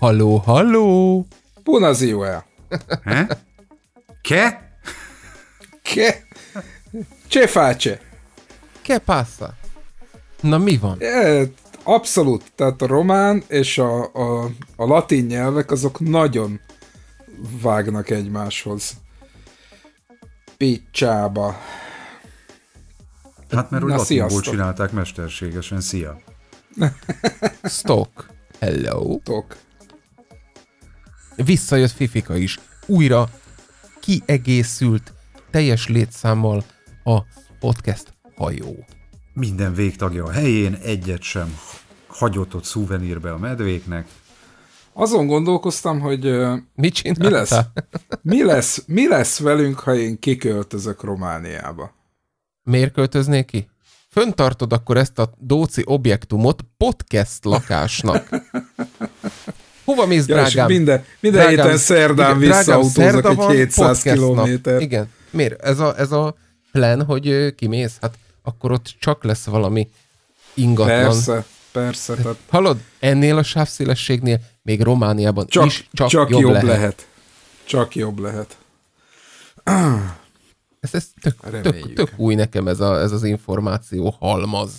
Halló, halló! Bună ziua! Eh? Che? Che? Ce face? Che passa? Non mi van? E, eh, Abszolút, tehát a román és a, a, a latin nyelvek azok nagyon vágnak egymáshoz. Picsába. Hát mert Na, latinból csinálták mesterségesen. Szia! Stock. Hello. Stock. Visszajött Fifika is. Újra kiegészült teljes létszámmal a podcast hajó minden végtagja a helyén, egyet sem hagyott ott szuvenírbe a medvéknek. Azon gondolkoztam, hogy Mit mi, lesz, mi, lesz, mi lesz velünk, ha én kiköltözök Romániába? Miért költöznék ki? Föntartod akkor ezt a dóci objektumot podcast lakásnak. Hova mész, ja, drágám? Minden, minden drágám, héten szerdán igen, visszautózok egy 700 kilométer. Igen. Miért? Ez a, ez a plan, hogy kimész? Hát akkor ott csak lesz valami ingatlan. Persze, persze. Tehát... Hallod, ennél a sávszélességnél még Romániában csak, is csak, csak jobb, jobb lehet. lehet. Csak jobb lehet. Ez, ez tök, tök, tök új nekem ez, a, ez az információ halmaz.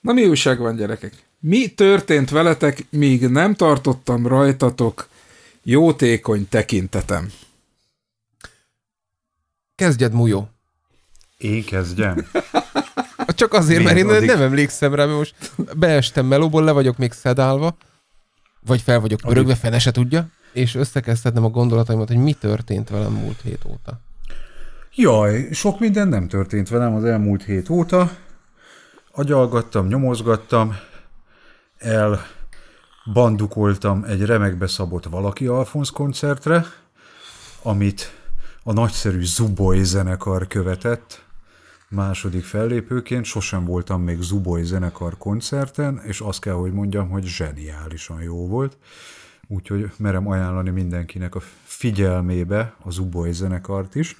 Na mi újság van, gyerekek? Mi történt veletek, míg nem tartottam rajtatok jótékony tekintetem? Kezdjed, Mujó. Én kezdjem? Csak azért, Miért mert én addig? nem emlékszem rá, mert most beestem melóból, le vagyok még szedálva, vagy fel vagyok pörögve, fene se tudja, és összekezdhetem a gondolataimat, hogy mi történt velem múlt hét óta. Jaj, sok minden nem történt velem az elmúlt hét óta. Agyalgattam, nyomozgattam, el bandukoltam egy remekbe szabott Valaki Alfonsz koncertre, amit a nagyszerű Zuboy zenekar követett, második fellépőként sosem voltam még Zuboly zenekar koncerten, és azt kell, hogy mondjam, hogy zseniálisan jó volt. Úgyhogy merem ajánlani mindenkinek a figyelmébe az Zuboly zenekart is.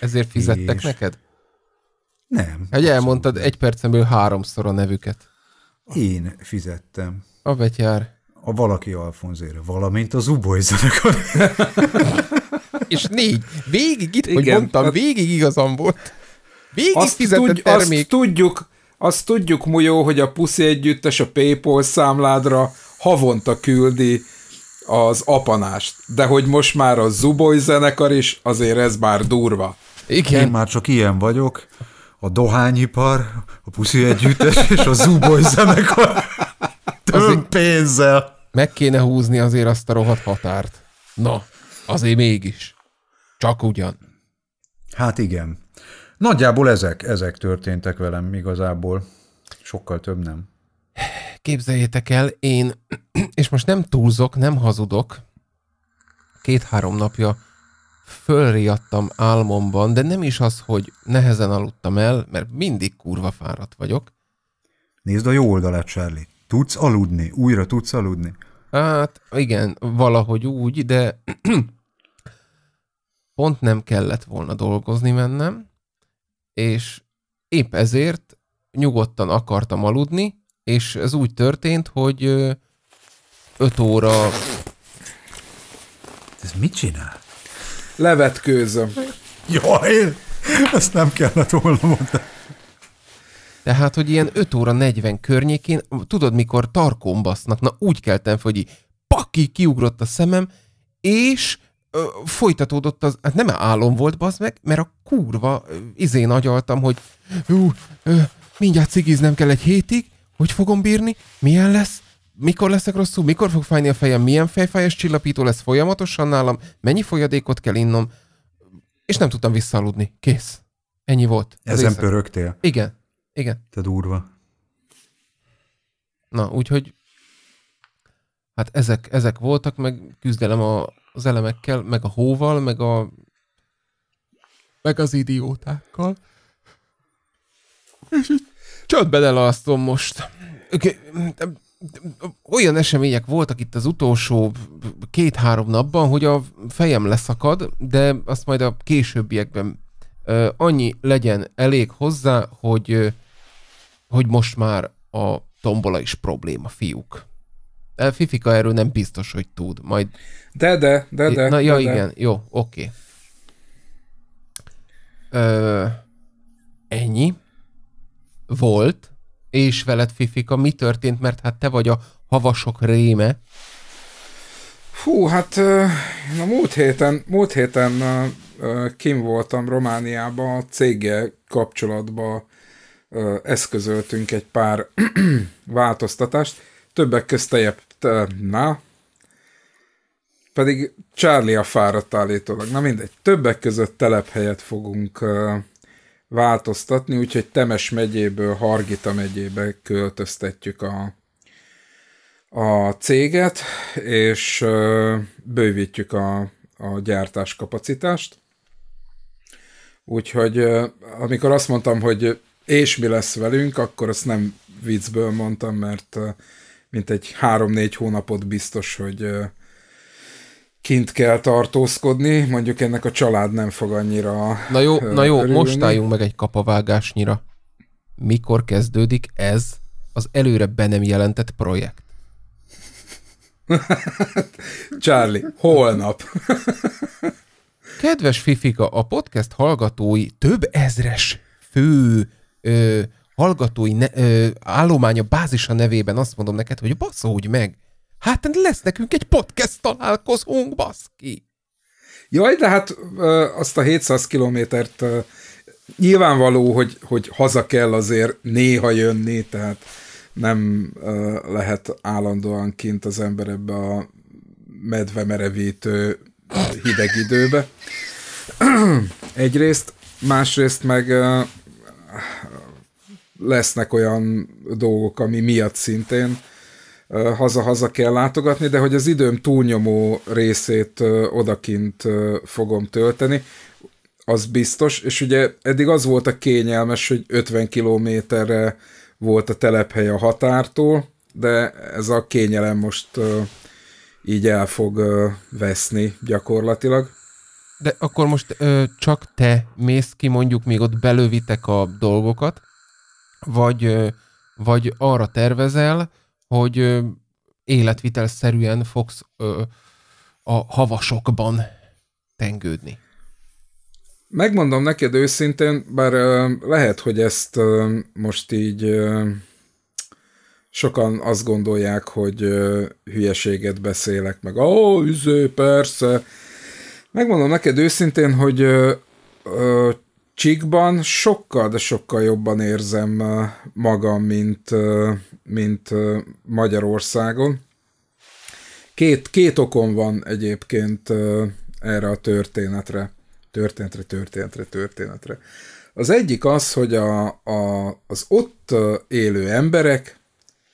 Ezért fizettek és... neked? Nem. Hogy elmondtad nem. egy percemből háromszor a nevüket. Én fizettem. A betyár. A valaki Alfonzére, valamint az Uboy zenekar. és négy. Végig itt, Igen, hogy mondtam, hát- végig igazam volt. Végig azt, tudj, termék... azt tudjuk, azt tudjuk, Mujó, hogy a Puszi Együttes a Paypal számládra havonta küldi az apanást, de hogy most már a Zuboy zenekar is, azért ez már durva. Igen. Én már csak ilyen vagyok, a dohányipar, a Puszi Együttes és a Zuboy zenekar több pénzzel. Meg kéne húzni azért azt a rohadt határt. Na, azért mégis. Csak ugyan. Hát igen. Nagyjából ezek, ezek történtek velem igazából. Sokkal több nem. Képzeljétek el, én, és most nem túlzok, nem hazudok, két-három napja fölriadtam álmomban, de nem is az, hogy nehezen aludtam el, mert mindig kurva fáradt vagyok. Nézd a jó oldalát, Charlie. Tudsz aludni, újra tudsz aludni. Hát igen, valahogy úgy, de pont nem kellett volna dolgozni mennem, és épp ezért nyugodtan akartam aludni, és ez úgy történt, hogy 5 óra... Ez mit csinál? Levetkőzöm. Jaj, ezt nem kellett volna mondani. Tehát, hogy ilyen 5 óra 40 környékén, tudod, mikor tarkón basznak, na úgy keltem, hogy így, paki, kiugrott a szemem, és folytatódott az, hát nem álom volt, bazd meg, mert a kurva izén agyaltam, hogy ú, ö, mindjárt cigiznem kell egy hétig, hogy fogom bírni, milyen lesz, mikor leszek rosszul, mikor fog fájni a fejem, milyen fejfájás csillapító lesz folyamatosan nálam, mennyi folyadékot kell innom, és nem tudtam visszaaludni. Kész. Ennyi volt. Ez Ezen pörögtél? Igen. Igen. Te durva. Na, úgyhogy hát ezek, ezek voltak, meg küzdelem a az elemekkel, meg a hóval, meg a meg az idiótákkal. És így csöndben elalasztom most. Olyan események voltak itt az utolsó két-három napban, hogy a fejem leszakad, de azt majd a későbbiekben annyi legyen elég hozzá, hogy, hogy most már a tombola is probléma, fiúk. Fifika erről nem biztos, hogy tud. Majd de, de, de, de. Na, de, ja, de. igen. Jó, oké. Ö, ennyi volt, és veled, Fifika, mi történt, mert hát te vagy a havasok réme. Hú, hát na, múlt héten, múlt héten kim voltam Romániában, a céggel kapcsolatban eszközöltünk egy pár változtatást, többek közt te, na, pedig Charlie a fáradt állítólag. Na mindegy, többek között telephelyet fogunk változtatni, úgyhogy Temes megyéből Hargita megyébe költöztetjük a, a céget, és bővítjük a, a gyártás kapacitást. Úgyhogy amikor azt mondtam, hogy és mi lesz velünk, akkor azt nem viccből mondtam, mert mint egy három-négy hónapot biztos, hogy kint kell tartózkodni, mondjuk ennek a család nem fog annyira... Na jó, na jó most álljunk meg egy kapavágásnyira. Mikor kezdődik ez az előre be nem jelentett projekt? Charlie, holnap. Kedves Fifika, a podcast hallgatói több ezres fő ö, hallgatói ne, ö, állománya bázisa nevében azt mondom neked, hogy baszódj meg! Hát lesz nekünk egy podcast találkozónk, baszki! Jaj, de hát ö, azt a 700 kilométert nyilvánvaló, hogy, hogy haza kell azért néha jönni, tehát nem ö, lehet állandóan kint az ember ebbe a medve merevítő hideg időbe. Egyrészt, másrészt meg ö, lesznek olyan dolgok, ami miatt szintén haza-haza kell látogatni, de hogy az időm túlnyomó részét odakint fogom tölteni, az biztos, és ugye eddig az volt a kényelmes, hogy 50 kilométerre volt a telephely a határtól, de ez a kényelem most így el fog veszni gyakorlatilag. De akkor most ö, csak te mész ki, mondjuk még ott belövitek a dolgokat, vagy, ö, vagy arra tervezel, hogy életvitelszerűen fogsz ö, a havasokban tengődni. Megmondom neked őszintén, bár ö, lehet, hogy ezt ö, most így ö, sokan azt gondolják, hogy ö, hülyeséget beszélek, meg ó, üző, persze. Megmondom neked őszintén, hogy ö, ö, csikban sokkal, de sokkal jobban érzem magam, mint, mint Magyarországon. Két, két okom van egyébként erre a történetre. Történetre, történetre, történetre. Az egyik az, hogy a, a, az ott élő emberek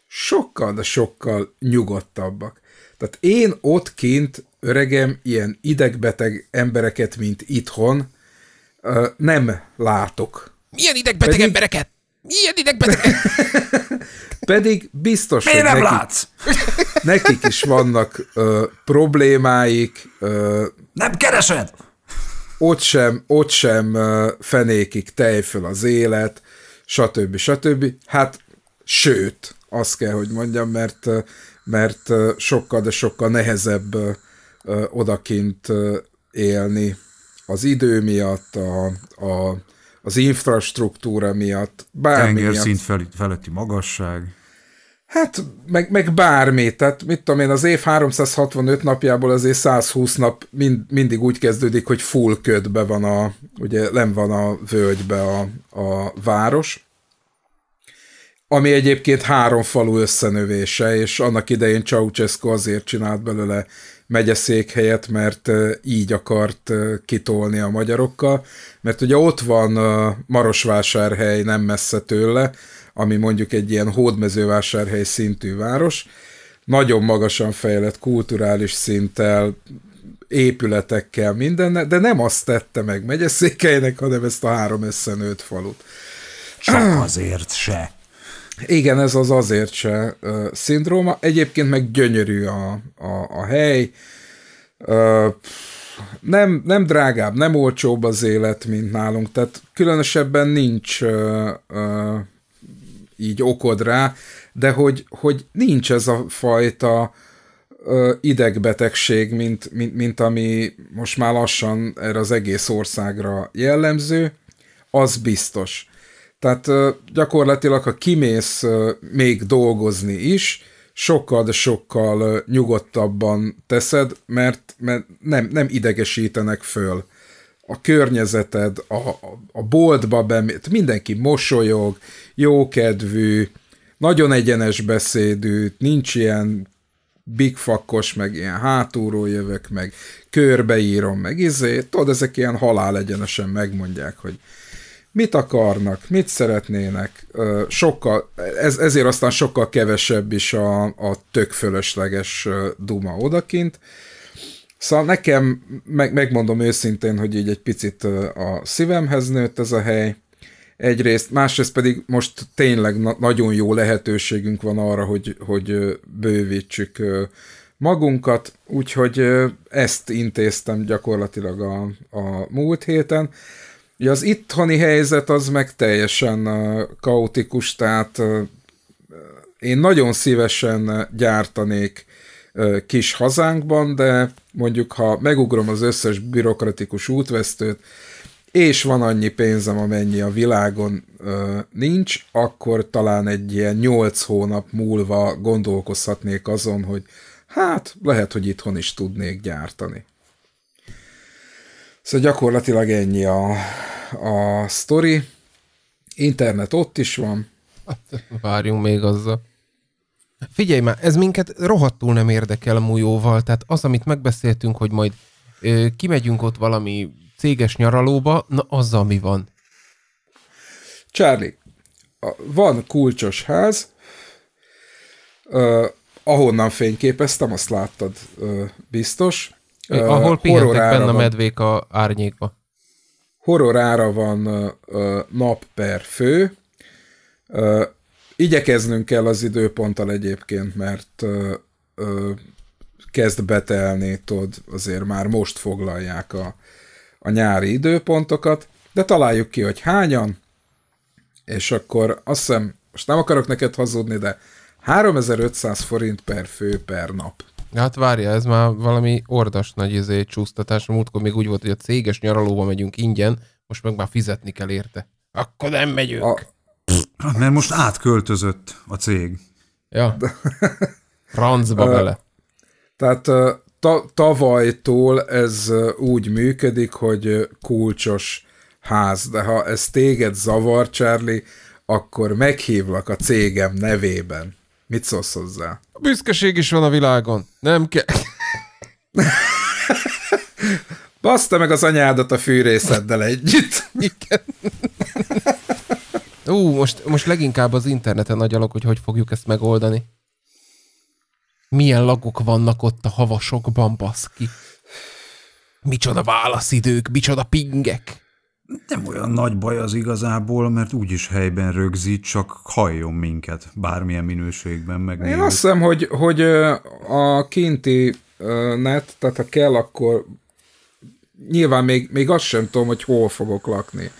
sokkal, de sokkal nyugodtabbak. Tehát én ott kint öregem ilyen idegbeteg embereket, mint itthon, Ö, nem látok. Milyen idegbeteg Pedig... embereket? Milyen idegbeteg Pedig biztos, Miért hogy nem nekik, látsz? nekik is vannak ö, problémáik. Ö, nem keresed? Ott sem, ott sem ö, fenékik tej föl az élet, stb. stb. Hát sőt, azt kell, hogy mondjam, mert, mert sokkal, de sokkal nehezebb odakint élni az idő miatt, a, a, az infrastruktúra miatt, bármi szint fel, feletti magasság. Hát, meg, meg bármi, tehát mit tudom én, az év 365 napjából azért 120 nap mind, mindig úgy kezdődik, hogy full ködbe van a, ugye nem van a völgybe a, a város, ami egyébként három falu összenövése, és annak idején Ceausescu azért csinált belőle helyett, mert így akart kitolni a magyarokkal, mert ugye ott van Marosvásárhely nem messze tőle, ami mondjuk egy ilyen hódmezővásárhely szintű város, nagyon magasan fejlett kulturális szinttel, épületekkel, minden, de nem azt tette meg megyeszékeinek, hanem ezt a három összenőtt falut. Csak azért se. Igen, ez az azért se uh, szindróma. Egyébként meg gyönyörű a, a, a hely. Uh, nem, nem drágább, nem olcsóbb az élet, mint nálunk, tehát különösebben nincs uh, uh, így okod rá, de hogy, hogy nincs ez a fajta uh, idegbetegség, mint, mint, mint ami most már lassan erre az egész országra jellemző, az biztos. Tehát gyakorlatilag, ha kimész még dolgozni is, sokkal, de sokkal nyugodtabban teszed, mert, mert nem, nem idegesítenek föl. A környezeted, a, a boltba bemét, mindenki mosolyog, jókedvű, nagyon egyenes beszédű, nincs ilyen bigfakkos, meg ilyen hátulról jövök, meg körbeírom, meg izé, tudod, ezek ilyen halál egyenesen megmondják, hogy mit akarnak, mit szeretnének, sokkal, ez, ezért aztán sokkal kevesebb is a, a tök fölösleges duma odakint. Szóval nekem, meg, megmondom őszintén, hogy így egy picit a szívemhez nőtt ez a hely, egyrészt, másrészt pedig most tényleg na- nagyon jó lehetőségünk van arra, hogy, hogy bővítsük magunkat, úgyhogy ezt intéztem gyakorlatilag a, a múlt héten. Ugye az itthoni helyzet az meg teljesen kaotikus, tehát én nagyon szívesen gyártanék kis hazánkban, de mondjuk ha megugrom az összes bürokratikus útvesztőt, és van annyi pénzem, amennyi a világon ö, nincs, akkor talán egy ilyen nyolc hónap múlva gondolkozhatnék azon, hogy hát lehet, hogy itthon is tudnék gyártani. Szóval gyakorlatilag ennyi a, a sztori. Internet ott is van. Várjunk még azzal. Figyelj már, ez minket rohadtul nem érdekel mújóval, tehát az, amit megbeszéltünk, hogy majd ö, kimegyünk ott valami céges nyaralóba, na azzal mi van? Charlie, van kulcsos ház, ö, ahonnan fényképeztem, azt láttad ö, biztos, uh, ahol pihentek benne a medvék a árnyékba. Horror ára van uh, nap per fő. Uh, igyekeznünk kell az időponttal egyébként, mert uh, uh, kezd betelni, tudod, azért már most foglalják a, a nyári időpontokat, de találjuk ki, hogy hányan, és akkor azt hiszem, most nem akarok neked hazudni, de 3500 forint per fő per nap. Hát várja, ez már valami ordas nagy izé, csúsztatás. Múltkor még úgy volt, hogy a céges nyaralóba megyünk ingyen, most meg már fizetni kell érte. Akkor nem megyünk. A... Hát, mert most átköltözött a cég. Ja. Francba bele. Tehát ta- tavalytól ez úgy működik, hogy kulcsos ház, de ha ez téged zavar, Charlie, akkor meghívlak a cégem nevében. Mit szólsz hozzá? büszkeség is van a világon. Nem kell. Baszta meg az anyádat a fűrészeddel együtt. Igen. Ú, most, most leginkább az interneten nagy alak, hogy hogy fogjuk ezt megoldani. Milyen lagok vannak ott a havasokban, baszki. Micsoda válaszidők, micsoda pingek. Nem olyan nagy baj az igazából, mert úgyis helyben rögzít, csak halljon minket bármilyen minőségben. Meg Én azt hiszem, hogy, hogy a kinti net, tehát ha kell, akkor nyilván még, még azt sem tudom, hogy hol fogok lakni.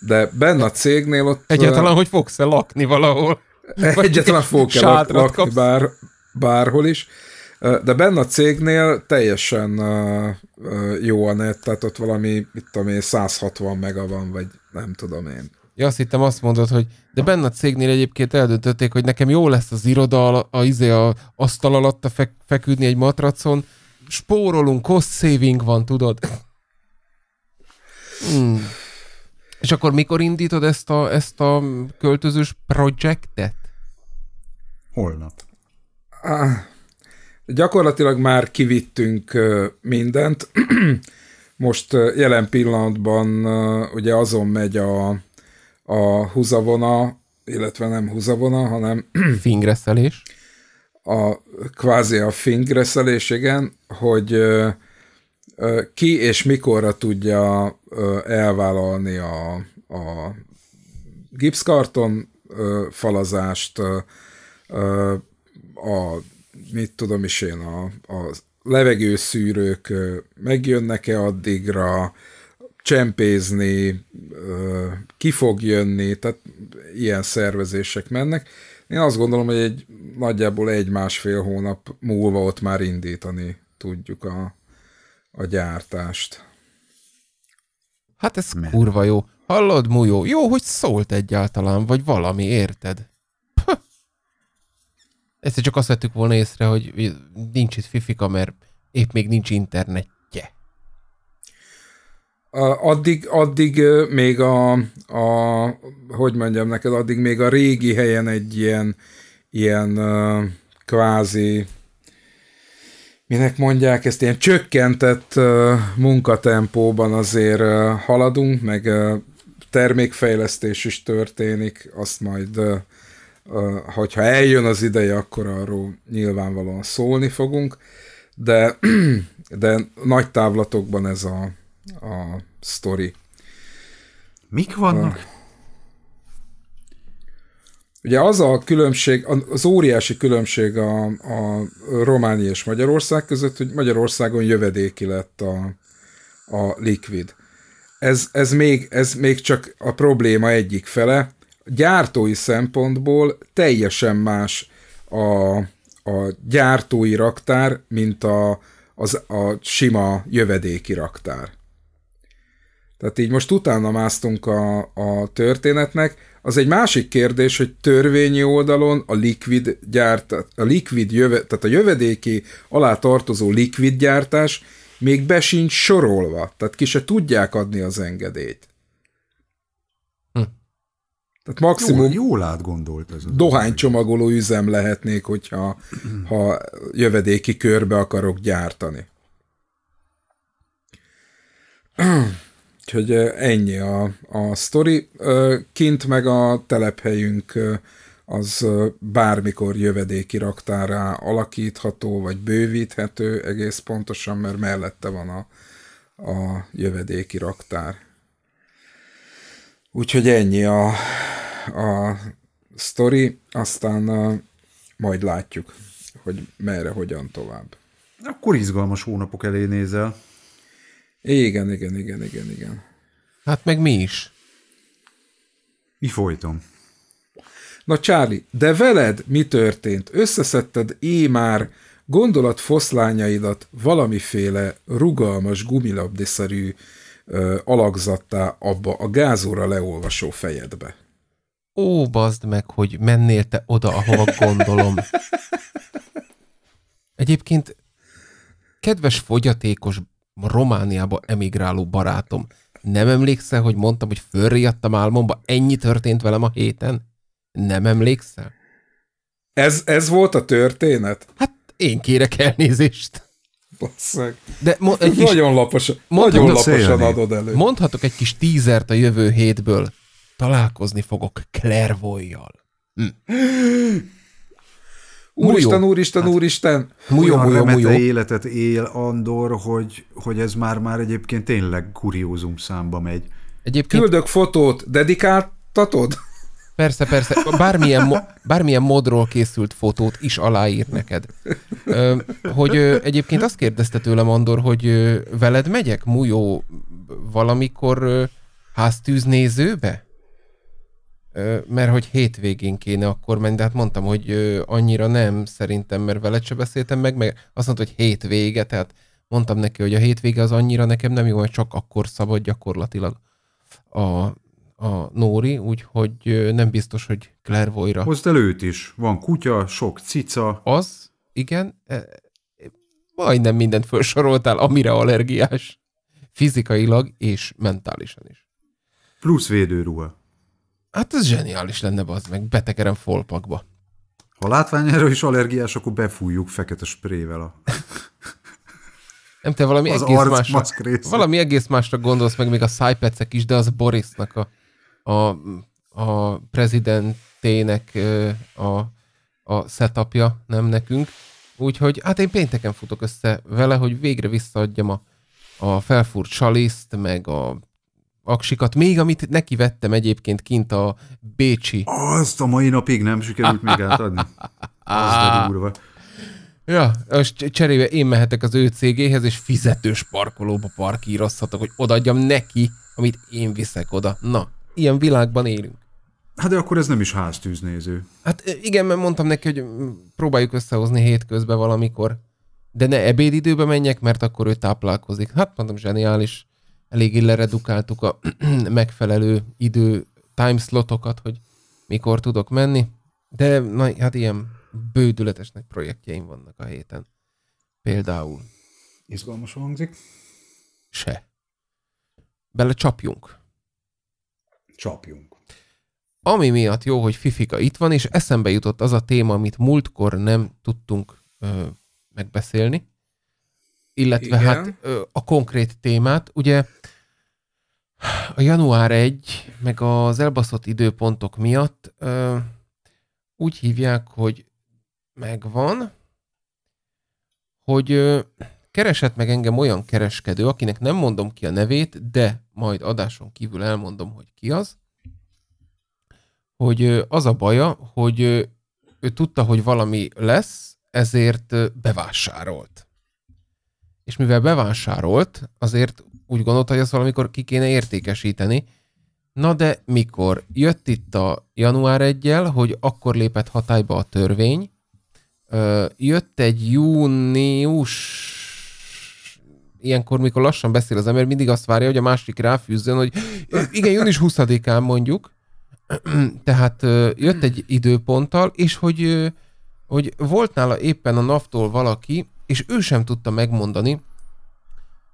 De benne a cégnél ott... Egyáltalán, hogy fogsz-e lakni valahol? Egyáltalán fogok-e lakni bár, bárhol is. De benne a cégnél teljesen jó a net, tehát ott valami, mit tudom én, 160 mega van, vagy nem tudom én. Ja, azt hittem azt mondod, hogy de benne a cégnél egyébként eldöntötték, hogy nekem jó lesz az iroda, a, a, a, izé, a asztal alatt a fek, feküdni egy matracon, spórolunk, cost saving van, tudod? Hmm. És akkor mikor indítod ezt a, ezt a költözős projektet? Holnap. Ah gyakorlatilag már kivittünk mindent. Most jelen pillanatban ugye azon megy a, a húzavona, illetve nem húzavona, hanem... Fingreszelés. A, kvázi a fingreszelés, igen, hogy ki és mikorra tudja elvállalni a, a gipszkarton falazást, a mit tudom is én, a, a levegőszűrők megjönnek-e addigra, csempézni, ki fog jönni, tehát ilyen szervezések mennek. Én azt gondolom, hogy egy nagyjából egy-másfél hónap múlva ott már indítani tudjuk a, a gyártást. Hát ez Men. kurva jó. Hallod, Mujó? Jó, hogy szólt egyáltalán, vagy valami, érted? Ezt csak azt vettük volna észre, hogy nincs itt fifika, mert épp még nincs internetje. Addig, addig még a, a, hogy mondjam neked, addig még a régi helyen egy ilyen, ilyen kvázi, minek mondják ezt, ilyen csökkentett munkatempóban azért haladunk, meg termékfejlesztés is történik, azt majd hogyha eljön az ideje, akkor arról nyilvánvalóan szólni fogunk, de, de nagy távlatokban ez a, a sztori. Mik vannak? A, Ugye az a különbség, az óriási különbség a, a Románia és Magyarország között, hogy Magyarországon jövedéki lett a, a likvid. Ez, ez, még, ez még csak a probléma egyik fele, gyártói szempontból teljesen más a, a gyártói raktár, mint a, az, a sima jövedéki raktár. Tehát így most utána másztunk a, a történetnek. Az egy másik kérdés, hogy törvényi oldalon a likvid gyárt, a likvid jöve, tehát a jövedéki alá tartozó likvid gyártás még be sincs sorolva, tehát ki se tudják adni az engedélyt. Tehát maximum... Jól, jól átgondolt ez. Dohánycsomagoló üzem lehetnék, hogyha ha jövedéki körbe akarok gyártani. Úgyhogy ennyi a, a sztori. Kint meg a telephelyünk az bármikor jövedéki raktárra alakítható, vagy bővíthető egész pontosan, mert mellette van a, a jövedéki raktár. Úgyhogy ennyi a a sztori, aztán majd látjuk, hogy merre, hogyan tovább. Akkor izgalmas hónapok elé nézel. Igen, igen, igen, igen, igen. Hát meg mi is. Mi folyton. Na Csáli, de veled mi történt? Összeszedted é már gondolatfoszlányaidat valamiféle rugalmas gumilabdiszerű alakzattá abba a gázóra leolvasó fejedbe ó, bazd meg, hogy mennél te oda, ahova gondolom. Egyébként, kedves fogyatékos Romániába emigráló barátom, nem emlékszel, hogy mondtam, hogy fölriadtam álmomba, ennyi történt velem a héten? Nem emlékszel? Ez, ez volt a történet? Hát én kérek elnézést. Basszeg. De mo- egy kis, nagyon laposan, nagyon laposan adod elő. Mondhatok egy kis tízert a jövő hétből találkozni fogok Clairvoyjal. Hm. Úristen, úristen, hát, úristen! Mújó, mújó, mújó. életet él Andor, hogy, hogy ez már-már egyébként tényleg kuriózum számba megy. Egyébként... Küldök fotót, dedikáltatod? Persze, persze. Bármilyen, mo- bármilyen modról készült fotót is aláír neked. Ö, hogy ö, egyébként azt kérdezte tőlem Andor, hogy ö, veled megyek mújó valamikor háztűznézőbe? mert hogy hétvégén kéne akkor menni, de hát mondtam, hogy annyira nem szerintem, mert veled se beszéltem meg, meg azt mondta, hogy hétvége, tehát mondtam neki, hogy a hétvége az annyira nekem nem jó, hogy csak akkor szabad gyakorlatilag a a Nóri, úgyhogy nem biztos, hogy Clairvoyra. Hozd el őt is. Van kutya, sok cica. Az, igen. E, e, majdnem mindent felsoroltál, amire allergiás. Fizikailag és mentálisan is. Plusz védőruha. Hát ez zseniális lenne, az meg betekerem folpakba. Ha látványára is allergiás, akkor befújjuk fekete sprével a... Nem te valami az egész másra, valami egész másra gondolsz, meg még a szájpecek is, de az Borisnak a, a, a prezidentének a, a setupja, nem nekünk. Úgyhogy hát én pénteken futok össze vele, hogy végre visszaadjam a, a felfúrt saliszt, meg a aksikat, még amit neki vettem egyébként kint a Bécsi. Azt a mai napig nem sikerült még átadni. Az de Ja, és cserébe én mehetek az ő cégéhez, és fizetős parkolóba parkírozhatok, hogy odadjam neki, amit én viszek oda. Na, ilyen világban élünk. Hát de akkor ez nem is háztűznéző. Hát igen, mert mondtam neki, hogy próbáljuk összehozni hétközben valamikor. De ne ebédidőbe menjek, mert akkor ő táplálkozik. Hát mondom, zseniális eléggé leredukáltuk a megfelelő idő timeslotokat, hogy mikor tudok menni, de na, hát ilyen bődületesnek projektjeim vannak a héten. Például. Izgalmas hangzik? Se. Bele csapjunk. Csapjunk. Ami miatt jó, hogy Fifika itt van, és eszembe jutott az a téma, amit múltkor nem tudtunk ö, megbeszélni, illetve hát, Igen. hát a konkrét témát. Ugye a január 1, meg az elbaszott időpontok miatt ö, úgy hívják, hogy megvan, hogy ö, keresett meg engem olyan kereskedő, akinek nem mondom ki a nevét, de majd adáson kívül elmondom, hogy ki az, hogy az a baja, hogy ő tudta, hogy valami lesz, ezért bevásárolt és mivel bevásárolt, azért úgy gondolta, hogy ezt valamikor ki kéne értékesíteni. Na de mikor? Jött itt a január 1 hogy akkor lépett hatályba a törvény, jött egy június ilyenkor, mikor lassan beszél az ember, mindig azt várja, hogy a másik ráfűzzön, hogy igen, június 20-án mondjuk, tehát jött egy időponttal, és hogy, hogy volt nála éppen a naftól valaki, és ő sem tudta megmondani,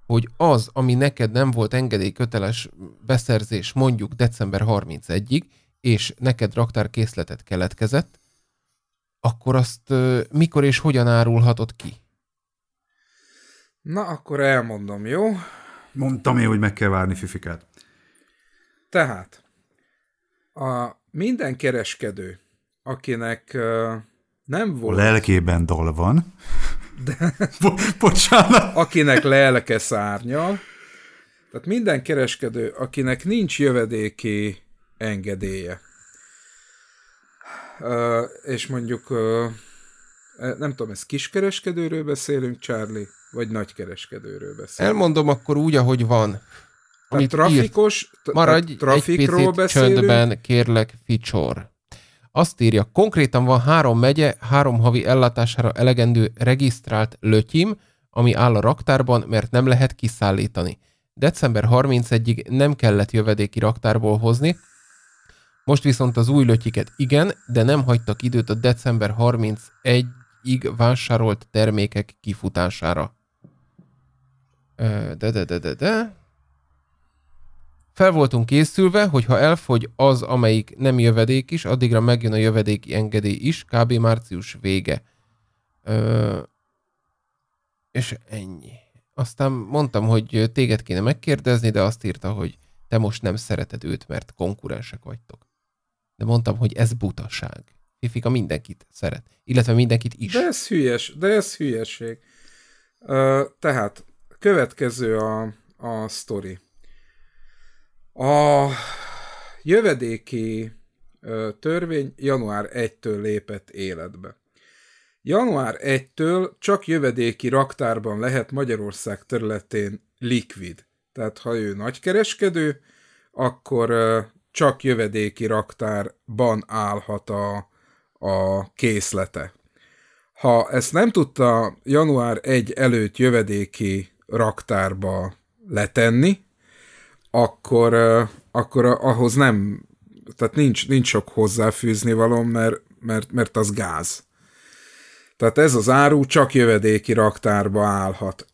hogy az, ami neked nem volt engedélyköteles beszerzés mondjuk december 31-ig, és neked raktárkészletet keletkezett, akkor azt mikor és hogyan árulhatod ki? Na, akkor elmondom, jó? Mondtam én, hogy meg kell várni Fifikát. Tehát, a minden kereskedő, akinek uh, nem volt... A lelkében dal van. De... Bo- bocsánat. Akinek lelke szárnyal. Tehát minden kereskedő, akinek nincs jövedéki engedélye. Uh, és mondjuk, uh, nem tudom, ez kiskereskedőről beszélünk, Charlie, vagy nagykereskedőről beszélünk? Elmondom akkor úgy, ahogy van. Tehát trafikos, írt. Maradj trafikról egy picit beszélünk. csöndben, kérlek, ficsor. Azt írja, konkrétan van három megye, három havi ellátására elegendő regisztrált lötyim, ami áll a raktárban, mert nem lehet kiszállítani. December 31-ig nem kellett jövedéki raktárból hozni, most viszont az új lötyiket igen, de nem hagytak időt a december 31-ig vásárolt termékek kifutására. De, de, de, de, de. Fel voltunk készülve, hogy ha elfogy az, amelyik nem jövedék is, addigra megjön a jövedéki engedély is, kb. március vége. Ö, és ennyi. Aztán mondtam, hogy téged kéne megkérdezni, de azt írta, hogy te most nem szereted őt, mert konkurensek vagytok. De mondtam, hogy ez butaság. Fifika mindenkit szeret, illetve mindenkit is. De ez hülyes, de ez hülyeség. Ö, tehát, következő a, a sztori. A jövedéki törvény január 1-től lépett életbe. Január 1-től csak jövedéki raktárban lehet Magyarország területén likvid. Tehát ha ő nagykereskedő, akkor csak jövedéki raktárban állhat a, a készlete. Ha ezt nem tudta január 1 előtt jövedéki raktárba letenni, akkor, akkor ahhoz nem, tehát nincs, nincs sok hozzáfűzni való, mert, mert, mert az gáz. Tehát ez az áru csak jövedéki raktárba állhat.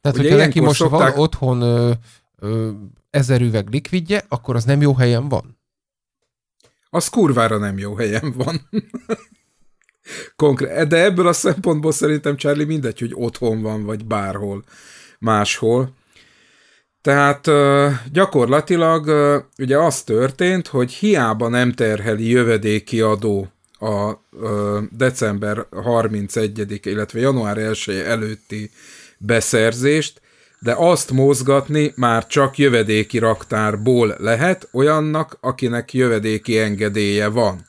Tehát, Ugye hogyha neki most szokták... van otthon ö, ö, ezer üveg likvidje, akkor az nem jó helyen van? Az kurvára nem jó helyen van. Konkrét. De ebből a szempontból szerintem Charlie mindegy, hogy otthon van, vagy bárhol máshol. Tehát gyakorlatilag ugye az történt, hogy hiába nem terheli jövedéki adó a december 31 illetve január 1 előtti beszerzést, de azt mozgatni már csak jövedéki raktárból lehet olyannak, akinek jövedéki engedélye van.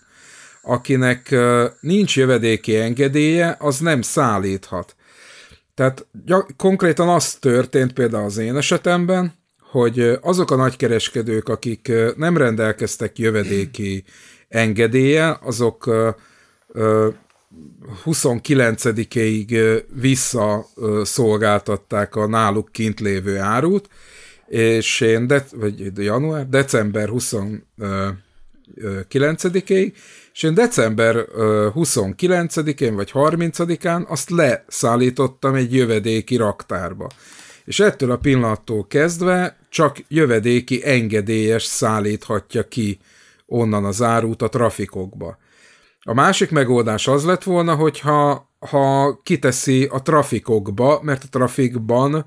Akinek nincs jövedéki engedélye, az nem szállíthat. Tehát gyak, konkrétan az történt például az én esetemben, hogy azok a nagykereskedők, akik nem rendelkeztek jövedéki engedélye, azok 29-ig visszaszolgáltatták a náluk kint lévő árut, és én, de, vagy január, december 29-ig és én december 29-én vagy 30-án azt leszállítottam egy jövedéki raktárba. És ettől a pillanattól kezdve csak jövedéki engedélyes szállíthatja ki onnan az árut a trafikokba. A másik megoldás az lett volna, hogyha ha kiteszi a trafikokba, mert a trafikban,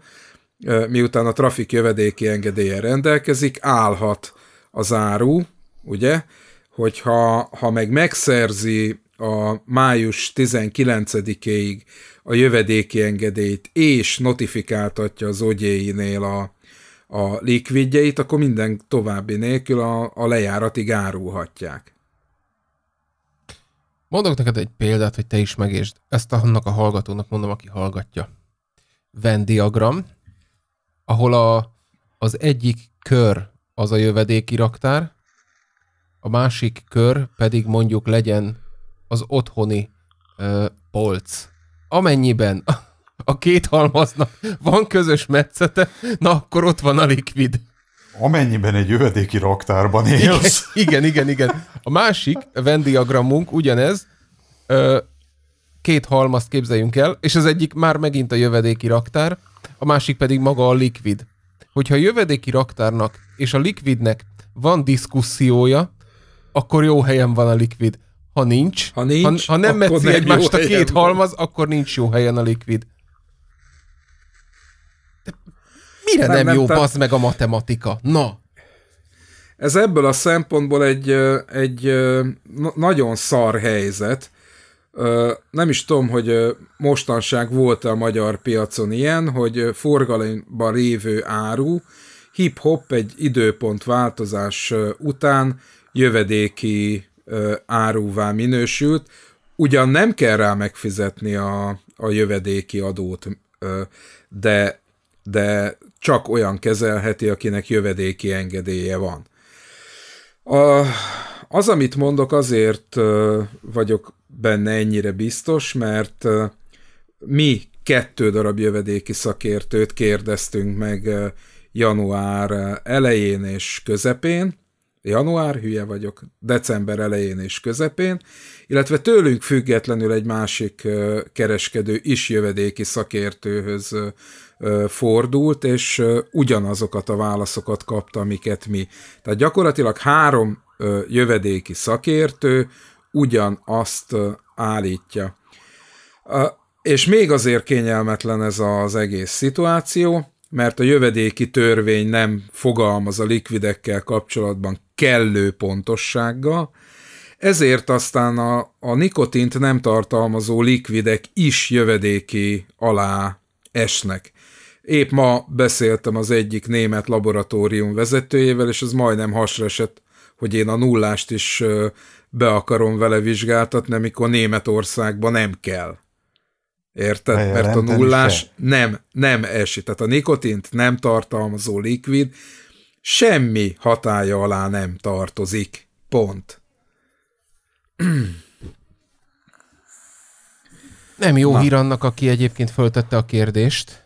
miután a trafik jövedéki engedélye rendelkezik, állhat az áru, ugye? hogyha ha meg megszerzi a május 19-éig a jövedéki engedélyt, és notifikáltatja az OJ-nél a, a likvidjeit, akkor minden további nélkül a, a lejáratig árulhatják. Mondok neked egy példát, hogy te is megértsd. Ezt annak a hallgatónak mondom, aki hallgatja. Venn diagram, ahol a, az egyik kör az a jövedéki raktár, a másik kör pedig mondjuk legyen az otthoni ö, polc. Amennyiben a két halmaznak van közös metszete, na akkor ott van a likvid. Amennyiben egy jövedéki raktárban élsz. Igen, igen, igen. igen. A másik vendiagramunk ugyanez, ö, két halmazt képzeljünk el, és az egyik már megint a jövedéki raktár, a másik pedig maga a likvid. Hogyha a jövedéki raktárnak és a likvidnek van diszkussziója, akkor jó helyen van a likvid. Ha nincs, ha, nincs, ha, ha nem metszi egymást a két van. halmaz, akkor nincs jó helyen a likvid. De mire nem, nem, nem jó, tehát... bazd meg a matematika? Na! Ez ebből a szempontból egy, egy nagyon szar helyzet. Nem is tudom, hogy mostanság volt -e a magyar piacon ilyen, hogy forgalomban lévő áru hip-hop egy időpont változás után jövedéki áruvá minősült, ugyan nem kell rá megfizetni a, a jövedéki adót, de, de csak olyan kezelheti, akinek jövedéki engedélye van. A, az, amit mondok, azért vagyok benne ennyire biztos, mert mi kettő darab jövedéki szakértőt kérdeztünk meg január elején és közepén, január hülye vagyok, december elején és közepén, illetve tőlünk függetlenül egy másik kereskedő is jövedéki szakértőhöz fordult, és ugyanazokat a válaszokat kapta, amiket mi. Tehát gyakorlatilag három jövedéki szakértő ugyanazt állítja. És még azért kényelmetlen ez az egész szituáció, mert a jövedéki törvény nem fogalmaz a likvidekkel kapcsolatban kellő pontossággal, ezért aztán a, a nikotint nem tartalmazó likvidek is jövedéki alá esnek. Épp ma beszéltem az egyik német laboratórium vezetőjével, és ez majdnem hasra esett, hogy én a nullást is be akarom vele vizsgáltatni, amikor Németországban nem kell. Érted? Helyen, Mert a nullás nem, nem esik. Tehát a nikotint nem tartalmazó likvid semmi hatája alá nem tartozik. Pont. Nem jó Na. hír annak, aki egyébként föltette a kérdést.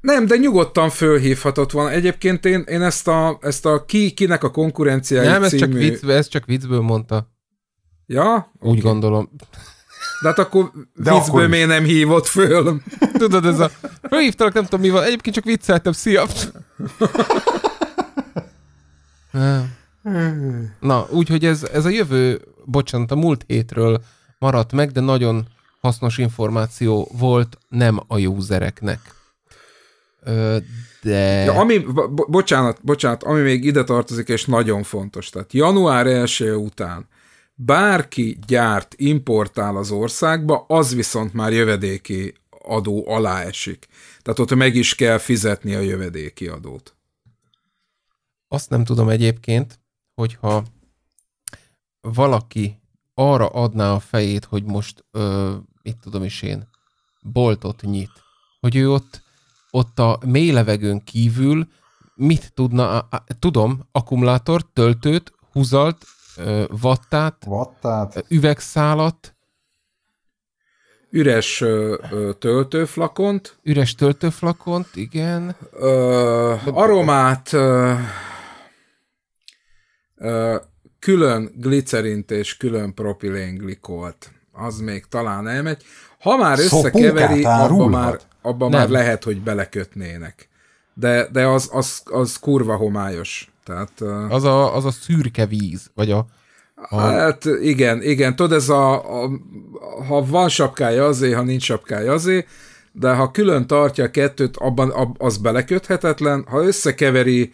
Nem, de nyugodtan fölhívhatott volna. Egyébként én, én ezt, a, ezt a ki, kinek a konkurenciája Nem, ez című... csak, vicc, ez csak viccből mondta. Ja? Úgy okay. gondolom. De hát akkor De vízből miért nem hívott föl? Tudod, ez a... Fölhívtalak, nem tudom mi van. Egyébként csak vicceltem. Szia! Na, úgyhogy ez, ez a jövő, bocsánat, a múlt hétről maradt meg, de nagyon hasznos információ volt nem a józereknek. Ö, de... Ja, ami, bo- bocsánat, bocsánat, ami még ide tartozik, és nagyon fontos. Tehát január első után Bárki gyárt, importál az országba, az viszont már jövedéki adó alá esik. Tehát ott meg is kell fizetni a jövedéki adót. Azt nem tudom egyébként, hogyha valaki arra adná a fejét, hogy most, ö, mit tudom is én, boltot nyit, hogy ő ott, ott a mély levegőn kívül mit tudna, tudom, akkumulátort, töltőt, húzalt, vattát, vattát. üvegszálat, üres ö, ö, töltőflakont. Üres töltőflakont, igen. Ö, aromát, ö, ö, külön glicerint és külön propilén-glikolt. Az még talán elmegy. Ha már összekeveri, abban már, abba már lehet, hogy belekötnének. De, de az, az, az kurva homályos. Tehát, az, a, az a szürke víz, vagy a, a... Hát igen, igen, tudod, ez a, a, ha van sapkája azé, ha nincs sapkája azé, de ha külön tartja a kettőt, abban ab, az beleköthetetlen, ha összekeveri,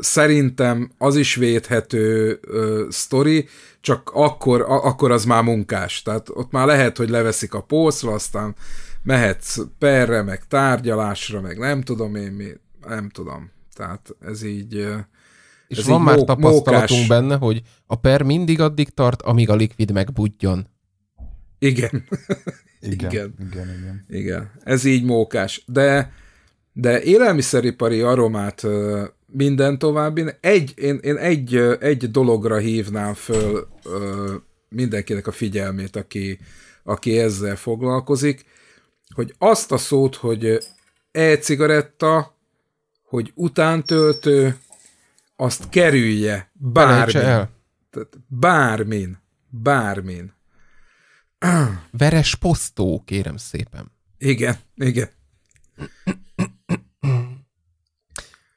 szerintem az is védhető sztori, csak akkor, akkor az már munkás. Tehát ott már lehet, hogy leveszik a pószra, aztán mehetsz perre, meg tárgyalásra, meg nem tudom én mi, nem tudom. Tehát ez így és Ez van már mó- tapasztalatunk mókás. benne, hogy a per mindig addig tart, amíg a likvid megbudjon. Igen. igen. igen. Igen, igen. Igen. Ez így mókás. De, de élelmiszeripari aromát minden további. Egy, én, én egy, egy dologra hívnám föl mindenkinek a figyelmét, aki, aki ezzel foglalkozik, hogy azt a szót, hogy e-cigaretta, hogy utántöltő, azt kerülje bármin. El. Tehát bármin. Bármin. Veres posztó, kérem szépen. Igen, igen.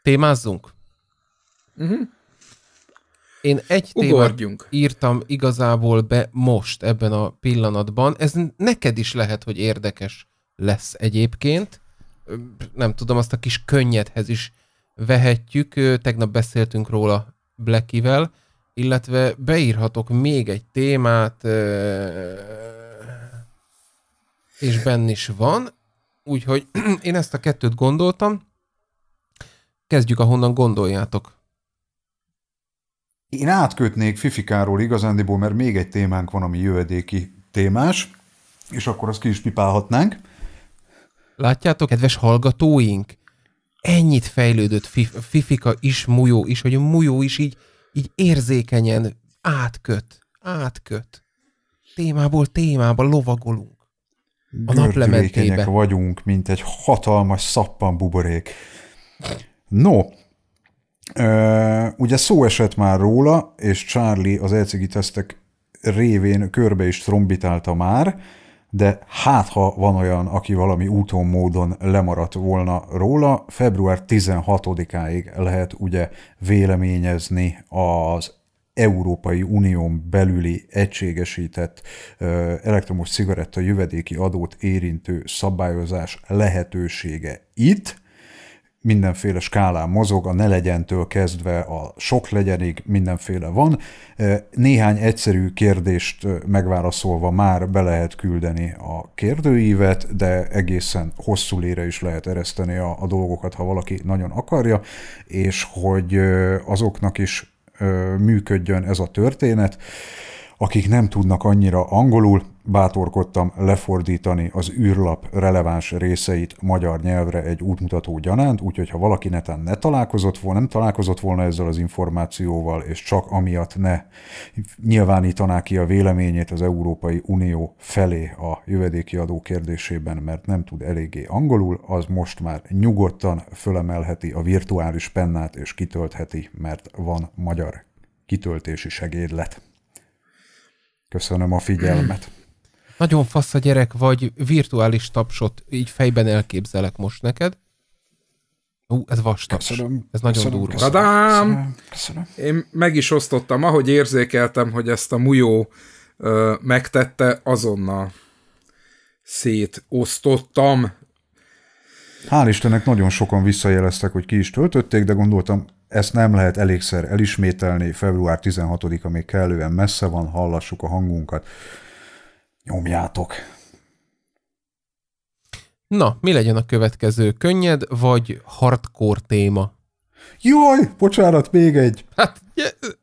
Témázzunk? Uh-huh. Én egy Ugorjunk. témát írtam igazából be most ebben a pillanatban. Ez neked is lehet, hogy érdekes lesz egyébként. Nem tudom, azt a kis könnyedhez is vehetjük, tegnap beszéltünk róla Blackivel, illetve beírhatok még egy témát, és benn is van, úgyhogy én ezt a kettőt gondoltam, kezdjük, ahonnan gondoljátok. Én átkötnék Fifikáról igazándiból, mert még egy témánk van, ami jövedéki témás, és akkor azt ki is pipálhatnánk. Látjátok, kedves hallgatóink, ennyit fejlődött Fifika is, Mujó is, hogy a Mujó is így, így érzékenyen átköt, átköt. Témából témába lovagolunk. A naplementébe. vagyunk, mint egy hatalmas szappan buborék. No, ugye szó esett már róla, és Charlie az ECG tesztek révén körbe is trombitálta már, de hát ha van olyan, aki valami úton módon lemaradt volna róla, február 16-áig lehet ugye véleményezni az Európai Unión belüli egységesített elektromos cigaretta jövedéki adót érintő szabályozás lehetősége itt, mindenféle skálán mozog, a ne legyentől kezdve a sok legyenig mindenféle van. Néhány egyszerű kérdést megválaszolva már be lehet küldeni a kérdőívet, de egészen hosszú lére is lehet ereszteni a, a dolgokat, ha valaki nagyon akarja, és hogy azoknak is működjön ez a történet akik nem tudnak annyira angolul, bátorkodtam lefordítani az űrlap releváns részeit magyar nyelvre egy útmutató gyanánt, úgyhogy ha valaki neten ne találkozott volna, nem találkozott volna ezzel az információval, és csak amiatt ne nyilvánítaná ki a véleményét az Európai Unió felé a jövedéki adó kérdésében, mert nem tud eléggé angolul, az most már nyugodtan fölemelheti a virtuális pennát és kitöltheti, mert van magyar kitöltési segédlet. Köszönöm a figyelmet. Nagyon fasz a gyerek, vagy virtuális tapsot így fejben elképzelek most neked. Ú, ez vastag. Köszönöm. Ez nagyon köszönöm, durva. Köszönöm, Köszönöm, köszönöm. Én meg is osztottam, ahogy érzékeltem, hogy ezt a mujó ö, megtette, azonnal szétosztottam. Hál' Istennek nagyon sokan visszajeleztek, hogy ki is töltötték, de gondoltam, ezt nem lehet elégszer elismételni, február 16-a még kellően messze van, hallassuk a hangunkat. Nyomjátok! Na, mi legyen a következő? Könnyed vagy hardcore téma? Jaj, bocsánat, még egy! Hát,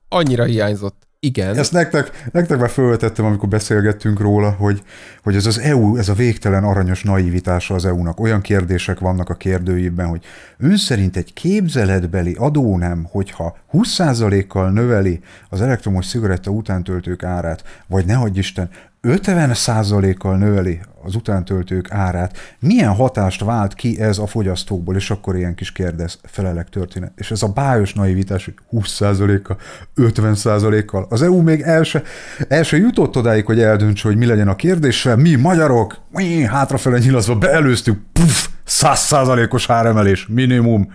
annyira hiányzott. Igen. Ezt nektek, nektek már föltettem, amikor beszélgettünk róla, hogy, hogy ez az EU, ez a végtelen aranyos naivitása az EU-nak. Olyan kérdések vannak a kérdőjében, hogy ön szerint egy képzeletbeli adó nem, hogyha 20%-kal növeli az elektromos cigaretta utántöltők árát, vagy ne nehogy Isten, 50%-kal növeli az utántöltők árát. Milyen hatást vált ki ez a fogyasztókból, és akkor ilyen kis kérdez, felelek történet. És ez a bájos naivitás, hogy 20%-kal, 50%-kal, az EU még el se, el se jutott odáig, hogy eldöntse, hogy mi legyen a kérdéssel, mi magyarok, mi hátrafele nyilazva beelőztük, puf, 100%-os áremelés, minimum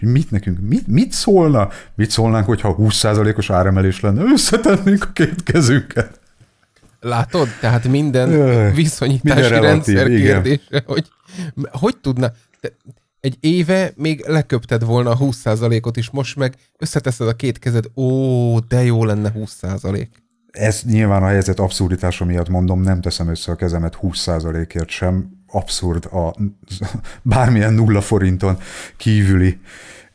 mit nekünk, mit, mit szólna? Mit szólnánk, hogyha 20%-os áremelés lenne? Összetennénk a két kezünket. Látod? Tehát minden viszonyítási minden rendszer kérdése, igen. hogy hogy tudna... Te, egy éve még leköpted volna a 20%-ot is, most meg összeteszed a két kezed, ó, de jó lenne 20%. Ez nyilván a helyzet abszurditása miatt mondom, nem teszem össze a kezemet 20%-ért sem. Abszurd a bármilyen nulla forinton kívüli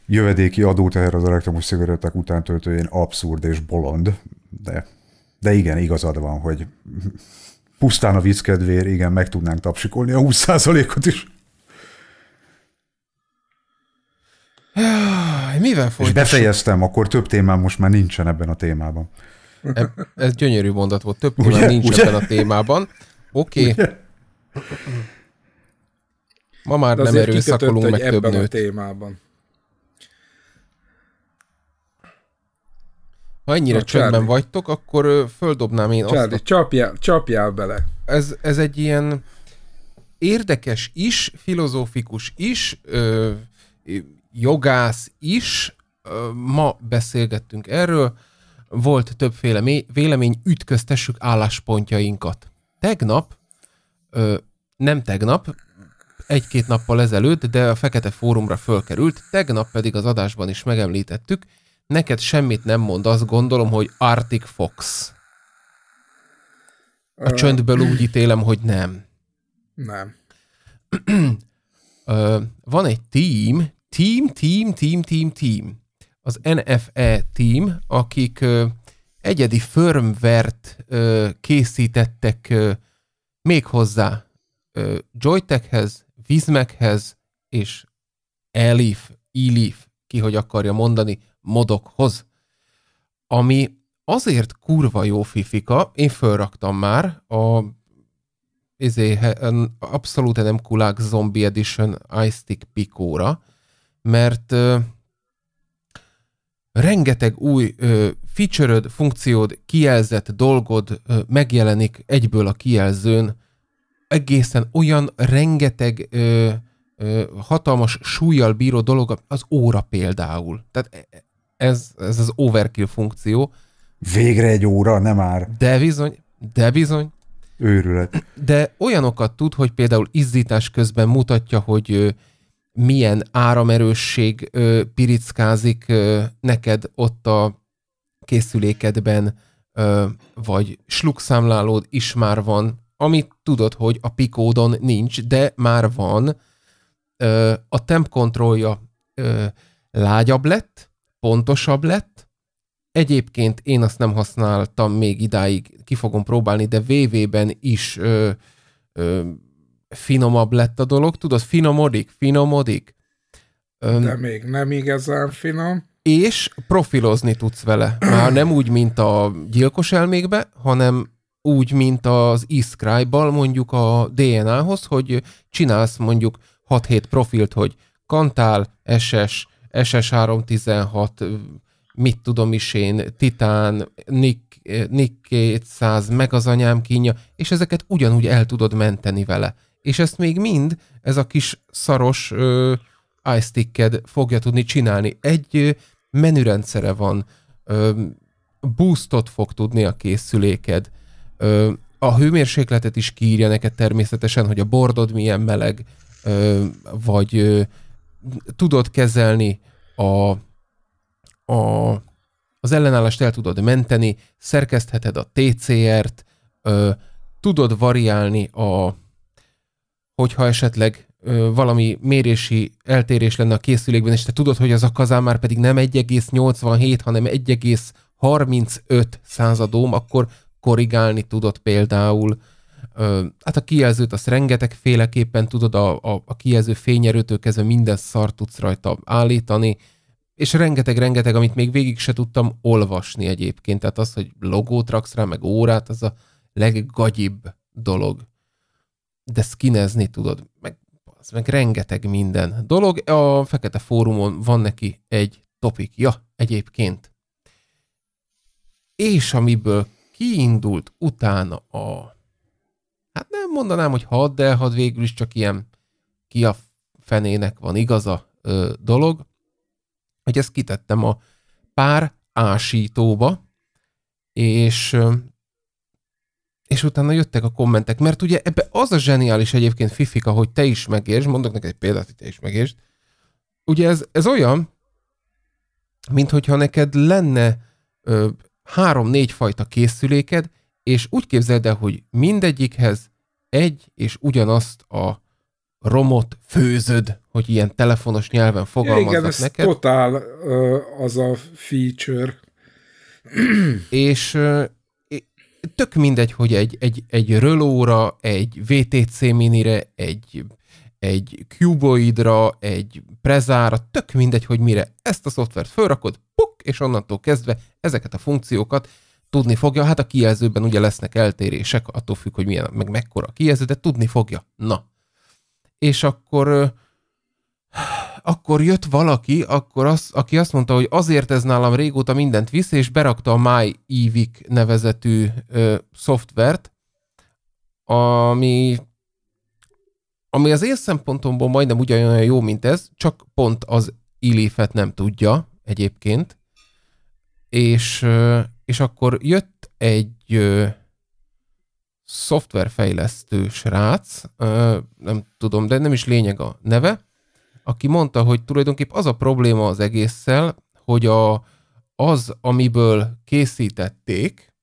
jövedéki adót erre az elektromos után töltőjén abszurd és bolond, de de igen, igazad van, hogy pusztán a vicc kedvéért, igen, meg tudnánk tapsikolni a 20%-ot is. Mivel folytassuk? És befejeztem, akkor több témám most már nincsen ebben a témában. ez gyönyörű mondat volt, több témám nincs Ugye? ebben a témában. Oké. Okay. Ma már De nem erőszakolunk meg több nőt. a témában. Ha ennyire Na, csöndben Charlie. vagytok, akkor földobnám én Charlie, azt. A... Csapjál, csapjál bele. Ez, ez egy ilyen érdekes is, filozófikus is, ö, jogász is. Ö, ma beszélgettünk erről. Volt többféle vélemény, ütköztessük álláspontjainkat. Tegnap, ö, nem tegnap, egy-két nappal ezelőtt, de a Fekete Fórumra fölkerült, tegnap pedig az adásban is megemlítettük, Neked semmit nem mond, azt gondolom, hogy Arctic Fox. A csöndből úgy ítélem, hogy nem. Nem. Van egy team, team, team, team, team, team. Az NFE team, akik egyedi firmvert készítettek méghozzá Joytekhez, Vizmekhez és Elif, Elif, ki hogy akarja mondani, modokhoz, ami azért kurva jó fifika, én fölraktam már a izé, abszolút nem kulák Zombie Edition stick Pikóra, mert ö, rengeteg új ö, feature funkciód, kijelzett dolgod ö, megjelenik egyből a kijelzőn, egészen olyan rengeteg ö, ö, hatalmas súlyjal bíró dolog, az óra például. Tehát e, e, ez, ez az overkill funkció. Végre egy óra, nem már. De bizony, de bizony. Őrület. De olyanokat tud, hogy például izzítás közben mutatja, hogy milyen áramerősség pirickázik neked ott a készülékedben, vagy slugszámlálód is már van, amit tudod, hogy a pikódon nincs, de már van. a temp kontrollja lágyabb lett, pontosabb lett. Egyébként én azt nem használtam még idáig, ki fogom próbálni, de VV-ben is ö, ö, finomabb lett a dolog. Tudod, finomodik, finomodik. Öm, de még nem igazán finom. És profilozni tudsz vele. Már nem úgy, mint a gyilkos elmékbe, hanem úgy, mint az Iscribe-bal mondjuk a DNA-hoz, hogy csinálsz mondjuk 6-7 profilt, hogy Kantál, SS, SS316, mit tudom is én, Titán, Nick, Nick 200, meg az anyám kínja, és ezeket ugyanúgy el tudod menteni vele. És ezt még mind ez a kis szaros ice fogja tudni csinálni. Egy ö, menürendszere van, ö, boostot fog tudni a készüléked, ö, a hőmérsékletet is kiírja neked természetesen, hogy a bordod milyen meleg, ö, vagy ö, tudod kezelni a, a, az ellenállást el tudod menteni, szerkesztheted a TCR-t, ö, tudod variálni a, hogyha esetleg ö, valami mérési eltérés lenne a készülékben, és te tudod, hogy az a kazán már pedig nem 1,87, hanem 1,35 századom, akkor korrigálni tudod például hát a kijelzőt azt rengeteg féleképpen tudod, a, a, a kijelző fényerőtől kezdve minden szart tudsz rajta állítani, és rengeteg-rengeteg, amit még végig se tudtam olvasni egyébként. Tehát az, hogy logót raksz rá, meg órát, az a leggagyibb dolog. De skinezni tudod, meg, az meg rengeteg minden dolog. A Fekete Fórumon van neki egy topik, ja egyébként. És amiből kiindult utána a hát nem mondanám, hogy had, de had végül is csak ilyen ki a fenének van igaza ö, dolog, hogy ezt kitettem a pár ásítóba, és és utána jöttek a kommentek, mert ugye ebbe az a zseniális egyébként fifika, hogy te is megértsd, mondok neked egy példát, hogy te is megértsd. Ugye ez, ez olyan, mint hogyha neked lenne három-négy fajta készüléked, és úgy képzeld el, hogy mindegyikhez egy és ugyanazt a romot főzöd, hogy ilyen telefonos nyelven fogalmaznak Igen, ez neked. totál az a feature. és tök mindegy, hogy egy, egy, egy Rölóra, egy VTC minire, egy, egy Cuboidra, egy Prezára, tök mindegy, hogy mire ezt a szoftvert fölrakod, puk, és onnantól kezdve ezeket a funkciókat tudni fogja, hát a kijelzőben ugye lesznek eltérések, attól függ, hogy milyen, meg mekkora a kijelző, de tudni fogja. Na. És akkor akkor jött valaki, akkor az, aki azt mondta, hogy azért ez nálam régóta mindent visz, és berakta a MyEvic nevezetű ö, szoftvert, ami, ami az én szempontomból majdnem ugyanolyan jó, mint ez, csak pont az ilifet nem tudja egyébként, és, és akkor jött egy ö, szoftverfejlesztő srác, ö, nem tudom, de nem is lényeg a neve, aki mondta, hogy tulajdonképp az a probléma az egésszel, hogy a, az, amiből készítették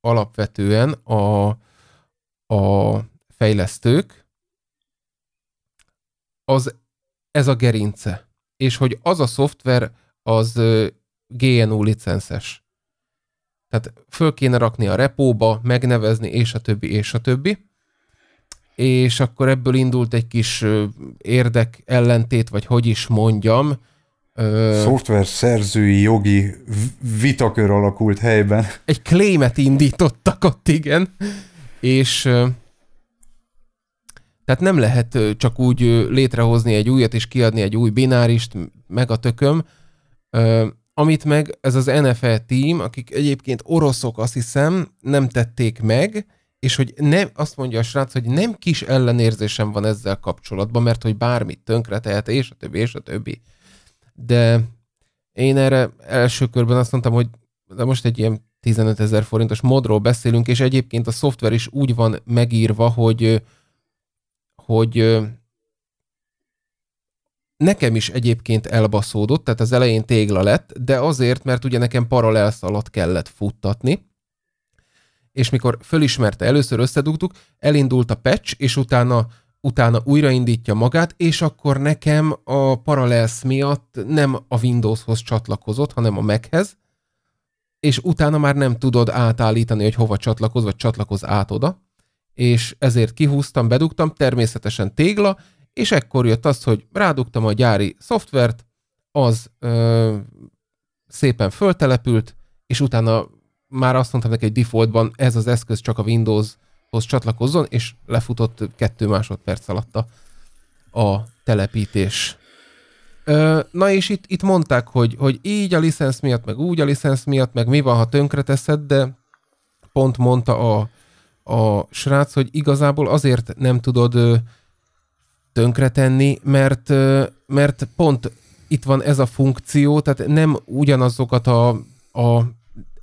alapvetően a, a fejlesztők, az ez a gerince. És hogy az a szoftver az GNU licences. Tehát föl kéne rakni a repóba, megnevezni, és a többi, és a többi. És akkor ebből indult egy kis érdek ellentét, vagy hogy is mondjam. Szoftver szerzői jogi vitakör alakult helyben. Egy klémet indítottak ott, igen. És tehát nem lehet csak úgy létrehozni egy újat és kiadni egy új binárist, meg a tököm amit meg ez az NFL team, akik egyébként oroszok, azt hiszem, nem tették meg, és hogy nem, azt mondja a srác, hogy nem kis ellenérzésem van ezzel kapcsolatban, mert hogy bármit tönkre tehet, és a többi, és a többi. De én erre első körben azt mondtam, hogy de most egy ilyen 15 ezer forintos modról beszélünk, és egyébként a szoftver is úgy van megírva, hogy, hogy nekem is egyébként elbaszódott, tehát az elején tégla lett, de azért, mert ugye nekem paralel szalat kellett futtatni, és mikor fölismerte, először összedugtuk, elindult a patch, és utána utána újraindítja magát, és akkor nekem a Parallels miatt nem a Windowshoz csatlakozott, hanem a Machez, és utána már nem tudod átállítani, hogy hova csatlakoz, vagy csatlakoz át oda, és ezért kihúztam, bedugtam, természetesen tégla, és ekkor jött az, hogy rádugtam a gyári szoftvert, az ö, szépen föltelepült, és utána már azt mondtam neki, hogy defaultban ez az eszköz csak a Windowshoz csatlakozzon, és lefutott kettő másodperc alatt a, a telepítés. Ö, na és itt, itt mondták, hogy, hogy így a licensz miatt, meg úgy a licensz miatt, meg mi van, ha tönkreteszed, de pont mondta a, a srác, hogy igazából azért nem tudod tönkretenni, mert, mert pont itt van ez a funkció, tehát nem ugyanazokat a, a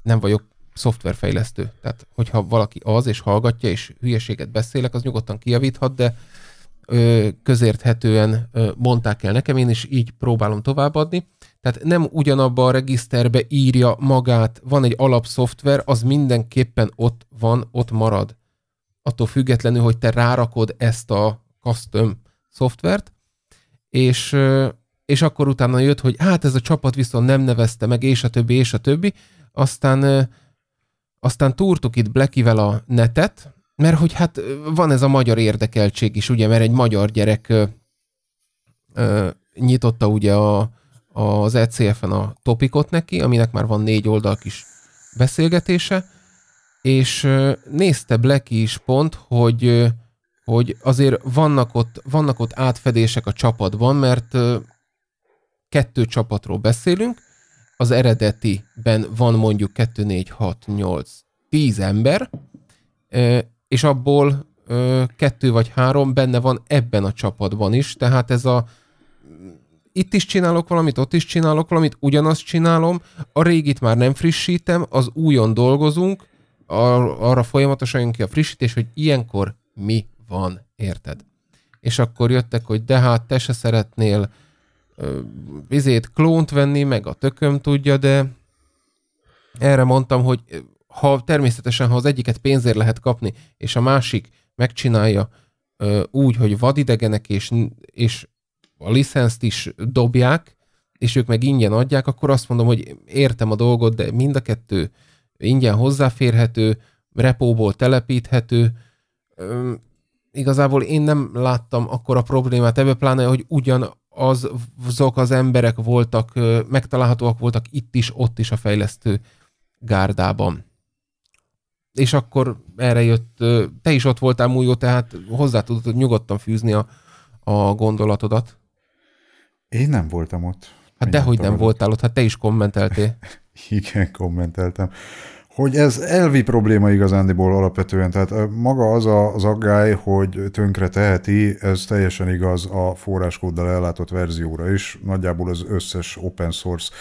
nem vagyok szoftverfejlesztő. Tehát, hogyha valaki az, és hallgatja, és hülyeséget beszélek, az nyugodtan kijavíthat, de ö, közérthetően ö, mondták el nekem, én is így próbálom továbbadni. Tehát nem ugyanabba a regiszterbe írja magát, van egy alapszoftver, az mindenképpen ott van, ott marad. Attól függetlenül, hogy te rárakod ezt a custom szoftvert, és, és akkor utána jött, hogy hát ez a csapat viszont nem nevezte meg, és a többi, és a többi. Aztán, aztán túrtuk itt Blackivel a netet, mert hogy hát van ez a magyar érdekeltség is, ugye, mert egy magyar gyerek ö, ö, nyitotta ugye a, az ECF-en a topikot neki, aminek már van négy oldal kis beszélgetése, és ö, nézte Blacky is pont, hogy hogy azért vannak ott, vannak ott átfedések a csapatban, mert kettő csapatról beszélünk, az eredetiben van mondjuk 2, 4, 6, 8, 10 ember, és abból kettő vagy három benne van ebben a csapatban is, tehát ez a itt is csinálok valamit, ott is csinálok valamit, ugyanazt csinálom, a régit már nem frissítem, az újon dolgozunk, arra folyamatosan jön ki a frissítés, hogy ilyenkor mi van, érted? És akkor jöttek, hogy de hát te se szeretnél vizét klónt venni, meg a tököm tudja, de erre mondtam, hogy ha természetesen, ha az egyiket pénzért lehet kapni, és a másik megcsinálja ö, úgy, hogy vadidegenek, és, és a licenszt is dobják, és ők meg ingyen adják, akkor azt mondom, hogy értem a dolgot, de mind a kettő ingyen hozzáférhető, repóból telepíthető, igazából én nem láttam akkor a problémát ebbe, pláne, hogy ugyan az, azok az emberek voltak, megtalálhatóak voltak itt is, ott is a fejlesztő gárdában. És akkor erre jött, te is ott voltál múljó, tehát hozzá tudod nyugodtan fűzni a, a gondolatodat. Én nem voltam ott. Hát dehogy nem voltál ott, hát te is kommenteltél. Igen, kommenteltem hogy ez elvi probléma igazándiból alapvetően, tehát maga az a, az aggály, hogy tönkre teheti, ez teljesen igaz a forráskóddal ellátott verzióra is, nagyjából az összes open source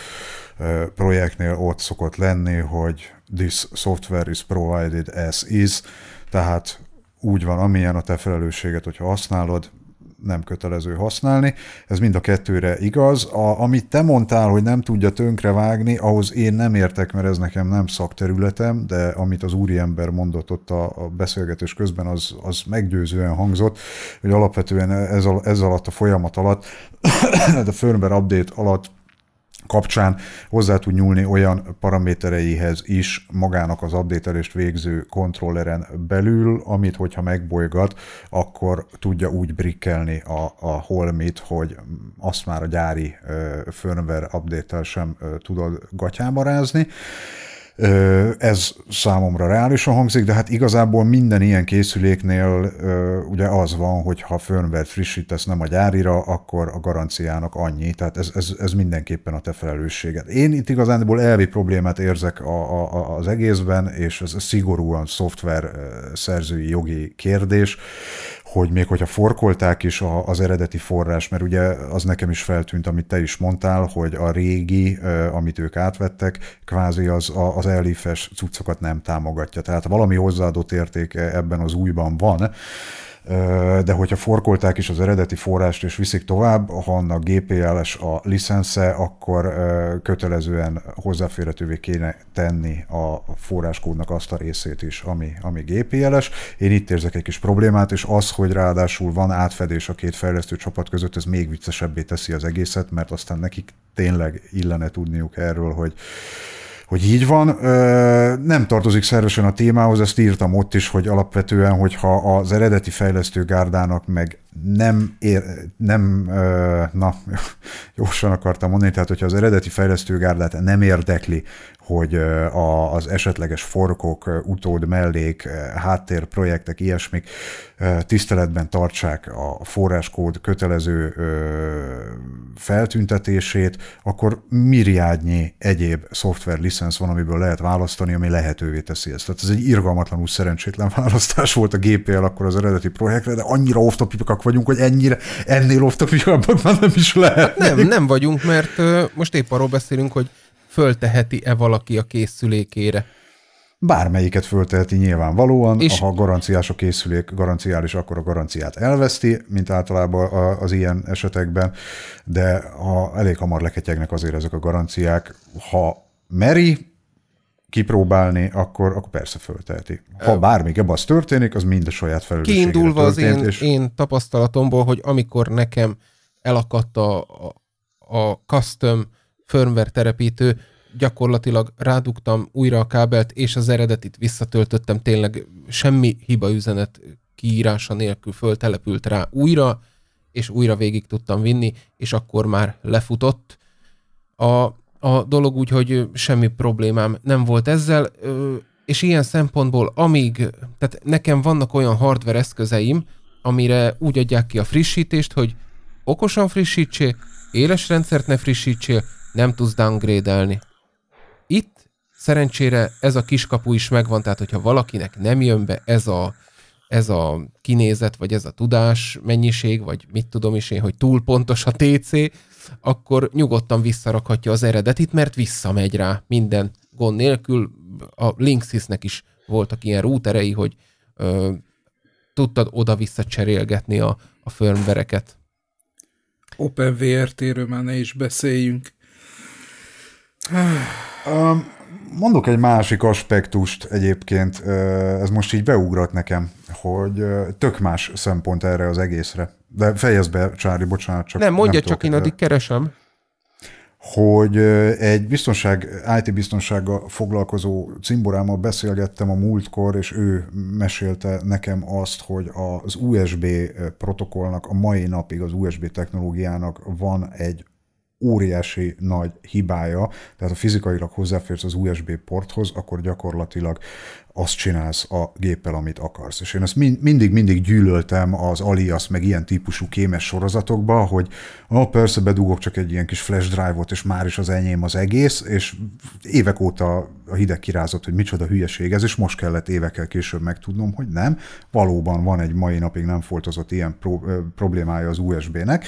projektnél ott szokott lenni, hogy this software is provided as is, tehát úgy van, amilyen a te felelősséget, hogyha használod, nem kötelező használni. Ez mind a kettőre igaz. A, amit te mondtál, hogy nem tudja tönkre vágni, ahhoz én nem értek, mert ez nekem nem szakterületem, de amit az úriember mondott ott a, a beszélgetés közben, az, az meggyőzően hangzott, hogy alapvetően ez, a, ez alatt a folyamat alatt, a firmware update alatt kapcsán hozzá tud nyúlni olyan paramétereihez is magának az updatelést végző kontrolleren belül, amit hogyha megbolygat, akkor tudja úgy brikkelni a, a holmit, hogy azt már a gyári firmware update sem tudod gatyámarázni. rázni. Ez számomra reálisan hangzik, de hát igazából minden ilyen készüléknél ugye az van, hogy ha firmware frissítesz nem a gyárira, akkor a garanciának annyi, tehát ez, ez, ez mindenképpen a te felelősséged. Én itt igazából elvi problémát érzek a, a, a, az egészben, és ez szigorúan szoftver szerzői jogi kérdés hogy még hogyha forkolták is a, az eredeti forrás, mert ugye az nekem is feltűnt, amit te is mondtál, hogy a régi, amit ők átvettek, kvázi az, az elifes cuccokat nem támogatja. Tehát valami hozzáadott érték ebben az újban van, de hogyha forkolták is az eredeti forrást és viszik tovább, ha annak GPL-es a licensze, akkor kötelezően hozzáférhetővé kéne tenni a forráskódnak azt a részét is, ami, ami GPL-es. Én itt érzek egy kis problémát, és az, hogy ráadásul van átfedés a két fejlesztő csapat között, ez még viccesebbé teszi az egészet, mert aztán nekik tényleg illene tudniuk erről, hogy hogy így van. Nem tartozik szervesen a témához, ezt írtam ott is, hogy alapvetően, hogyha az eredeti gárdának meg nem, ér, nem na, jósan akartam mondani, tehát hogyha az eredeti fejlesztőgárdát nem érdekli, hogy a, az esetleges forkok, utód, mellék, háttérprojektek, ilyesmik tiszteletben tartsák a forráskód kötelező feltüntetését, akkor miriádnyi egyéb szoftver licensz van, amiből lehet választani, ami lehetővé teszi ezt. Tehát ez egy irgalmatlanul szerencsétlen választás volt a GPL akkor az eredeti projektre, de annyira off vagyunk, hogy ennyire, ennél oftak vigyábbak már nem is lehet. Hát nem, nem vagyunk, mert ö, most épp arról beszélünk, hogy fölteheti-e valaki a készülékére. Bármelyiket fölteheti nyilvánvalóan, és ha garanciás a készülék garanciális, akkor a garanciát elveszti, mint általában az ilyen esetekben, de ha elég hamar leketyegnek azért ezek a garanciák, ha meri, kipróbálni, akkor, akkor persze fölteheti. Ha bármi az történik, az mind a saját felelősségére Kiindulva történt, az én, és... én tapasztalatomból, hogy amikor nekem elakadt a, a custom firmware terepítő, gyakorlatilag rádugtam újra a kábelt, és az eredetit visszatöltöttem tényleg semmi hiba üzenet kiírása nélkül föltelepült rá újra, és újra végig tudtam vinni, és akkor már lefutott. A a dolog úgy, hogy semmi problémám nem volt ezzel, és ilyen szempontból amíg, tehát nekem vannak olyan hardware eszközeim, amire úgy adják ki a frissítést, hogy okosan frissítsél, éles rendszert ne frissítsél, nem tudsz downgrade-elni. Itt szerencsére ez a kiskapu is megvan, tehát hogyha valakinek nem jön be ez a, ez a kinézet, vagy ez a tudás mennyiség, vagy mit tudom is én, hogy túl pontos a TC, akkor nyugodtan visszarakhatja az eredetit, mert visszamegy rá minden gond nélkül. A Linksysnek is voltak ilyen rúterei, hogy ö, tudtad oda-vissza cserélgetni a, a firmvereket. OpenVRT-ről már ne is beszéljünk. Mondok egy másik aspektust egyébként, ez most így beugrat nekem, hogy tök más szempont erre az egészre. De fejezd be, Csári, bocsánat, csak Nem, mondja nem csak, én addig keresem. Hogy egy biztonság, IT biztonsággal foglalkozó cimborámmal beszélgettem a múltkor, és ő mesélte nekem azt, hogy az USB protokollnak a mai napig, az USB technológiának van egy óriási nagy hibája, tehát ha fizikailag hozzáférsz az USB porthoz, akkor gyakorlatilag azt csinálsz a géppel, amit akarsz. És én ezt mindig-mindig gyűlöltem az Alias, meg ilyen típusú kémes sorozatokba, hogy ah, persze bedugok csak egy ilyen kis flash drive-ot, és már is az enyém az egész, és évek óta a hideg kirázott, hogy micsoda hülyeség ez, és most kellett évekkel később megtudnom, hogy nem, valóban van egy mai napig nem foltozott ilyen pro- problémája az USB-nek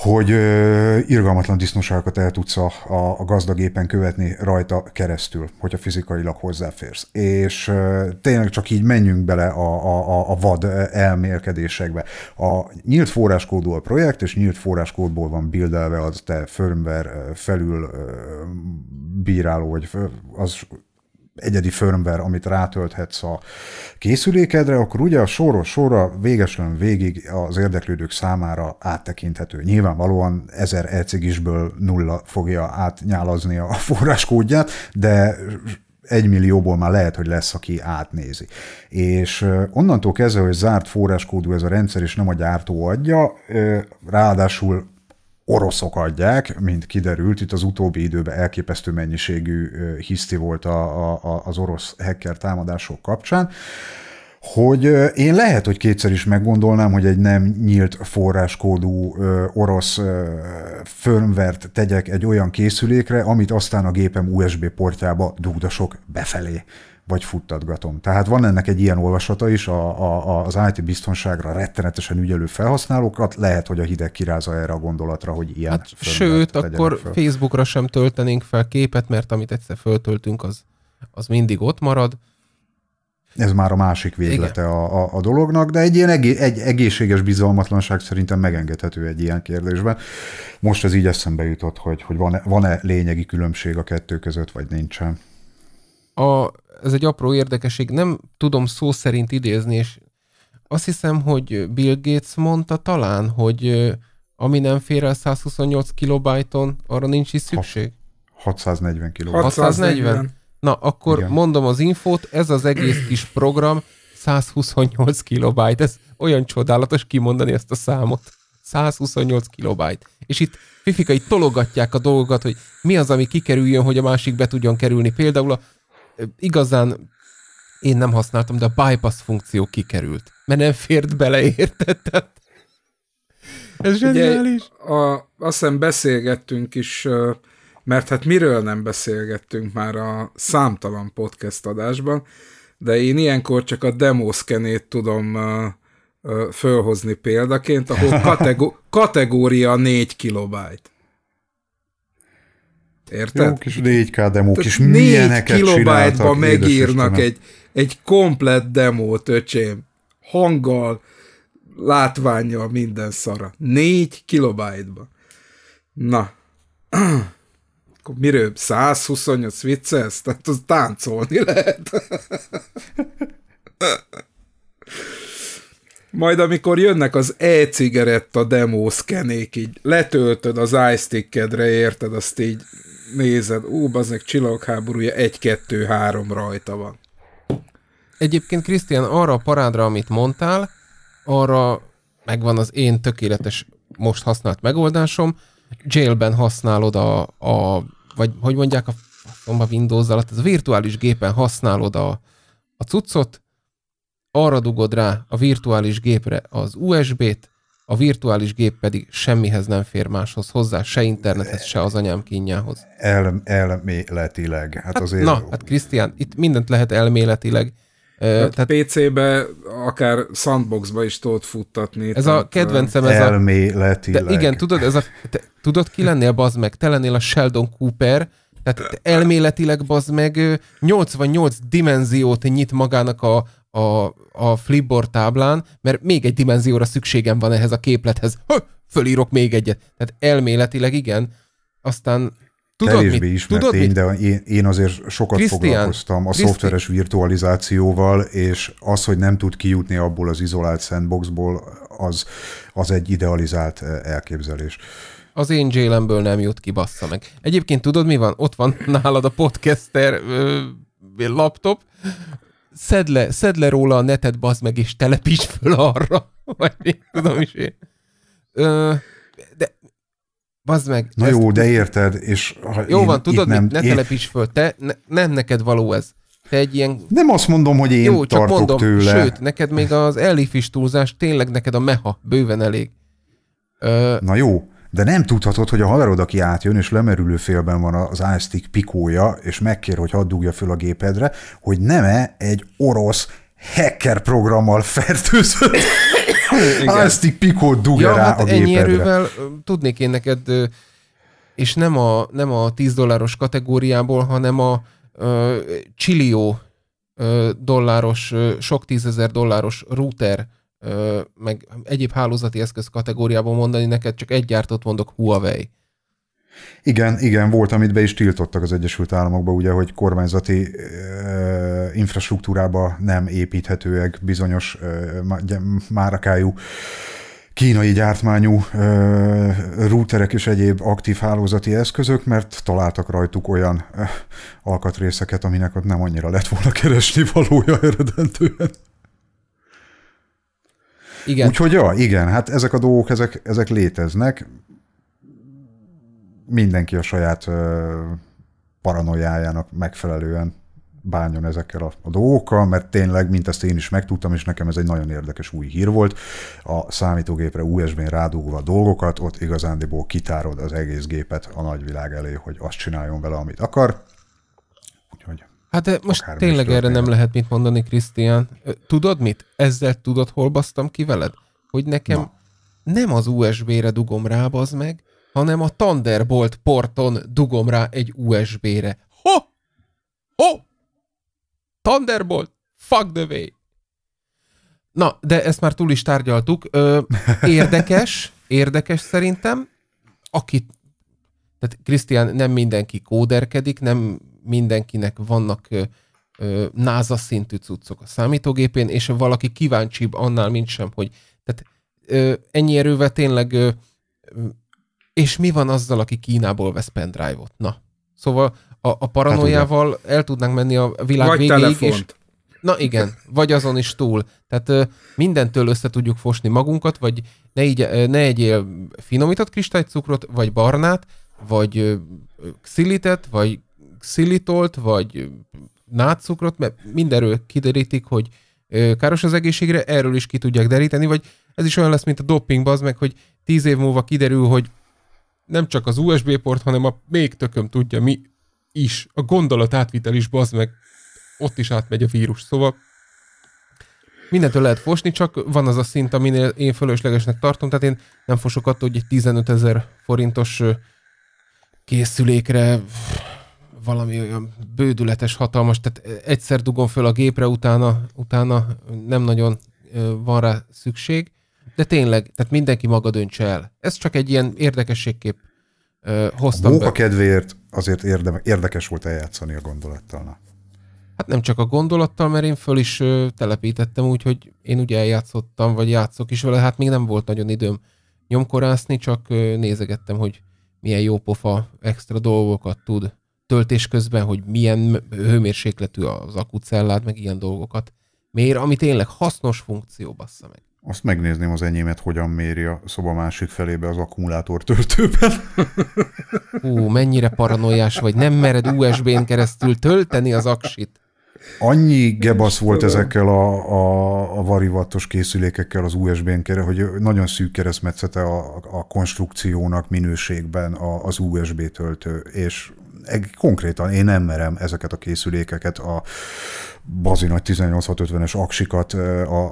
hogy ö, irgalmatlan disznóságokat el tudsz a, a, a gazdagépen követni rajta keresztül, hogyha fizikailag hozzáférsz. És ö, tényleg csak így menjünk bele a, a, a vad elmélkedésekbe. A nyílt forráskódú a projekt, és nyílt forráskódból van bildelve az te firmware felül ö, bíráló, vagy az egyedi firmware, amit rátölthetsz a készülékedre, akkor ugye a sorról sorra végesen végig az érdeklődők számára áttekinthető. Nyilvánvalóan 1000 ecigisből nulla fogja átnyálazni a forráskódját, de egy millióból már lehet, hogy lesz, aki átnézi. És onnantól kezdve, hogy zárt forráskódú ez a rendszer, és nem a gyártó adja, ráadásul oroszok adják, mint kiderült, itt az utóbbi időben elképesztő mennyiségű hiszti volt a, a, az orosz hacker támadások kapcsán, hogy én lehet, hogy kétszer is meggondolnám, hogy egy nem nyílt forráskódú orosz firmvert tegyek egy olyan készülékre, amit aztán a gépem USB portjába dugdasok befelé vagy futtatgatom. Tehát van ennek egy ilyen olvasata is, a, a, az IT biztonságra rettenetesen ügyelő felhasználókat, lehet, hogy a hideg kirázza erre a gondolatra, hogy ilyen. Hát, sőt, akkor föl. Facebookra sem töltenénk fel képet, mert amit egyszer föltöltünk, az, az mindig ott marad. Ez már a másik véglete a, a, a dolognak, de egy ilyen egé- egy egészséges bizalmatlanság szerintem megengedhető egy ilyen kérdésben. Most ez így eszembe jutott, hogy, hogy van-e, van-e lényegi különbség a kettő között, vagy nincsen. A ez egy apró érdekesség, nem tudom szó szerint idézni, és azt hiszem, hogy Bill Gates mondta talán, hogy ami nem fér el 128 kilobajton, arra nincs is szükség. 640 kilobajton. 640. 640. Na, akkor Igen. mondom az infót, ez az egész kis program 128 kilobajt. Ez olyan csodálatos kimondani ezt a számot. 128 kilobajt. És itt fifikai tologatják a dolgokat, hogy mi az, ami kikerüljön, hogy a másik be tudjon kerülni. Például a igazán én nem használtam, de a bypass funkció kikerült, mert nem fért bele, érted? Ez zseniális. A, azt hiszem beszélgettünk is, mert hát miről nem beszélgettünk már a számtalan podcast adásban, de én ilyenkor csak a demoszkenét tudom fölhozni példaként, ahol kategó- kategória 4 kilobájt. Érted? Jó kis 4K demók is, milyeneket kilobájtba megírnak egy, egy komplet demót, öcsém. Hanggal, látványjal, minden szara. 4 kilobájtba. Na. Akkor miről? 128 viccelsz? Tehát az táncolni lehet. Majd amikor jönnek az e-cigaretta demószkenék, így letöltöd az iStickedre, érted, azt így nézed, ó, bazeg, háborúja egy-kettő-három rajta van. Egyébként, Krisztián, arra a parádra, amit mondtál, arra megvan az én tökéletes most használt megoldásom. Jailben használod a, a vagy hogy mondják a, a Windows alatt, ez a virtuális gépen használod a, a cuccot, arra dugod rá a virtuális gépre az USB-t, a virtuális gép pedig semmihez nem fér máshoz hozzá, se internethez, se az anyám kínjához. El, elméletileg. Hát, hát azért... Na, hát Krisztián, itt mindent lehet elméletileg. Hát tehát, tehát PC-be, akár sandboxba is tudod futtatni. Ez tehát, a kedvencem, ez elméletileg. a... De igen, tudod, ez a, te, tudod ki lennél, bazd meg? Te lennél a Sheldon Cooper, tehát elméletileg bazd meg 88 dimenziót nyit magának a, a, a Flipboard táblán, mert még egy dimenzióra szükségem van ehhez a képlethez. Hö, fölírok még egyet. Tehát elméletileg igen. Aztán tudod mit? tudod tény, mit? de én, én azért sokat Christian, foglalkoztam a Christi... szoftveres virtualizációval, és az, hogy nem tud kijutni abból az izolált sandboxból, az, az egy idealizált eh, elképzelés. Az én jélemből nem jut ki, bassza meg. Egyébként tudod mi van? Ott van nálad a podcaster ö, laptop, szedd le, szedd le róla a netet, bazd meg, és telepíts föl arra. Vagy én tudom is én. Ö, de bazd meg. Na jó, de érted, és ha Jó én, van, tudod, nem, mit, ne én... telepíts föl, te, ne, nem neked való ez. Te egy ilyen... Nem azt mondom, hogy én Jó, csak tartok mondom, tőle. Sőt, neked még az elifis túlzás tényleg neked a meha bőven elég. Ö... Na jó, de nem tudhatod, hogy a haverod, aki átjön, és lemerülő félben van az iStick pikója, és megkér, hogy hadd dugja föl a gépedre, hogy nem-e egy orosz hacker programmal fertőzött iStick pikót dugja ja, rá hát a ennyi gépedre. erővel tudnék én neked, és nem a, nem a 10 dolláros kategóriából, hanem a uh, Chilio dolláros, sok tízezer dolláros router meg egyéb hálózati eszköz kategóriában mondani, neked csak egy gyártót mondok, Huawei. Igen, igen, volt, amit be is tiltottak az Egyesült Államokba, ugye, hogy kormányzati ö, infrastruktúrába nem építhetőek bizonyos ö, márakájú kínai gyártmányú ö, routerek és egyéb aktív hálózati eszközök, mert találtak rajtuk olyan ö, alkatrészeket, aminek ott nem annyira lett volna keresni valója eredetően. Igen. Úgyhogy ja, igen, hát ezek a dolgok, ezek, ezek léteznek. Mindenki a saját ö, paranoiájának megfelelően bánjon ezekkel a, a dolgokkal, mert tényleg, mint ezt én is megtudtam, és nekem ez egy nagyon érdekes új hír volt, a számítógépre USB-n rádugva a dolgokat, ott igazándiból kitárod az egész gépet a nagyvilág elé, hogy azt csináljon vele, amit akar. Hát de most tényleg erre nem lehet mit mondani, Krisztián. Tudod mit? Ezzel tudod, hol basztam ki veled? Hogy nekem Na. nem az USB-re dugom rá, az meg, hanem a Thunderbolt porton dugom rá egy USB-re. Ho! Ho! Thunderbolt! Fuck the way! Na, de ezt már túl is tárgyaltuk. Ö, érdekes, érdekes szerintem. Aki, tehát Krisztián, nem mindenki kóderkedik, nem mindenkinek vannak NASA szintű cuccok a számítógépén, és valaki kíváncsibb annál, mint sem, hogy tehát ennyi erővel tényleg és mi van azzal, aki Kínából vesz pendrive-ot? Na. Szóval a, a paranoiával hát el tudnánk menni a világ Vagy végéig. Telefont. És, na igen, vagy azon is túl. Tehát ö, mindentől össze tudjuk fosni magunkat, vagy ne, így, ö, ne egyél finomított kristálycukrot, vagy barnát, vagy ö, xilitet, vagy szilitolt, vagy nátszukrot, mert mindenről kiderítik, hogy káros az egészségre, erről is ki tudják deríteni, vagy ez is olyan lesz, mint a doping, az meg, hogy tíz év múlva kiderül, hogy nem csak az USB port, hanem a még tököm tudja mi is. A gondolat átvitel is, bazd meg, ott is átmegy a vírus. Szóval mindentől lehet fosni, csak van az a szint, aminél én fölöslegesnek tartom, tehát én nem fosok attól, hogy egy 15 ezer forintos készülékre valami olyan bődületes, hatalmas, tehát egyszer dugom föl a gépre, utána, utána nem nagyon van rá szükség, de tényleg, tehát mindenki maga döntse el. Ez csak egy ilyen érdekességkép hoztam. A be. A kedvéért azért érde, érdekes volt eljátszani a gondolattal. Na. Hát nem csak a gondolattal, mert én föl is telepítettem úgy, hogy én ugye eljátszottam, vagy játszok is vele, hát még nem volt nagyon időm nyomkorászni, csak nézegettem, hogy milyen pofa, extra dolgokat tud töltés közben, hogy milyen hőmérsékletű az akucellád, meg ilyen dolgokat mér, ami tényleg hasznos funkció, bassza meg. Azt megnézném az enyémet, hogyan méri a szoba másik felébe az akkumulátor töltőben. Ú, mennyire paranoiás vagy, nem mered USB-n keresztül tölteni az aksit annyi gebasz volt tudom. ezekkel a, a, a varivatos készülékekkel az USB-n, kere, hogy nagyon szűk keresztmetszete a, a konstrukciónak minőségben a, az USB töltő, és konkrétan én nem merem ezeket a készülékeket, a bazi nagy 18650-es aksikat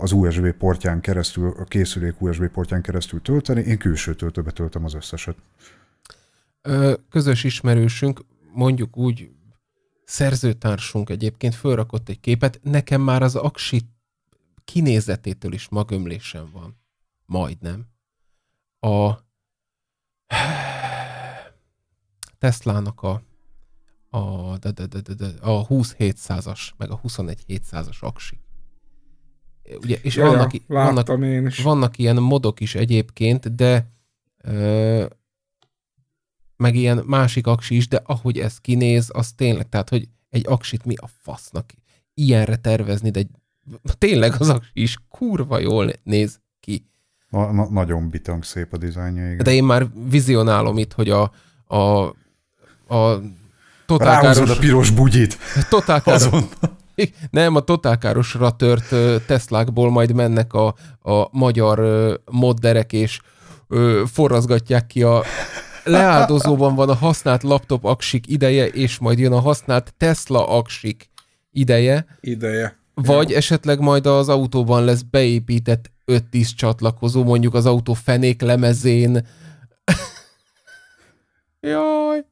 az USB portján keresztül, a készülék USB portján keresztül tölteni, én külső töltőbe töltöm az összeset. Közös ismerősünk mondjuk úgy szerzőtársunk egyébként fölrakott egy képet, nekem már az aksi kinézetétől is magömlésem van. Majdnem. A Teslának a a, de, de, de, de, de, a 2700-as, meg a 21700-as aksi. Ugye, és ja, vannak, ja, vannak, én is. vannak ilyen modok is egyébként, de ö, meg ilyen másik aksi is, de ahogy ez kinéz, az tényleg, tehát, hogy egy aksit mi a fasznak ilyenre tervezni, de tényleg az aksi is kurva jól néz ki. Na, na, nagyon bitang szép a dizájnja, igen. De én már vizionálom itt, hogy a, a, a totálkáros... a piros bugyit. Totálkáros... Nem, a totálkárosra tört Teslákból majd mennek a, a magyar modderek, és forrazgatják ki a leáldozóban van a használt laptop aksik ideje, és majd jön a használt Tesla aksik ideje. Ideje. Vagy Jó. esetleg majd az autóban lesz beépített 5-10 csatlakozó, mondjuk az autó fenék lemezén. Jaj!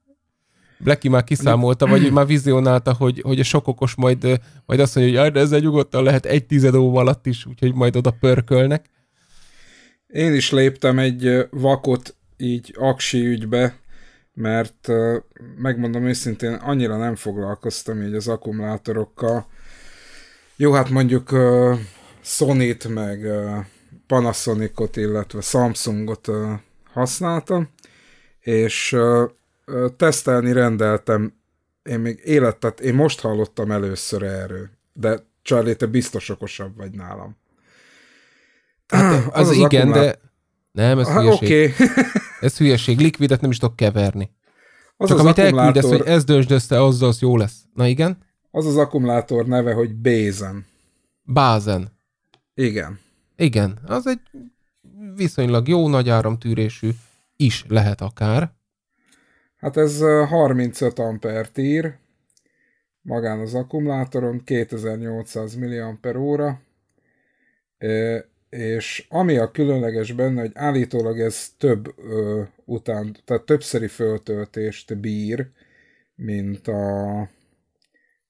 Blacky már kiszámolta, vagy már vizionálta, hogy, hogy a sokokos majd, majd azt mondja, hogy de ezzel nyugodtan lehet egy tized óv alatt is, úgyhogy majd oda pörkölnek. Én is léptem egy vakot így aksi ügybe, mert megmondom őszintén, annyira nem foglalkoztam így az akkumulátorokkal. Jó, hát mondjuk Sony-t, meg Panasonicot, illetve Samsungot használtam, és tesztelni rendeltem, én még életet, én most hallottam először erről, de Charlie, te biztos okosabb vagy nálam. Hát az, az, az igen, akkumulát... de nem, ez Aha, hülyeség. Okay. ez hülyeség. Likvidet nem is tudok keverni. Az Csak az amit akkumulátor... elküldesz, hogy ez döntsd össze, az az jó lesz. Na igen? Az az akkumulátor neve, hogy Bézen. Bázen. Igen. Igen, az egy viszonylag jó nagy áramtűrésű is lehet akár. Hát ez 35 ampert ír magán az akkumulátoron, 2800 mAh, és ami a különleges benne, hogy állítólag ez több ö, után, tehát többszöri föltöltést bír, mint a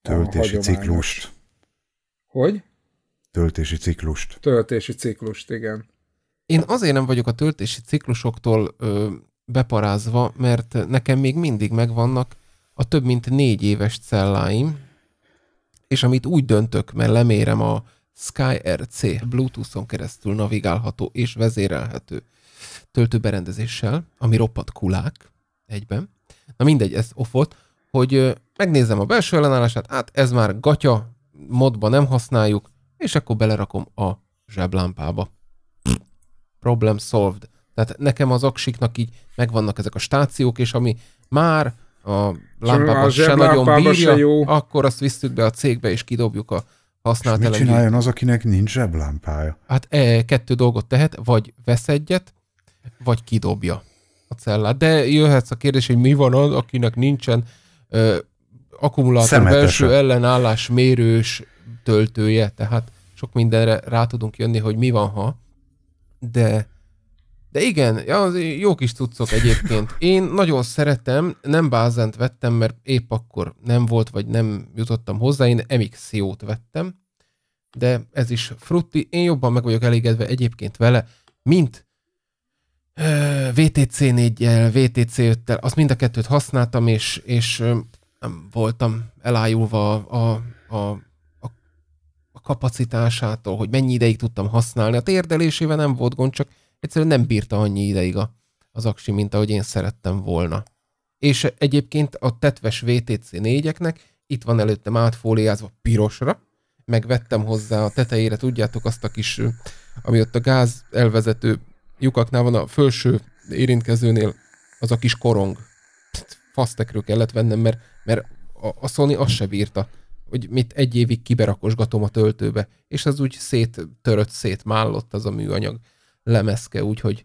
töltési a ciklust. Hogy? Töltési ciklust. Töltési ciklust, igen. Én azért nem vagyok a töltési ciklusoktól ö, beparázva, mert nekem még mindig megvannak a több mint négy éves celláim, és amit úgy döntök, mert lemérem a, SkyRC Bluetooth-on keresztül navigálható és vezérelhető töltőberendezéssel, ami roppant kulák egyben. Na mindegy, ez offot, hogy megnézem a belső ellenállását, hát ez már gatya, modba nem használjuk, és akkor belerakom a zseblámpába. Problem solved. Tehát nekem az aksiknak így megvannak ezek a stációk, és ami már a lámpában se nagyon bírja, se jó. akkor azt visszük be a cégbe, és kidobjuk a használat És mit csináljon az, akinek nincs zseblámpája? Hát e, kettő dolgot tehet, vagy vesz egyet, vagy kidobja a cellát. De jöhetsz a kérdés, hogy mi van az, akinek nincsen ö, akkumulátor Szemetese. belső ellenállás mérős töltője, tehát sok mindenre rá tudunk jönni, hogy mi van, ha, de de igen, az jó kis tudszok egyébként. Én nagyon szeretem, nem bázent vettem, mert épp akkor nem volt, vagy nem jutottam hozzá, én MXCO-t vettem, de ez is frutti. Én jobban meg vagyok elégedve egyébként vele, mint VTC 4-jel, VTC 5-tel, azt mind a kettőt használtam, és, és nem voltam elájulva a, a, a, a kapacitásától, hogy mennyi ideig tudtam használni. A térdelésével nem volt gond, csak egyszerűen nem bírta annyi ideig a, az aksi, mint ahogy én szerettem volna. És egyébként a tetves VTC 4-eknek itt van előttem átfóliázva pirosra, megvettem hozzá a tetejére, tudjátok azt a kis, ami ott a gáz elvezető lyukaknál van a felső érintkezőnél, az a kis korong. Fasztekről kellett vennem, mert, mert a Sony azt se bírta, hogy mit egy évig kiberakosgatom a töltőbe, és az úgy széttörött, szétmállott az a műanyag lemezke, úgyhogy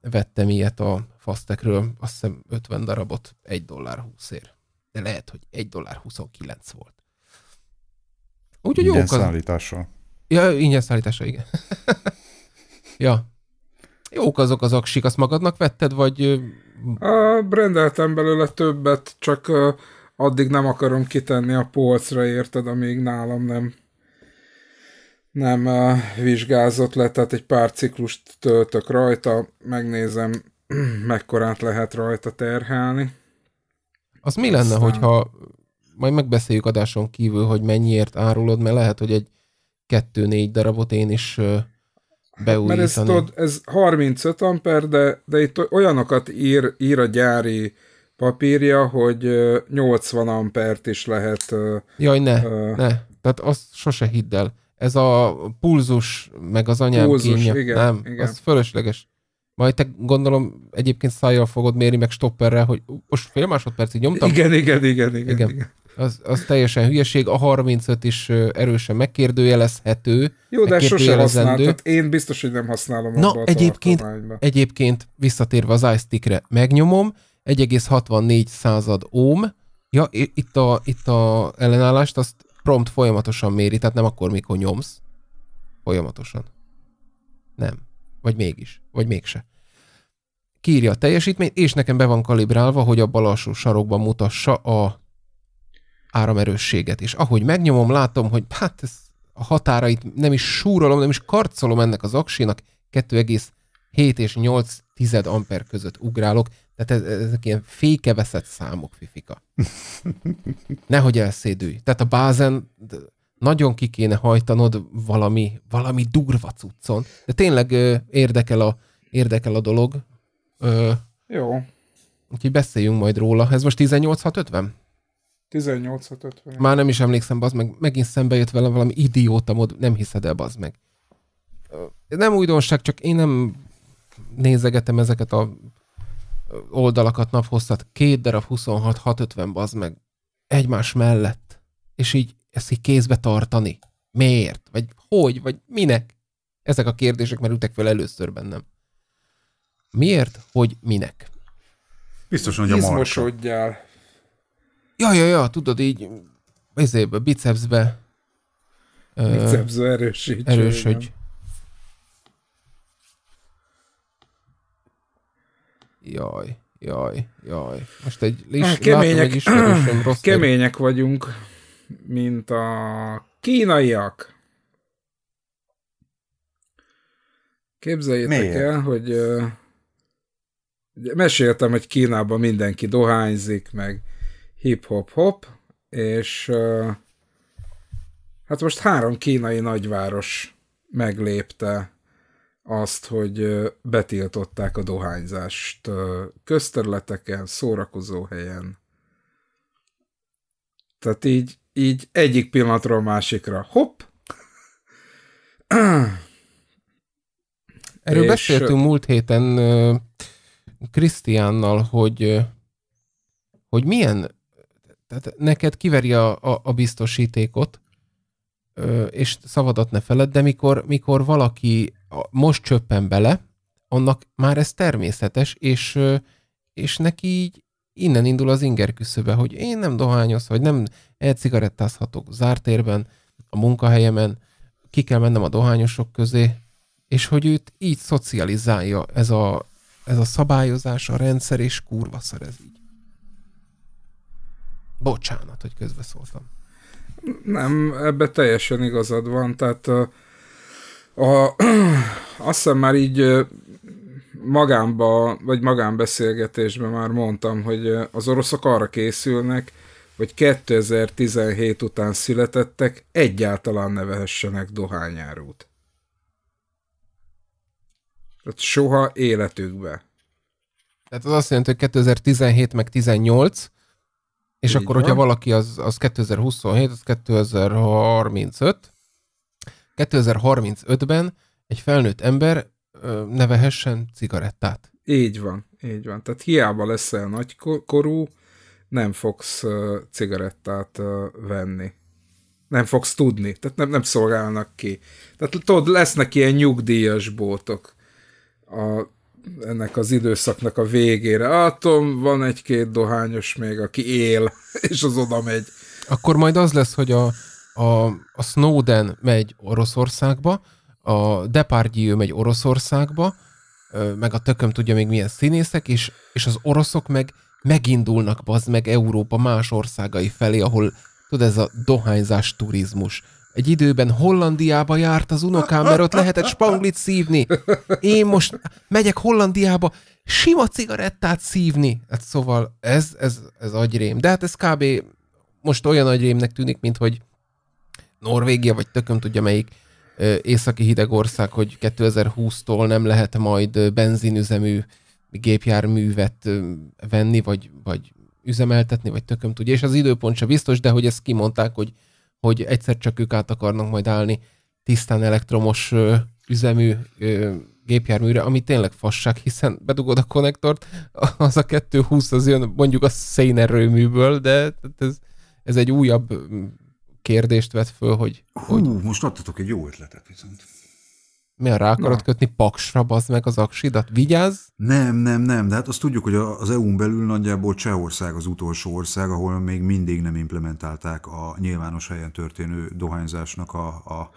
vettem ilyet a fasztekről, azt hiszem 50 darabot 1 dollár 20 ér. De lehet, hogy 1 dollár 29 volt. Úgyhogy ingyen az... szállítással. Ja, ingyen szállítása, igen. ja. Jók azok az aksik, azt magadnak vetted, vagy... A, rendeltem belőle többet, csak addig nem akarom kitenni a polcra, érted, amíg nálam nem nem vizsgázott le, tehát egy pár ciklust töltök rajta, megnézem, mekkorát lehet rajta terhelni. Az mi lenne, hogyha majd megbeszéljük adáson kívül, hogy mennyiért árulod, mert lehet, hogy egy kettő-négy darabot én is beújítanám. Mert ez, tudod, ez 35 amper, de, de itt olyanokat ír, ír a gyári papírja, hogy 80 ampert is lehet. Jaj, ne, uh, ne. Tehát azt sose hidd el ez a pulzus, meg az anyám pulzus, kínja, igen, nem? Igen. Az fölösleges. Majd te gondolom egyébként szájjal fogod mérni, meg stopperrel, hogy most fél másodpercig nyomtam? Igen, igen, igen, igen. igen. igen. Az, az teljesen hülyeség, a 35 is erősen megkérdőjelezhető. Jó, de sose használtad. Én biztos, hogy nem használom Na, abba a egyébként, egyébként visszatérve az ice megnyomom, 1,64 század ohm, Ja, itt a, itt a ellenállást azt prompt folyamatosan méri, tehát nem akkor, mikor nyomsz. Folyamatosan. Nem. Vagy mégis. Vagy mégse. Kírja a teljesítményt, és nekem be van kalibrálva, hogy a bal alsó sarokban mutassa a áramerősséget. És ahogy megnyomom, látom, hogy hát ez a határait nem is súrolom, nem is karcolom ennek az aksinak, 2,7 és 8 tized amper között ugrálok, tehát ez, ezek ilyen fékeveszett számok, fifika. Nehogy elszédülj. Tehát a bázen nagyon ki kéne hajtanod valami, valami durva cuccon. De tényleg ö, érdekel, a, érdekel a dolog. Ö, Jó. Úgyhogy beszéljünk majd róla. Ez most 18650? 18650. Már nem is emlékszem, bazd meg megint szembe jött velem valami idióta mód, nem hiszed el, bazd meg. Nem újdonság, csak én nem nézegetem ezeket a oldalakat naphosszat, két darab 26-650 bazd meg egymás mellett, és így ezt így kézbe tartani. Miért? Vagy hogy? Vagy minek? Ezek a kérdések merültek fel először bennem. Miért? Hogy minek? Biztos, hogy a marka. Ja, ja, ja, tudod így, ezébe, bicepsbe. Bicepsbe erősíts. Erősödj. Jaj, jaj, jaj. Most egy lis- kemények, látom, egy rossz Kemények vagyunk, mint a kínaiak. Képzeljétek Miért? el, hogy uh, meséltem, hogy Kínában mindenki dohányzik, meg hip-hop-hop, és uh, hát most három kínai nagyváros meglépte azt, hogy betiltották a dohányzást közterületeken, szórakozó helyen. Tehát így, így egyik pillanatról másikra. Hopp! Erről és... beszéltünk múlt héten Krisztiánnal, hogy, hogy milyen, tehát neked kiveri a, a, a biztosítékot, és szavadat ne feled, de mikor, mikor valaki most csöppen bele, annak már ez természetes, és, és neki így innen indul az inger küszöbe, hogy én nem dohányoz, vagy nem zárt térben a munkahelyemen, ki kell mennem a dohányosok közé, és hogy őt így szocializálja ez a, ez a szabályozás, a rendszer, és kurva szar ez így. Bocsánat, hogy közbeszóltam. Nem, ebbe teljesen igazad van, tehát a, a, azt hiszem már így magámba, vagy magánbeszélgetésben már mondtam, hogy az oroszok arra készülnek, hogy 2017 után születettek egyáltalán ne vehessenek dohányárút. Tehát soha életükbe. Tehát az azt jelenti, hogy 2017 meg 18 és Így akkor, van. hogyha valaki az, az 2027, az 2035, 2035-ben egy felnőtt ember nevehessen cigarettát. Így van, így van. Tehát hiába leszel nagykorú, nem fogsz cigarettát venni. Nem fogsz tudni, tehát nem, nem szolgálnak ki. Tehát tudod, lesznek ilyen nyugdíjas bótok a ennek az időszaknak a végére. Atom, van egy-két dohányos még, aki él, és az oda megy. Akkor majd az lesz, hogy a, a, a Snowden megy Oroszországba, a Depardieu megy Oroszországba, meg a tököm tudja még milyen színészek, és, és az oroszok meg megindulnak bazd meg Európa más országai felé, ahol tudod, ez a dohányzás turizmus egy időben Hollandiába járt az unokám, mert ott lehetett spanglit szívni. Én most megyek Hollandiába sima cigarettát szívni. Hát szóval ez, ez, ez agyrém. De hát ez kb. most olyan agyrémnek tűnik, mint hogy Norvégia, vagy tököm tudja melyik északi hideg ország, hogy 2020-tól nem lehet majd benzinüzemű gépjárművet venni, vagy, vagy üzemeltetni, vagy tököm tudja, és az időpont sem biztos, de hogy ezt kimondták, hogy hogy egyszer csak ők át akarnak majd állni tisztán elektromos ö, üzemű ö, gépjárműre, ami tényleg fasság, hiszen bedugod a konnektort, az a 220 az jön mondjuk a szénerőműből, de ez, ez egy újabb mm, kérdést vet föl, hogy... Hú, hogy... most adtatok egy jó ötletet viszont. Mi a rá akarod Na. kötni? Paksra bazd meg az aksidat? Vigyázz! Nem, nem, nem. De hát azt tudjuk, hogy az EU-n belül nagyjából Csehország az utolsó ország, ahol még mindig nem implementálták a nyilvános helyen történő dohányzásnak a, a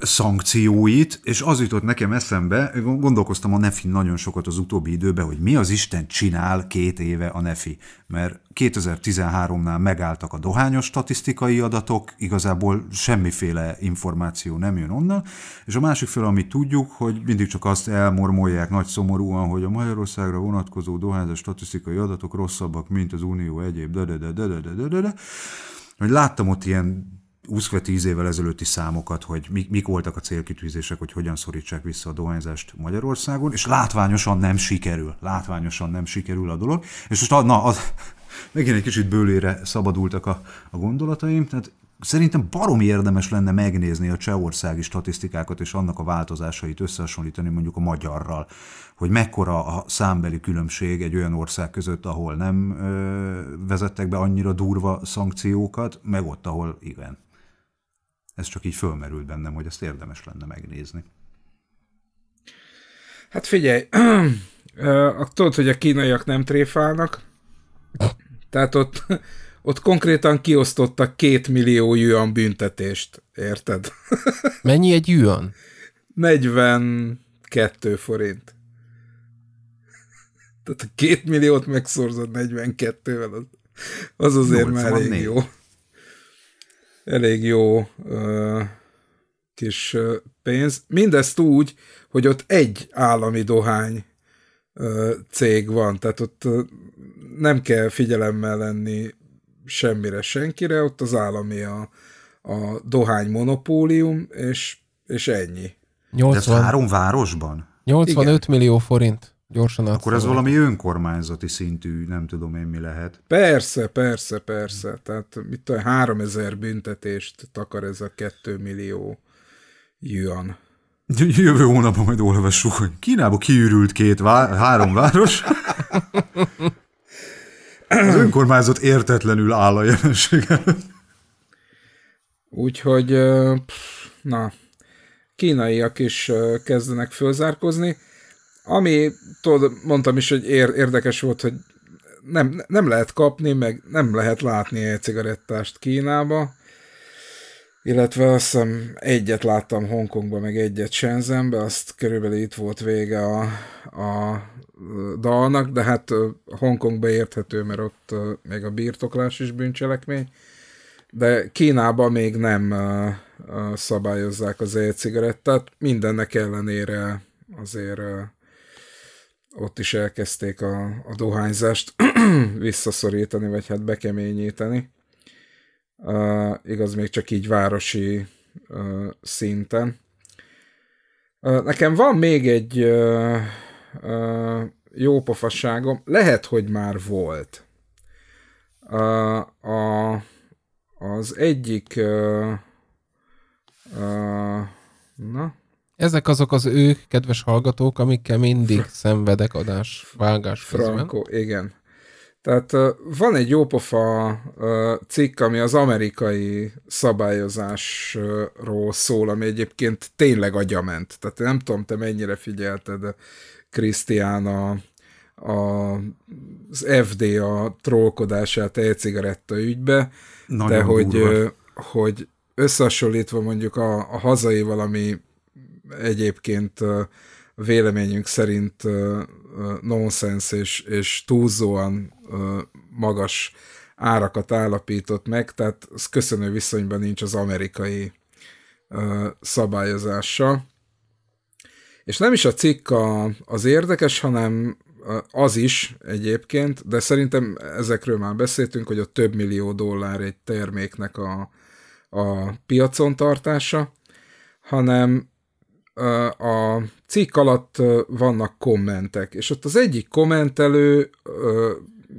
szankcióit, és az jutott nekem eszembe, gondolkoztam a Nefi nagyon sokat az utóbbi időben, hogy mi az Isten csinál két éve a Nefi, mert 2013-nál megálltak a dohányos statisztikai adatok, igazából semmiféle információ nem jön onnan, és a másik fel, amit tudjuk, hogy mindig csak azt elmormolják nagy szomorúan, hogy a Magyarországra vonatkozó Dohányos statisztikai adatok rosszabbak, mint az Unió egyéb, de de de de de de de de hogy láttam ott ilyen 20 tíz évvel ezelőtti számokat, hogy mik, mik voltak a célkitűzések, hogy hogyan szorítsák vissza a dohányzást Magyarországon, és látványosan nem sikerül. Látványosan nem sikerül a dolog. És most na, az, megint egy kicsit bőlére szabadultak a, a gondolataim, tehát szerintem baromi érdemes lenne megnézni a csehországi statisztikákat és annak a változásait összehasonlítani mondjuk a magyarral, hogy mekkora a számbeli különbség egy olyan ország között, ahol nem ö, vezettek be annyira durva szankciókat, meg ott, ahol igen ez csak így fölmerült bennem, hogy ezt érdemes lenne megnézni. Hát figyelj, tudod, hogy a kínaiak nem tréfálnak, tehát ott, ott konkrétan kiosztottak két millió yuan büntetést, érted? Mennyi egy yuan? 42 forint. Tehát a két milliót megszorzod 42-vel, az, az azért 84. már elég jó elég jó ö, kis pénz. Mindezt úgy, hogy ott egy állami dohány ö, cég van, tehát ott nem kell figyelemmel lenni semmire, senkire, ott az állami a, a dohány monopólium, és, és ennyi. 80... De ez három városban? 85 Igen. millió forint gyorsan át. Akkor ez valami önkormányzati szintű, nem tudom én mi lehet. Persze, persze, persze. Tehát mit a 3000 büntetést takar ez a 2 millió jön. Jövő hónapban majd olvassuk, hogy Kínába kiürült két, vá- három város. Az önkormányzat értetlenül áll a jelenségen. Úgyhogy, na, kínaiak is kezdenek fölzárkozni. Ami, tudod, mondtam is, hogy ér, érdekes volt, hogy nem, nem lehet kapni, meg nem lehet látni egy cigarettást Kínába, illetve azt hiszem egyet láttam Hongkongba, meg egyet Shenzhenbe, azt körülbelül itt volt vége a, a dalnak, de hát Hongkongba érthető, mert ott még a birtoklás is bűncselekmény, de Kínában még nem szabályozzák az e-cigarettát, mindennek ellenére azért ott is elkezdték a, a dohányzást visszaszorítani, vagy hát bekeményíteni. Uh, igaz, még csak így városi uh, szinten. Uh, nekem van még egy uh, uh, jó pofasságom, lehet, hogy már volt. Uh, a, az egyik uh, uh, na, ezek azok az ők, kedves hallgatók, amikkel mindig szenvedek adás, vágás közben. igen. Tehát van egy jópofa cikk, ami az amerikai szabályozásról szól, ami egyébként tényleg agyament. Tehát nem tudom, te mennyire figyelted, Krisztián, a, a, az FDA trollkodását e-cigaretta ügybe, Nagyon de hogy, hogy összehasonlítva mondjuk a, a hazai valami egyébként véleményünk szerint nonsense és, és túlzóan magas árakat állapított meg, tehát az köszönő viszonyban nincs az amerikai szabályozással. És nem is a cikk a, az érdekes, hanem az is egyébként, de szerintem ezekről már beszéltünk, hogy a több millió dollár egy terméknek a, a piacon tartása, hanem a cikk alatt vannak kommentek, és ott az egyik kommentelő,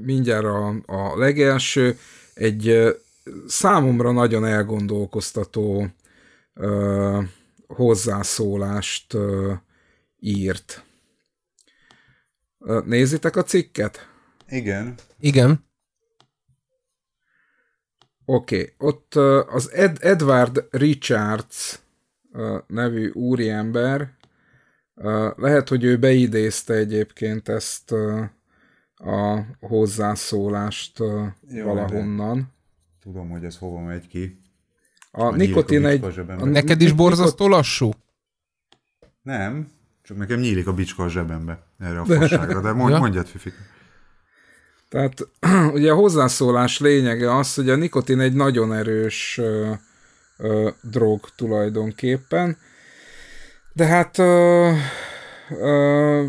mindjárt a, a legelső, egy számomra nagyon elgondolkoztató hozzászólást írt. Nézitek a cikket? Igen. Igen. Oké, okay. ott az Ed- Edward Richards nevű úriember, lehet, hogy ő beidézte egyébként ezt a hozzászólást Jó, valahonnan. De. Tudom, hogy ez hova megy ki. A, a nikotin egy... A neked is borzasztó lassú? Nem, csak nekem nyílik a bicska a zsebembe erre a fosságra, de mondj, ja? mondjad, Fifi. Tehát ugye a hozzászólás lényege az, hogy a nikotin egy nagyon erős drog tulajdonképpen. De hát ö, ö,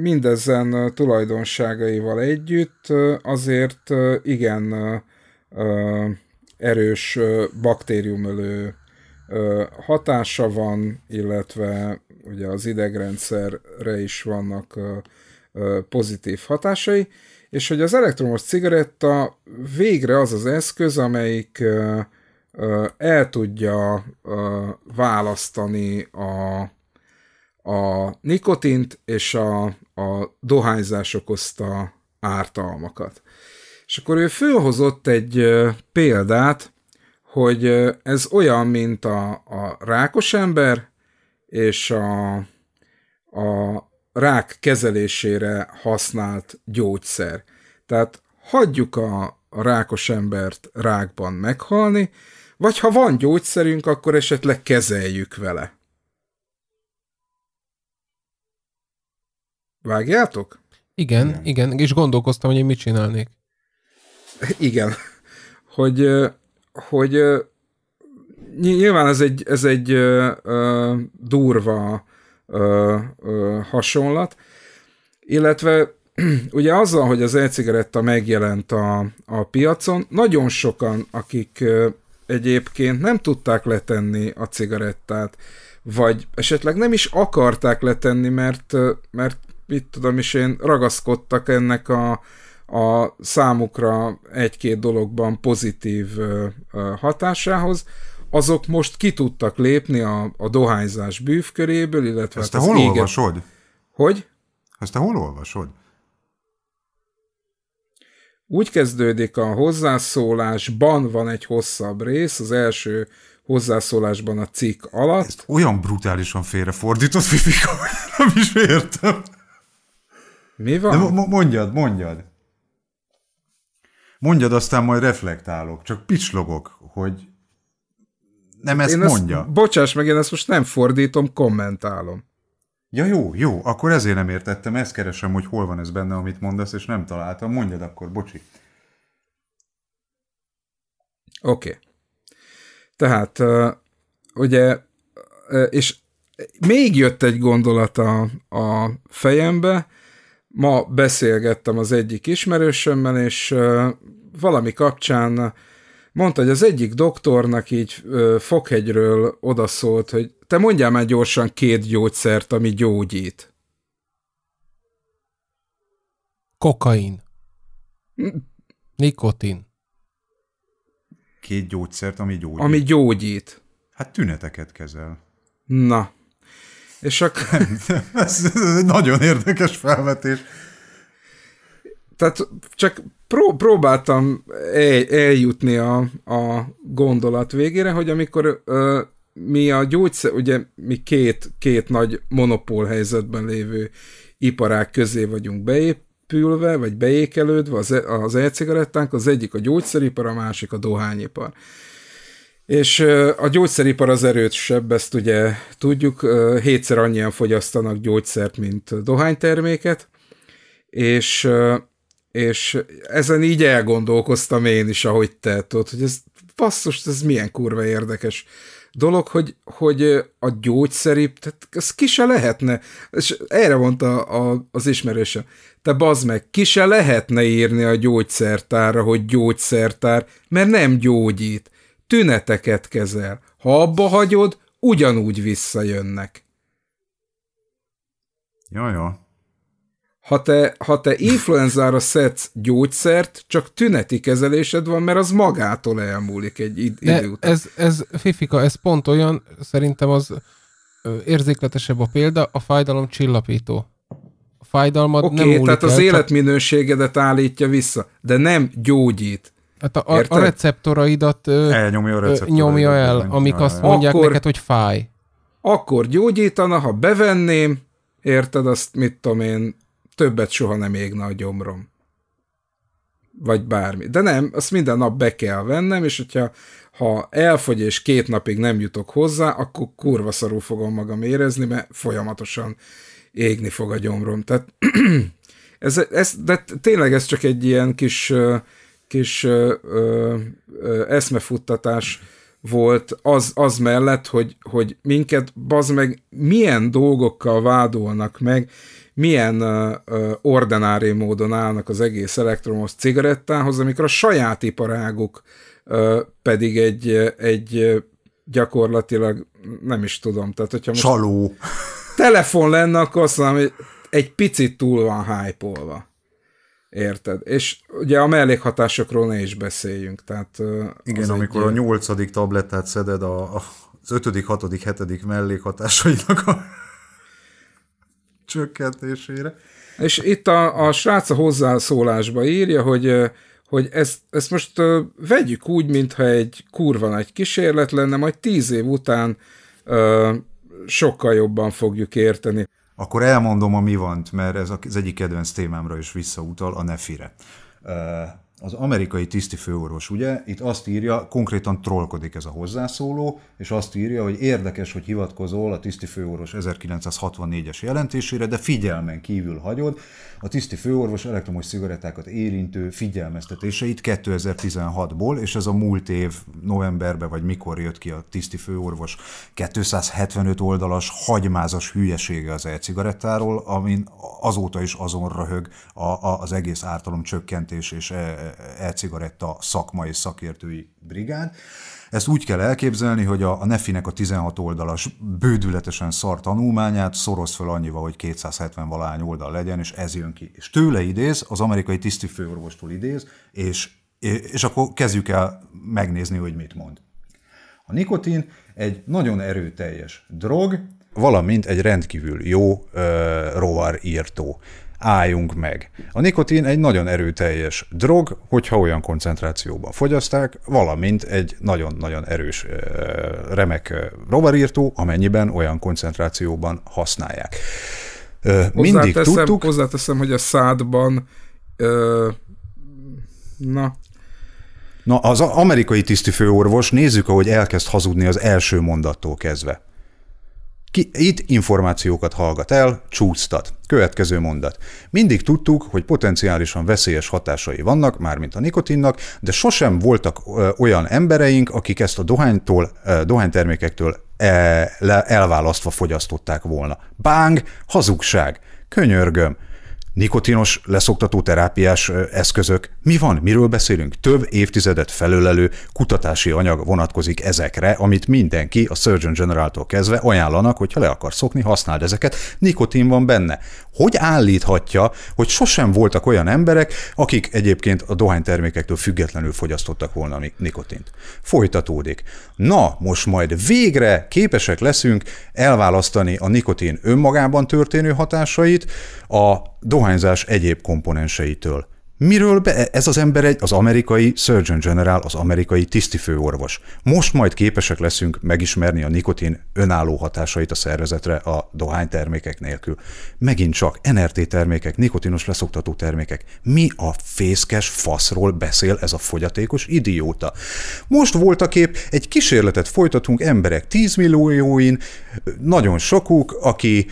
mindezen tulajdonságaival együtt azért igen ö, erős baktériumölő hatása van, illetve ugye az idegrendszerre is vannak pozitív hatásai, és hogy az elektromos cigaretta végre az az eszköz, amelyik el tudja választani a, a nikotint és a, a dohányzás okozta ártalmakat. És akkor ő fölhozott egy példát, hogy ez olyan, mint a, a rákos ember és a, a rák kezelésére használt gyógyszer. Tehát hagyjuk a, a rákos embert rákban meghalni, vagy ha van gyógyszerünk, akkor esetleg kezeljük vele. Vágjátok? Igen, igen, igen, és gondolkoztam, hogy én mit csinálnék. Igen, hogy, hogy nyilván ez egy, ez egy durva hasonlat, illetve ugye azzal, hogy az e-cigaretta megjelent a, a piacon, nagyon sokan, akik egyébként nem tudták letenni a cigarettát, vagy esetleg nem is akarták letenni, mert, mert mit tudom is én, ragaszkodtak ennek a, a számukra egy-két dologban pozitív hatásához, azok most ki tudtak lépni a, a dohányzás bűvköréből, illetve... Ezt hát te hát hol éget... olvasod? Hogy? Ezt te hol olvasod? Úgy kezdődik a hozzászólásban van egy hosszabb rész, az első hozzászólásban a cikk alatt. Ezt olyan brutálisan félrefordított, Fifika, nem is értem. Mi van? De mondjad, mondjad. Mondjad, aztán majd reflektálok. Csak picslogok, hogy nem ezt én mondja. Ezt, bocsáss meg, én ezt most nem fordítom, kommentálom. Ja jó, jó, akkor ezért nem értettem, ezt keresem, hogy hol van ez benne, amit mondasz, és nem találtam. Mondjad akkor, bocsi. Oké. Okay. Tehát, ugye, és még jött egy gondolat a, a fejembe. Ma beszélgettem az egyik ismerősömmel, és valami kapcsán mondta, hogy az egyik doktornak így ö, fokhegyről odaszólt, hogy te mondjál már gyorsan két gyógyszert, ami gyógyít. Kokain. Nikotin. Két gyógyszert, ami gyógyít. Ami gyógyít. Hát tüneteket kezel. Na. És akkor... ez, ez egy nagyon érdekes felvetés tehát csak pró- próbáltam el- eljutni a, a gondolat végére, hogy amikor ö, mi a gyógyszer, ugye mi két, két nagy monopól helyzetben lévő iparák közé vagyunk beépülve, vagy beékelődve, az, e- az e-cigarettánk, az egyik a gyógyszeripar, a másik a dohányipar. És a gyógyszeripar az erősebb, ezt ugye tudjuk, hétszer annyian fogyasztanak gyógyszert, mint dohányterméket, és és ezen így elgondolkoztam én is, ahogy te tudod, hogy ez basszus, ez milyen kurva érdekes dolog, hogy, hogy a gyógyszerip, tehát ez ki se lehetne, és erre mondta a, az ismerőse, te bazd meg, ki se lehetne írni a gyógyszertárra, hogy gyógyszertár, mert nem gyógyít, tüneteket kezel, ha abba hagyod, ugyanúgy visszajönnek. Jó, jó ha te, ha te influenzára szedsz gyógyszert, csak tüneti kezelésed van, mert az magától elmúlik egy id- idő után. Ez, ez, Fifika, ez pont olyan, szerintem az érzékletesebb a példa, a fájdalom csillapító. A fájdalmad okay, nem múlik tehát el, az csak... életminőségedet állítja vissza, de nem gyógyít. Hát a, a, a receptoraidat ö, Elnyomja a receptoraidat, nyomja el, el amik el, azt mondják akkor, neked, hogy fáj. Akkor gyógyítana, ha bevenném, érted, azt mit tudom én, többet soha nem égne a gyomrom. Vagy bármi. De nem, azt minden nap be kell vennem, és hogyha ha elfogy és két napig nem jutok hozzá, akkor kurva szarú fogom magam érezni, mert folyamatosan égni fog a gyomrom. Tehát ez, ez, de tényleg ez csak egy ilyen kis, kis ö, ö, ö, eszmefuttatás volt az, az mellett, hogy, hogy minket bazd meg milyen dolgokkal vádolnak meg, milyen ordinári módon állnak az egész elektromos cigarettához, amikor a saját iparáguk pedig egy, egy gyakorlatilag nem is tudom. Tehát, hogyha most Csaló. Telefon lenne, akkor azt mondom, hogy egy picit túl van hype -olva. Érted? És ugye a mellékhatásokról ne is beszéljünk. Tehát, Igen, amikor egy... a nyolcadik tablettát szeded a, a az ötödik, hatodik, hetedik mellékhatásainak a csökkentésére. És itt a, a srác a hozzászólásba írja, hogy hogy ezt, ezt most vegyük úgy, mintha egy kurva nagy kísérlet lenne, majd tíz év után sokkal jobban fogjuk érteni. Akkor elmondom a mi van, mert ez az egyik kedvenc témámra is visszautal, a nefire az amerikai tisztifőorvos, ugye, itt azt írja, konkrétan trollkodik ez a hozzászóló, és azt írja, hogy érdekes, hogy hivatkozol a tisztifőorvos 1964-es jelentésére, de figyelmen kívül hagyod a tisztifőorvos elektromos cigarettákat érintő figyelmeztetéseit 2016-ból, és ez a múlt év novemberben, vagy mikor jött ki a tisztifőorvos 275 oldalas hagymázas hülyesége az e-cigarettáról, amin azóta is azon röhög a, a, az egész ártalom csökkentés és e, e e-cigaretta és szakértői brigád. Ezt úgy kell elképzelni, hogy a, a Nefinek a 16 oldalas bődületesen szar tanulmányát szoroz fel annyival, hogy 270 valány oldal legyen, és ez jön ki. És tőle idéz, az amerikai főorvostól idéz, és, és akkor kezdjük el megnézni, hogy mit mond. A nikotin egy nagyon erőteljes drog, valamint egy rendkívül jó ö, rovarírtó álljunk meg. A nikotin egy nagyon erőteljes drog, hogyha olyan koncentrációban fogyaszták, valamint egy nagyon-nagyon erős, remek rovarírtó, amennyiben olyan koncentrációban használják. Mindig hozzáteszem, tudtuk... Hozzáteszem, hogy a szádban ö, na, Na, az amerikai tisztifőorvos, nézzük, ahogy elkezd hazudni az első mondattól kezdve. Ki, itt információkat hallgat el, csúsztat. Következő mondat. Mindig tudtuk, hogy potenciálisan veszélyes hatásai vannak, mármint a nikotinnak, de sosem voltak olyan embereink, akik ezt a dohánytól, dohánytermékektől e, elválasztva fogyasztották volna. Báng, hazugság. Könyörgöm nikotinos, leszoktató terápiás eszközök. Mi van? Miről beszélünk? Több évtizedet felölelő kutatási anyag vonatkozik ezekre, amit mindenki a Surgeon General-tól kezdve ajánlanak, hogy ha le akarsz szokni, használd ezeket. Nikotin van benne. Hogy állíthatja, hogy sosem voltak olyan emberek, akik egyébként a dohánytermékektől függetlenül fogyasztottak volna nikotint? Folytatódik. Na, most majd végre képesek leszünk elválasztani a nikotin önmagában történő hatásait, a dohány dohányzás egyéb komponenseitől. Miről be e- ez az ember egy, az amerikai Surgeon General, az amerikai tisztifőorvos. Most majd képesek leszünk megismerni a nikotin önálló hatásait a szervezetre a dohánytermékek nélkül. Megint csak NRT termékek, nikotinos leszoktató termékek. Mi a fészkes faszról beszél ez a fogyatékos idióta? Most volt a kép, egy kísérletet folytatunk emberek 10 millióin, nagyon sokuk, aki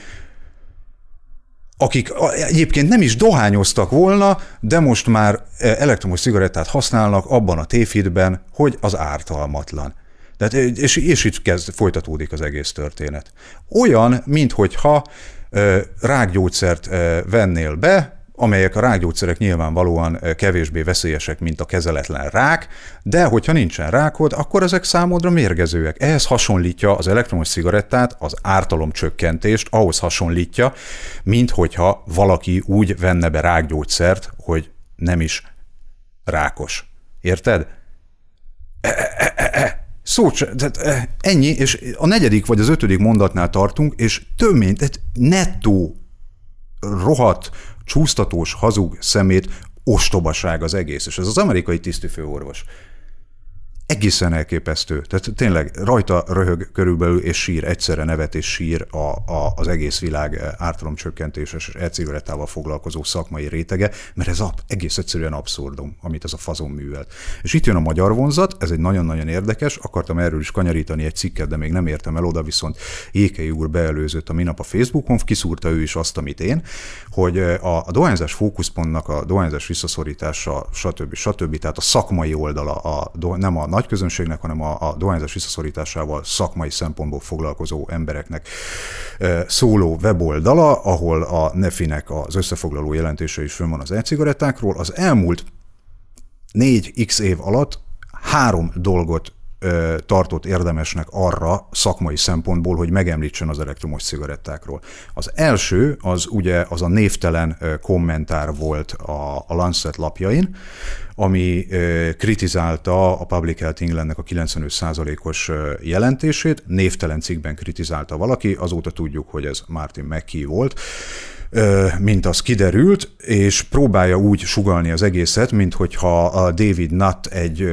akik egyébként nem is dohányoztak volna, de most már e, elektromos cigarettát használnak abban a tévhitben, hogy az ártalmatlan. De hát, és, és itt kezd, folytatódik az egész történet. Olyan, minthogyha e, rákgyógyszert e, vennél be, amelyek a rákgyógyszerek nyilvánvalóan kevésbé veszélyesek, mint a kezeletlen rák, de hogyha nincsen rákod, akkor ezek számodra mérgezőek. Ehhez hasonlítja az elektromos cigarettát, az ártalomcsökkentést, ahhoz hasonlítja, mint hogyha valaki úgy venne be rákgyógyszert, hogy nem is rákos. Érted? E, e, e, e. e. Szó, tehát e, ennyi, és a negyedik vagy az ötödik mondatnál tartunk, és több mint, tehát nettó rohadt csúsztatós, hazug, szemét, ostobaság az egész. És ez az amerikai tisztifőorvos egészen elképesztő. Tehát tényleg rajta röhög körülbelül, és sír, egyszerre nevet és sír a, a, az egész világ eh, ártalomcsökkentéses és elcigarettával foglalkozó szakmai rétege, mert ez ab, egész egyszerűen abszurdum, amit ez a fazon művelt. És itt jön a magyar vonzat, ez egy nagyon-nagyon érdekes, akartam erről is kanyarítani egy cikket, de még nem értem el oda, viszont Ékei úr beelőzött a minap a Facebookon, kiszúrta ő is azt, amit én, hogy eh, a, a dohányzás fókuszpontnak a dohányzás visszaszorítása, stb. stb. stb. tehát a szakmai oldala, a, nem a nagy közönségnek, hanem a, a dohányzás visszaszorításával szakmai szempontból foglalkozó embereknek szóló weboldala, ahol a Nefinek az összefoglaló jelentése is fönn van az e-cigarettákról. Az elmúlt 4x év alatt három dolgot tartott érdemesnek arra szakmai szempontból, hogy megemlítsen az elektromos cigarettákról. Az első az ugye az a névtelen kommentár volt a, a Lancet lapjain, ami kritizálta a Public Health Englandnek a 95%-os jelentését, névtelen cikkben kritizálta valaki, azóta tudjuk, hogy ez Martin McKee volt mint az kiderült, és próbálja úgy sugalni az egészet, mint hogyha a David Nutt egy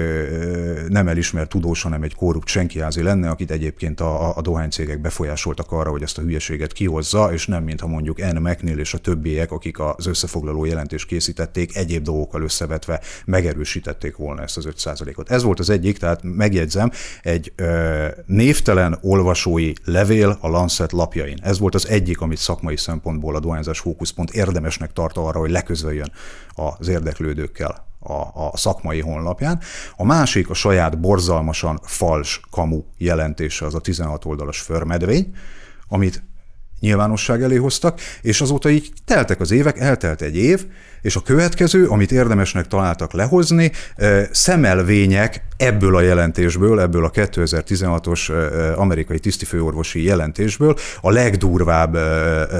nem elismert tudós, hanem egy korrupt senkiázi lenne, akit egyébként a, a dohánycégek befolyásoltak arra, hogy ezt a hülyeséget kihozza, és nem mintha mondjuk Anne McNeil és a többiek, akik az összefoglaló jelentést készítették, egyéb dolgokkal összevetve megerősítették volna ezt az 5%-ot. Ez volt az egyik, tehát megjegyzem, egy ö, névtelen olvasói levél a Lancet lapjain. Ez volt az egyik, amit szakmai szempontból a dohány kormányzás fókuszpont érdemesnek tart arra, hogy leközöljön az érdeklődőkkel a, a szakmai honlapján. A másik a saját borzalmasan fals kamu jelentése, az a 16 oldalas förmedvény, amit nyilvánosság elé hoztak, és azóta így teltek az évek, eltelt egy év, és a következő, amit érdemesnek találtak lehozni, szemelvények ebből a jelentésből, ebből a 2016-os amerikai tisztifőorvosi jelentésből, a legdurvább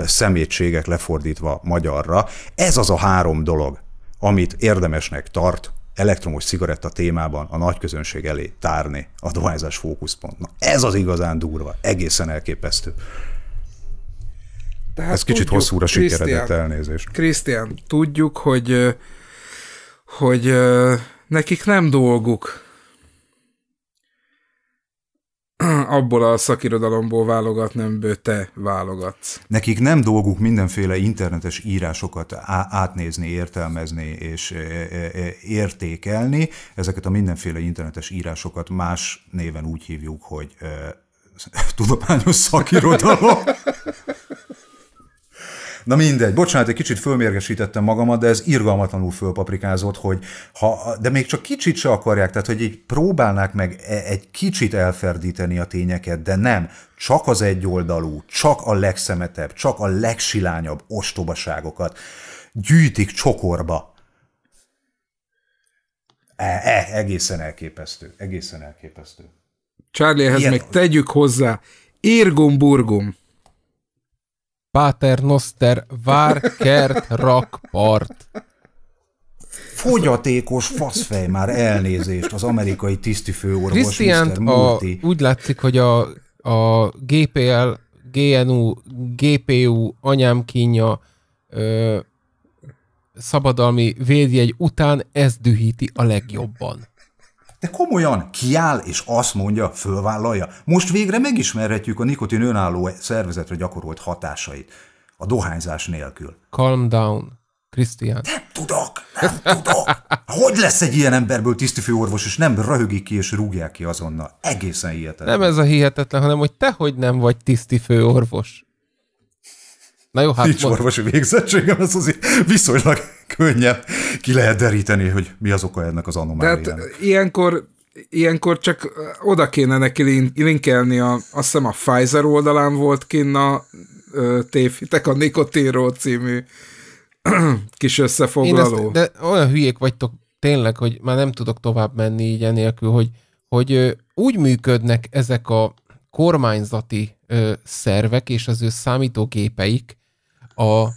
szemétségek lefordítva magyarra. Ez az a három dolog, amit érdemesnek tart elektromos cigaretta témában a nagy közönség elé tárni a dohányzás fókuszpont. Na, ez az igazán durva, egészen elképesztő. Tehát Ez tudjuk, kicsit hosszúra sikeredett elnézést. Krisztián, tudjuk, hogy, hogy nekik nem dolguk abból a szakirodalomból válogatni, amiből te válogatsz. Nekik nem dolguk mindenféle internetes írásokat átnézni, értelmezni és e, e, e, értékelni. Ezeket a mindenféle internetes írásokat más néven úgy hívjuk, hogy tudományos szakirodalom. Na mindegy, bocsánat, egy kicsit fölmérgesítettem magamat, de ez irgalmatlanul fölpaprikázott, hogy ha, de még csak kicsit se akarják, tehát hogy így próbálnák meg e, egy kicsit elferdíteni a tényeket, de nem, csak az egyoldalú, csak a legszemetebb, csak a legsilányabb ostobaságokat gyűjtik csokorba. E, e, egészen elképesztő, egészen elképesztő. Charliehez Ilyen... még tegyük hozzá, Irgum Burgum. Páter Noster Várkert Rakpart. Fogyatékos faszfej már elnézést az amerikai tisztifőorvos christian a, úgy látszik, hogy a, a GPL, GNU, GPU anyám kínja ö, szabadalmi védjegy után ez dühíti a legjobban. De komolyan kiáll és azt mondja, fölvállalja. Most végre megismerhetjük a nikotin önálló szervezetre gyakorolt hatásait. A dohányzás nélkül. Calm down, Christian. Nem tudok, nem tudok. Hogy lesz egy ilyen emberből tisztifőorvos, és nem röhögik ki és rúgják ki azonnal? Egészen hihetetlen. Nem ez a hihetetlen, hanem hogy te hogy nem vagy tisztifőorvos. Na jó, hát... Nincs mond... orvosi végzettségem, ez azért viszonylag könnyen ki lehet deríteni, hogy mi az oka ennek az anomáliának. Tehát ilyenkor ilyenkor csak oda kéne neki linkelni, a, azt hiszem a Pfizer oldalán volt kinn a tévhitek a Nikotinról című kis összefoglaló. ezt, de olyan hülyék vagytok tényleg, hogy már nem tudok tovább menni így enélkül, hogy, hogy úgy működnek ezek a kormányzati ö, szervek és az ő számítógépeik, a,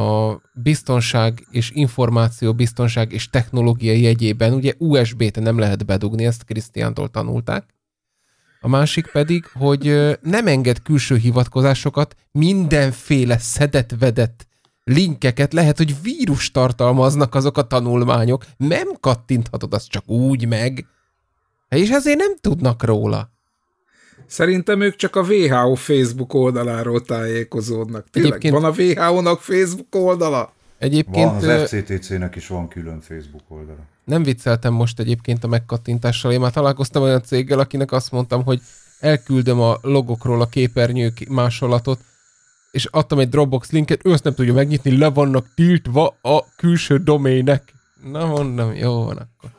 a biztonság és információ biztonság és technológia jegyében, ugye USB-t nem lehet bedugni, ezt Krisztiántól tanulták. A másik pedig, hogy nem enged külső hivatkozásokat, mindenféle szedett-vedett linkeket, lehet, hogy vírus tartalmaznak azok a tanulmányok, nem kattinthatod azt csak úgy meg, és ezért nem tudnak róla. Szerintem ők csak a WHO Facebook oldaláról tájékozódnak. Tényleg, Egyébként... van a WHO-nak Facebook oldala? Egyébként, van, az FCTC-nek is van külön Facebook oldala. Nem vicceltem most egyébként a megkattintással. Én már találkoztam olyan céggel, akinek azt mondtam, hogy elküldöm a logokról a képernyők másolatot, és adtam egy Dropbox linket, ő azt nem tudja megnyitni, le vannak tiltva a külső domének. Na mondom, jó van akkor.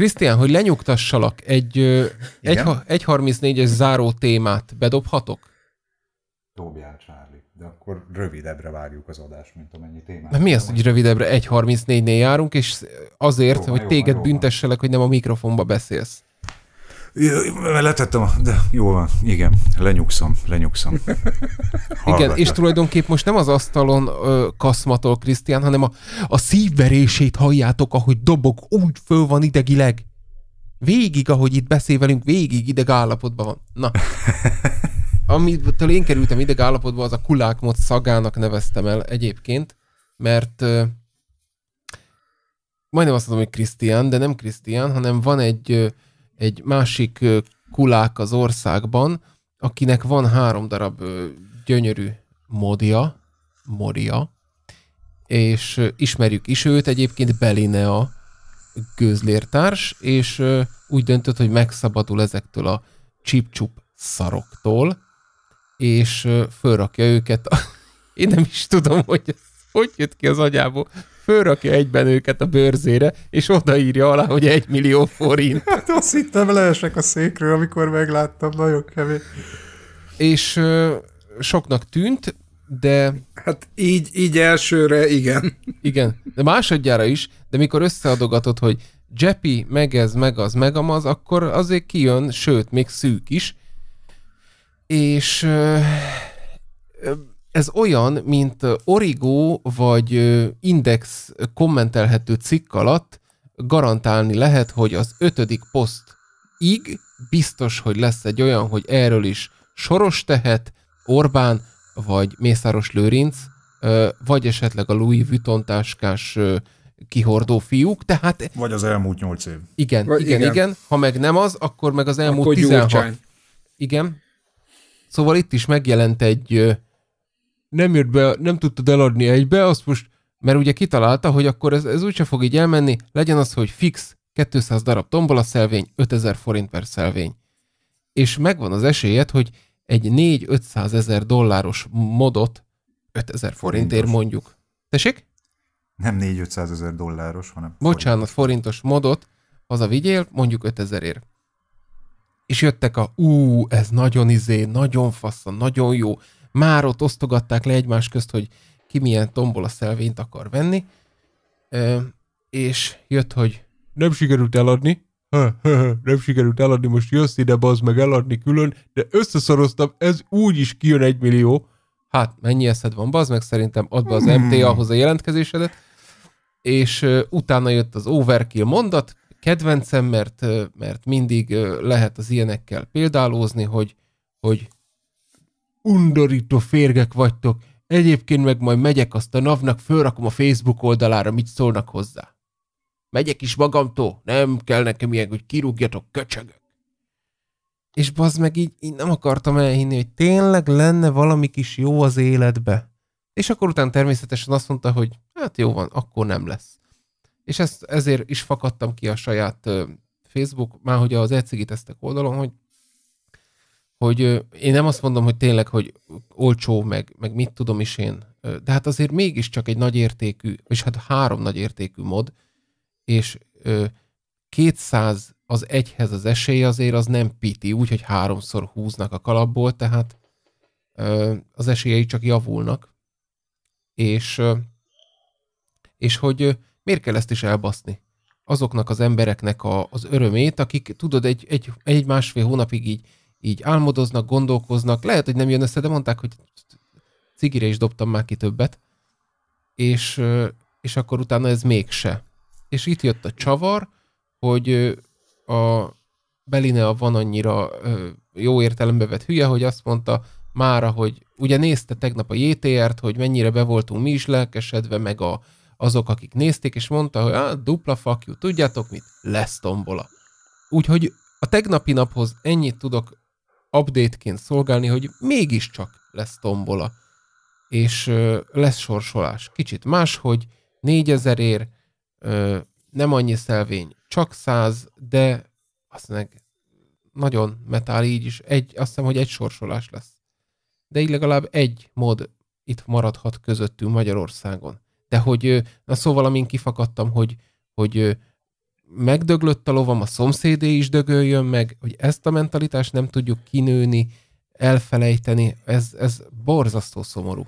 Krisztián, hogy lenyugtassalak, egy, egy, egy 34-es záró témát bedobhatok? Dobjál, Charlie. De akkor rövidebbre várjuk az adást, mint amennyi témát. Na mi az, hogy rövidebbre? 1.34-nél járunk, és azért, jó, hogy jó, téged jó, bűntesselek, hogy nem a mikrofonba beszélsz. Letettem, de jó van, igen, lenyugszom, lenyugszom. Igen, és tulajdonképp most nem az asztalon ö, kaszmatol Krisztián, hanem a, a szívverését halljátok, ahogy dobog, úgy föl van idegileg. Végig, ahogy itt beszélünk, végig ideg állapotban van. Na. Amitől én kerültem ideg állapotba, az a kulákmot szagának neveztem el egyébként, mert ö, majdnem azt mondom, hogy Krisztián, de nem Krisztián, hanem van egy ö, egy másik kulák az országban, akinek van három darab gyönyörű modia, moria, és ismerjük is őt, egyébként Belinea gőzlértárs, és úgy döntött, hogy megszabadul ezektől a csipcsup szaroktól, és fölrakja őket. A... Én nem is tudom, hogy ez hogy jött ki az agyából fölrakja egyben őket a bőrzére, és odaírja alá, hogy egy millió forint. Hát azt hittem, leesek a székről, amikor megláttam, nagyon kevés. És ö, soknak tűnt, de... Hát így, így elsőre igen. Igen, de másodjára is, de mikor összeadogatod, hogy Jeppy, meg ez, meg az, meg amaz, akkor azért kijön, sőt, még szűk is. És ö, ö, ez olyan, mint origó vagy index kommentelhető cikk alatt garantálni lehet, hogy az ötödik poszt ig biztos, hogy lesz egy olyan, hogy erről is Soros tehet, Orbán vagy Mészáros Lőrinc, vagy esetleg a Louis Vuitton táskás kihordó fiúk, tehát... Vagy az elmúlt nyolc év. Igen, vagy igen, igen, igen. Ha meg nem az, akkor meg az elmúlt akkor 16. Igen. Szóval itt is megjelent egy nem jött be, nem tudtad eladni egybe, azt most, mert ugye kitalálta, hogy akkor ez, ez úgyse fog így elmenni, legyen az, hogy fix 200 darab tombola szelvény, 5000 forint per szelvény. És megvan az esélyed, hogy egy 4-500 ezer dolláros modot 5000 forintért forintos. mondjuk. Tessék? Nem 4-500 ezer dolláros, hanem Bocsánat, forintos, forintos modot a vigyél, mondjuk 5000 ér. És jöttek a, ú, ez nagyon izé, nagyon fasz, nagyon jó, már ott osztogatták le egymás közt, hogy ki milyen tombol a szelvényt akar venni, ö, és jött, hogy nem sikerült eladni, ha, ha, ha, nem sikerült eladni, most jössz ide, bazd meg eladni külön, de összeszoroztam, ez úgy is kijön egy millió. Hát, mennyi eszed van, bazd meg, szerintem add be az MTA-hoz hmm. a jelentkezésedet. És uh, utána jött az overkill mondat, kedvencem, mert, mert mindig lehet az ilyenekkel példálózni, hogy, hogy undorító férgek vagytok, egyébként meg majd megyek azt a navnak, fölrakom a Facebook oldalára, mit szólnak hozzá. Megyek is magamtól, nem kell nekem ilyen, hogy kirúgjatok, köcsögök. És bazd meg így, így nem akartam elhinni, hogy tényleg lenne valami kis jó az életbe. És akkor utána természetesen azt mondta, hogy hát jó van, akkor nem lesz. És ezt, ezért is fakadtam ki a saját Facebook, már hogy az ecigi oldalon, hogy hogy én nem azt mondom, hogy tényleg, hogy olcsó, meg, meg mit tudom is én, de hát azért mégiscsak egy nagy értékű, és hát három nagy értékű mod, és 200 az egyhez az esély azért az nem piti, úgyhogy háromszor húznak a kalapból, tehát az esélyei csak javulnak, és, és hogy miért kell ezt is elbaszni? Azoknak az embereknek a, az örömét, akik tudod, egy, egy, egy másfél hónapig így így álmodoznak, gondolkoznak, lehet, hogy nem jön össze, de mondták, hogy cigire is dobtam már ki többet, és, és akkor utána ez mégse. És itt jött a csavar, hogy a Belinea van annyira jó értelembe vett hülye, hogy azt mondta mára, hogy ugye nézte tegnap a JTR-t, hogy mennyire be voltunk mi is lelkesedve, meg a, azok, akik nézték, és mondta, hogy a dupla fuck you, tudjátok mit? Lesz tombola. Úgyhogy a tegnapi naphoz ennyit tudok updateként szolgálni, hogy mégiscsak lesz tombola, és lesz sorsolás. Kicsit más, hogy 4000 ér, nem annyi szelvény, csak 100, de azt meg nagyon metál így is, egy, azt hiszem, hogy egy sorsolás lesz. De így legalább egy mod itt maradhat közöttünk Magyarországon. De hogy, na szóval, amin kifakadtam, hogy, hogy megdöglött a lovam, a szomszédé is dögöljön meg, hogy ezt a mentalitást nem tudjuk kinőni, elfelejteni, ez, ez borzasztó szomorú.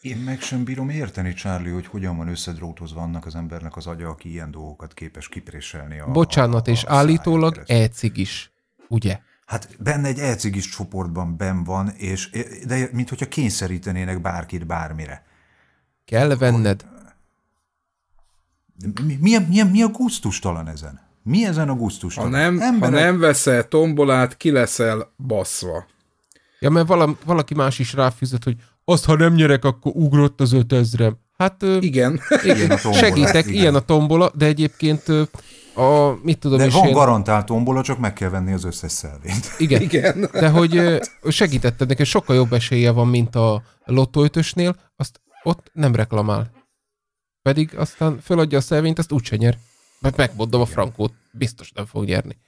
Én meg sem bírom érteni, Charlie, hogy hogyan van összedrótozva annak az embernek az agya, aki ilyen dolgokat képes kipréselni. A, Bocsánat, a, a és állítólag ecig is, ugye? Hát benne egy is csoportban ben van, és, de mint hogyha kényszerítenének bárkit bármire. Kell venned, mi, mi, mi, mi a gusztustalan ezen? Mi ezen a gusztustalan? Ha nem, Emberek... ha nem veszel tombolát, ki leszel baszva. Ja, mert valam, valaki más is ráfűzött, hogy azt, ha nem nyerek, akkor ugrott az ötezre. Hát igen. igen. Tombola, segítek, igen. ilyen a tombola, de egyébként a, mit tudom de is van én... garantált tombola, csak meg kell venni az összes szelvét. Igen. igen. De hogy segítetted neked, sokkal jobb esélye van, mint a lottóötösnél, azt ott nem reklamál pedig aztán föladja a szelvényt, azt úgyse nyer. Mert megmondom a frankót, biztos nem fog nyerni.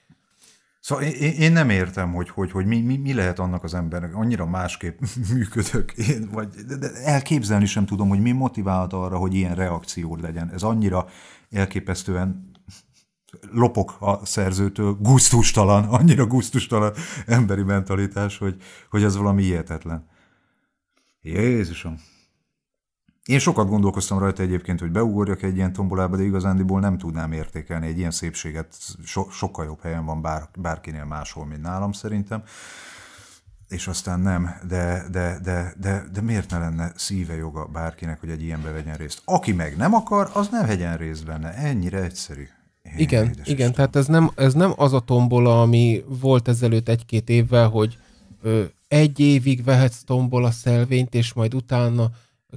Szóval én, én nem értem, hogy, hogy, hogy mi, mi, mi lehet annak az embernek, annyira másképp működök, én, vagy de, de elképzelni sem tudom, hogy mi motiválta arra, hogy ilyen reakció legyen. Ez annyira elképesztően lopok a szerzőtől, gusztustalan, annyira gusztustalan emberi mentalitás, hogy, hogy ez valami ilyetetlen. Jézusom! Én sokat gondolkoztam rajta egyébként, hogy beugorjak egy ilyen tombolába, de igazándiból nem tudnám értékelni egy ilyen szépséget. So- sokkal jobb helyen van bár- bárkinél máshol, mint nálam szerintem. És aztán nem, de, de, de, de, de miért ne lenne szíve joga bárkinek, hogy egy ilyenbe vegyen részt? Aki meg nem akar, az ne vegyen részt benne. Ennyire egyszerű. Én igen, igen, tehát ez nem, ez nem az a tombola, ami volt ezelőtt egy-két évvel, hogy ö, egy évig vehetsz tombola szelvényt, és majd utána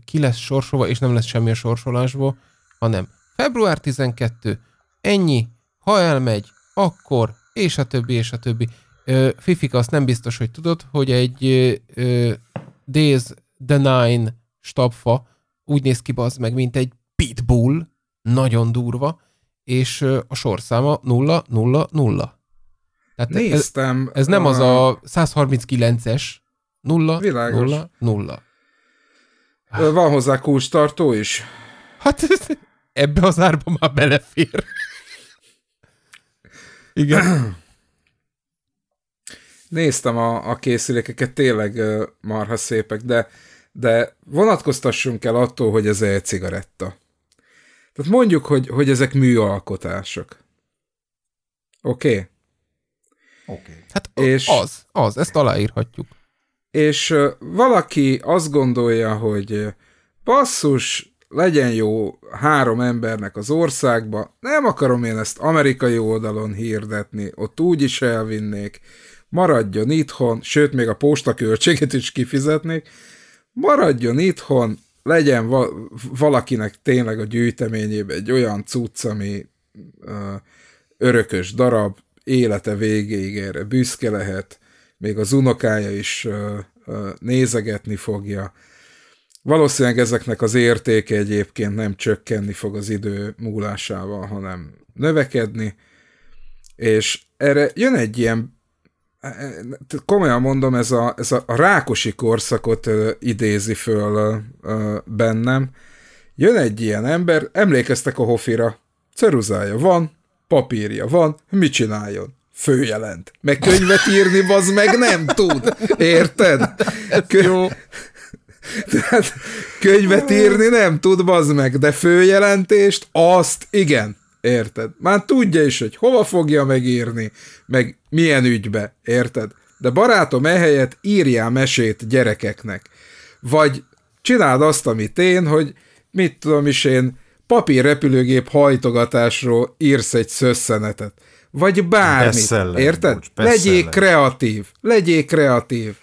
ki lesz sorsolva, és nem lesz semmi a sorsolásból, hanem február 12, ennyi, ha elmegy, akkor, és a többi, és a többi. Ö, Fifika, azt nem biztos, hogy tudod, hogy egy ö, Days the Nine stabfa úgy néz ki bazd meg, mint egy pitbull, nagyon durva, és a sorszáma 0, 0, 0. Tehát Néztem. Ez, ez nem a... az a 139-es, 0, Világos. 0, 0. Van hozzá kústartó is? Hát ebbe az árba már belefér. Igen. Néztem a, a készülékeket, tényleg marha szépek, de, de vonatkoztassunk el attól, hogy ez egy cigaretta. Tehát mondjuk, hogy, hogy ezek műalkotások. Oké? Okay? Oké. Okay. Hát és az, az, ezt aláírhatjuk és valaki azt gondolja, hogy basszus, legyen jó három embernek az országba, nem akarom én ezt amerikai oldalon hirdetni, ott úgy is elvinnék, maradjon itthon, sőt, még a postaköltséget is kifizetnék, maradjon itthon, legyen va- valakinek tényleg a gyűjteményében egy olyan cucc, ami ö, örökös darab, élete végéig erre büszke lehet, még az unokája is nézegetni fogja. Valószínűleg ezeknek az értéke egyébként nem csökkenni fog az idő múlásával, hanem növekedni, és erre jön egy ilyen, e, e, komolyan mondom, ez a, ez a rákosi korszakot idézi föl bennem, jön egy ilyen ember, emlékeztek a Hofira, ceruzája van, papírja van, mit csináljon? főjelent. Meg könyvet írni, az meg nem tud. Érted? Kö... Jó. Tehát könyvet írni nem tud, bazd meg, de főjelentést azt igen. Érted? Már tudja is, hogy hova fogja megírni, meg milyen ügybe. Érted? De barátom, ehelyett írjál mesét gyerekeknek. Vagy csináld azt, amit én, hogy mit tudom is én, papír repülőgép hajtogatásról írsz egy szösszenetet vagy bármi. Ellen, érted? Bocs, legyél ellen. kreatív, legyél kreatív.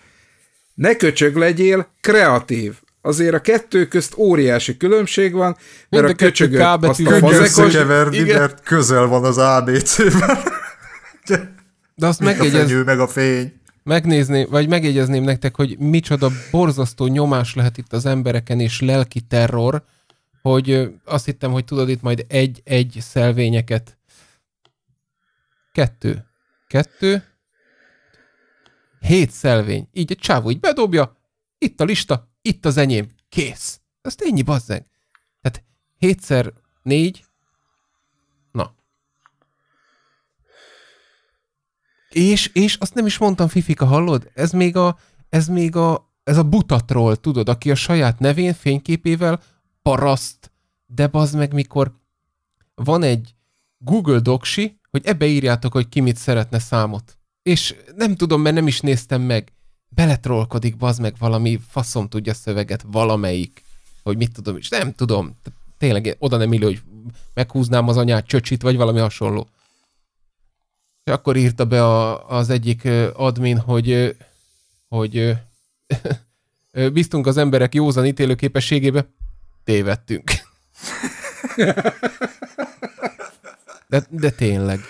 Ne köcsög legyél, kreatív. Azért a kettő közt óriási különbség van, mert Mind a köcsög azt a fazekos... keverni, mert közel van az ABC-ben. De azt megjegyez... A fenyő, meg a fény. Megnézni, vagy megjegyezném nektek, hogy micsoda borzasztó nyomás lehet itt az embereken, és lelki terror, hogy azt hittem, hogy tudod itt majd egy-egy szelvényeket kettő, kettő, hét szelvény. Így egy csávó így bedobja, itt a lista, itt az enyém, kész. Ezt ennyi bazzeg. Tehát hétszer négy, na. És, és azt nem is mondtam, Fifika, hallod? Ez még a, ez még a, ez a butatról, tudod, aki a saját nevén, fényképével paraszt, de bazd meg, mikor van egy Google Docsi, hogy ebbe írjátok, hogy ki mit szeretne számot. És nem tudom, mert nem is néztem meg. Beletrolkodik, bazd meg valami faszom tudja szöveget, valamelyik. Hogy mit tudom, is, nem tudom. Tényleg oda nem illő, hogy meghúznám az anyát csöcsit, vagy valami hasonló. És akkor írta be a, az egyik admin, hogy, hogy biztunk az emberek józan ítélő képességébe, tévedtünk. De, de tényleg.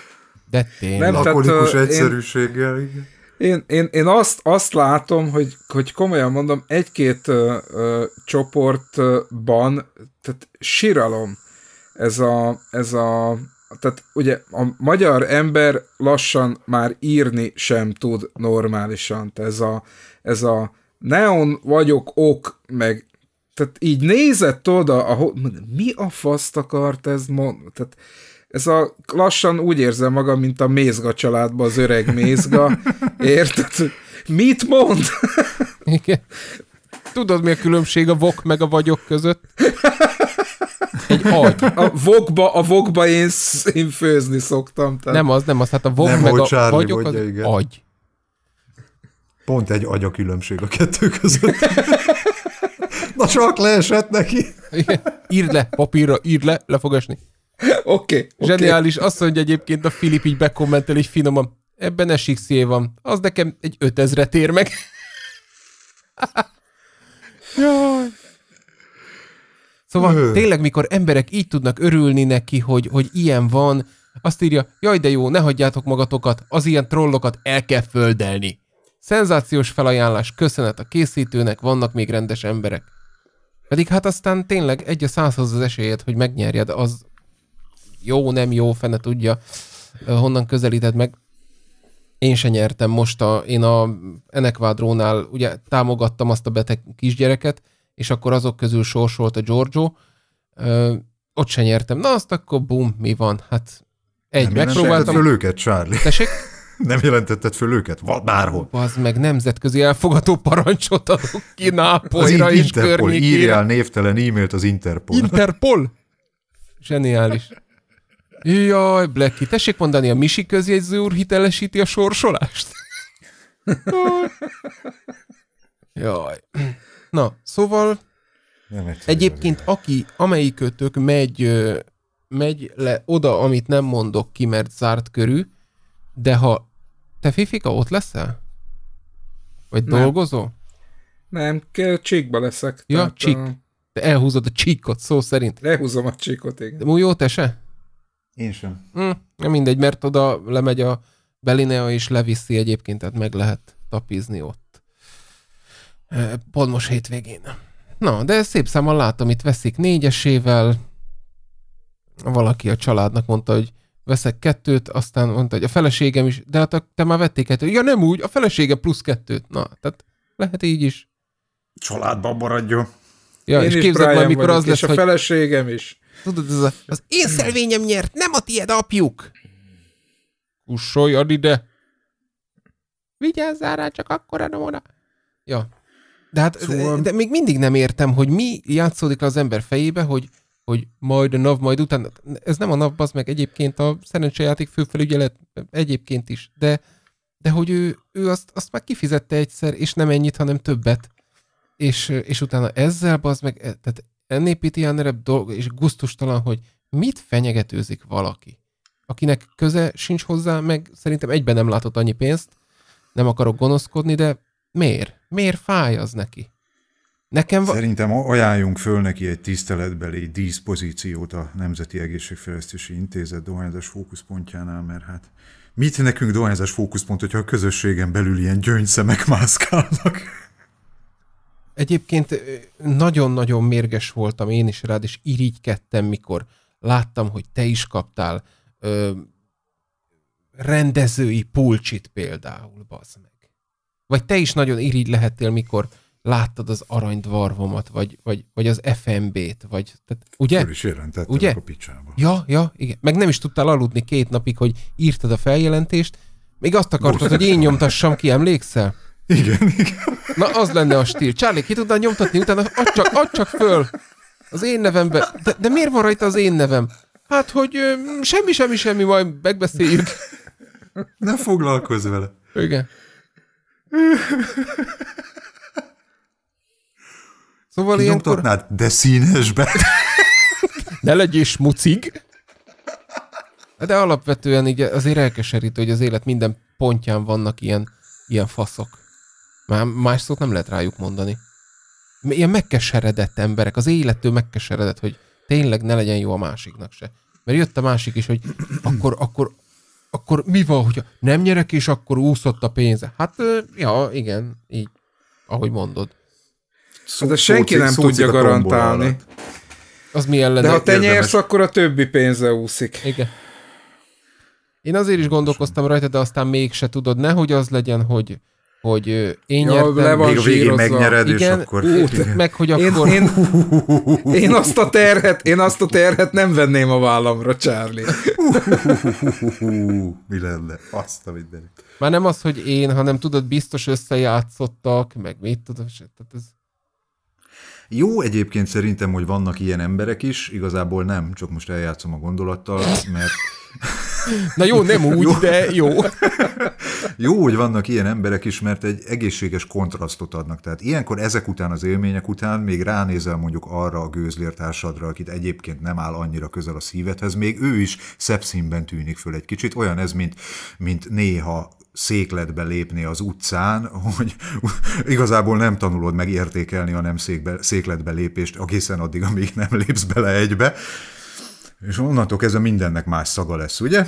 De tényleg. Nem, Lakonikus tehát, egyszerűséggel, én, igen. Én, én, én azt, azt látom, hogy, hogy komolyan mondom, egy-két ö, ö, csoportban tehát síralom ez a, ez a tehát ugye a magyar ember lassan már írni sem tud normálisan. Tehát ez a, ez a neon vagyok ok, meg tehát így nézett oda, ahol, mi a faszt akart ez mondani? Tehát ez a lassan úgy érzem magam, mint a mézga családban az öreg mézga. Érted? Mit mond? Igen. Tudod, mi a különbség a vok meg a vagyok között? Egy agy. A vokba, a vokba én, én főzni szoktam. Tehát... Nem az, nem az. Hát a vok nem, meg a Charlie vagyok mondja, az igen. agy. Pont egy agy a különbség a kettő között. Na csak leesett neki. Igen. Írd le papírra, írd le, le fog esni. Oké. Okay, Zseniális. Okay. Azt mondja egyébként a Filip így bekommentel, így finoman. Ebben SXJ van. Az nekem egy ötezre ér meg. Jaj. Szóval tényleg, mikor emberek így tudnak örülni neki, hogy, hogy ilyen van, azt írja, jaj de jó, ne hagyjátok magatokat, az ilyen trollokat el kell földelni. Szenzációs felajánlás, köszönet a készítőnek, vannak még rendes emberek. Pedig hát aztán tényleg egy a százhoz az esélyed, hogy megnyerjed, az jó, nem jó, fene tudja, honnan közelíted meg. Én se nyertem most, a, én a Enekvádrónál ugye támogattam azt a beteg kisgyereket, és akkor azok közül sorsolt a Giorgio, ö, ott se nyertem. Na azt akkor bum, mi van? Hát egy, nem megpróbáltam. Nem őket, Charlie. Tessék? nem jelentetted föl őket? bárhol. Az meg nemzetközi elfogadó parancsot adok ki Nápolyra is Interpol, környékére. Írjál névtelen e-mailt az Interpol. Interpol? Zseniális. Jaj, Blacky, tessék mondani, a Misi közjegyző úr hitelesíti a sorsolást? Jaj. Na, szóval nem egyébként aki, amelyikötök megy, megy le oda, amit nem mondok ki, mert zárt körül, de ha te Fifika ott leszel? Vagy nem. dolgozol? Nem, kell csíkba leszek. Ja, csík. A... Te elhúzod a csíkot, szó szerint. Lehúzom a csíkot, igen. De jó, te se? Én sem. Mm, mindegy, mert oda lemegy a Belinea és leviszi egyébként, tehát meg lehet tapizni ott. Pont most hétvégén. Na, de szép számmal látom, itt veszik négyesével. Valaki a családnak mondta, hogy veszek kettőt, aztán mondta, hogy a feleségem is, de hát te már vették kettőt. Ja nem úgy, a felesége plusz kettőt. Na, tehát lehet így is. Családban maradjon. Ja, Én és képzeld majd, mikor az lesz, és a hogy... feleségem is. Tudod, ez a, az én szelvényem nyert, nem a tied apjuk! Kussolj, ad ide! Vigyázzál rá, csak akkora oda. Ja. De hát, szóval... de, de még mindig nem értem, hogy mi játszódik le az ember fejébe, hogy hogy majd a NAV, majd utána. Ez nem a NAV, az meg egyébként a szerencsejáték főfelügyelet egyébként is, de, de hogy ő, ő azt, azt már kifizette egyszer, és nem ennyit, hanem többet. És, és utána ezzel, az meg, e- tehát ennépíti Anerep dolg, és guztustalan, hogy mit fenyegetőzik valaki, akinek köze sincs hozzá, meg szerintem egyben nem látott annyi pénzt, nem akarok gonoszkodni, de miért? Miért fáj az neki? Nekem va- Szerintem ajánljunk föl neki egy tiszteletbeli díszpozíciót a Nemzeti Egészségfejlesztési Intézet dohányzás fókuszpontjánál, mert hát mit nekünk dohányzás fókuszpont, hogyha a közösségen belül ilyen gyöngyszemek mászkálnak? Egyébként nagyon-nagyon mérges voltam én is rád, és irigykedtem, mikor láttam, hogy te is kaptál ö, rendezői pulcsit például, bazd meg. Vagy te is nagyon irigy lehettél, mikor láttad az aranydvarvomat, vagy, vagy, vagy az FMB-t, vagy, tehát, ugye? is ugye? a picsába. Ja, ja, igen. Meg nem is tudtál aludni két napig, hogy írtad a feljelentést, még azt akartad, Most hogy én nyomtassam ki, emlékszel? Igen, igen. Na, az lenne a stíl. Charlie, ki tudnál nyomtatni utána? Add csak, add csak föl! Az én nevembe. De, de miért van rajta az én nevem? Hát, hogy ö, semmi, semmi, semmi, majd megbeszéljük. Ne foglalkozz vele. Igen. Szóval Ki ilyenkor... de színesbe. ne legyél smucig. De alapvetően így azért elkeserítő, hogy az élet minden pontján vannak ilyen, ilyen faszok. Már más szót nem lehet rájuk mondani. Ilyen megkeseredett emberek, az élettől megkeseredett, hogy tényleg ne legyen jó a másiknak se. Mert jött a másik is, hogy akkor, akkor, akkor mi van, hogyha nem nyerek, és akkor úszott a pénze. Hát, ja, igen, így, ahogy mondod. Hát szó, de senki nem tudja garantálni. Az mi ellen? De ha te nyersz, akkor a többi pénze úszik. Igen. Én azért is gondolkoztam rajta, de aztán mégse tudod, nehogy az legyen, hogy hogy én ja, nyertem. Le van még a végén megnyered, igen, és akkor... Út, igen. meg, hogy akkor... Én, én, én, azt a terhet, én azt a terhet nem venném a vállamra, Charlie. Mi lenne? Azt a mindenit. Már nem az, hogy én, hanem tudod, biztos összejátszottak, meg mit tudom, tehát ez... Jó egyébként szerintem, hogy vannak ilyen emberek is, igazából nem, csak most eljátszom a gondolattal, mert Na jó, nem úgy, jó. de jó. jó, hogy vannak ilyen emberek is, mert egy egészséges kontrasztot adnak. Tehát ilyenkor ezek után, az élmények után még ránézel mondjuk arra a gőzlértársadra, akit egyébként nem áll annyira közel a szívedhez, még ő is szebb színben tűnik föl egy kicsit. Olyan ez, mint, mint néha székletbe lépni az utcán, hogy igazából nem tanulod meg értékelni a nem székbe, székletbe lépést egészen addig, amíg nem lépsz bele egybe. És onnantól kezdve mindennek más szaga lesz, ugye?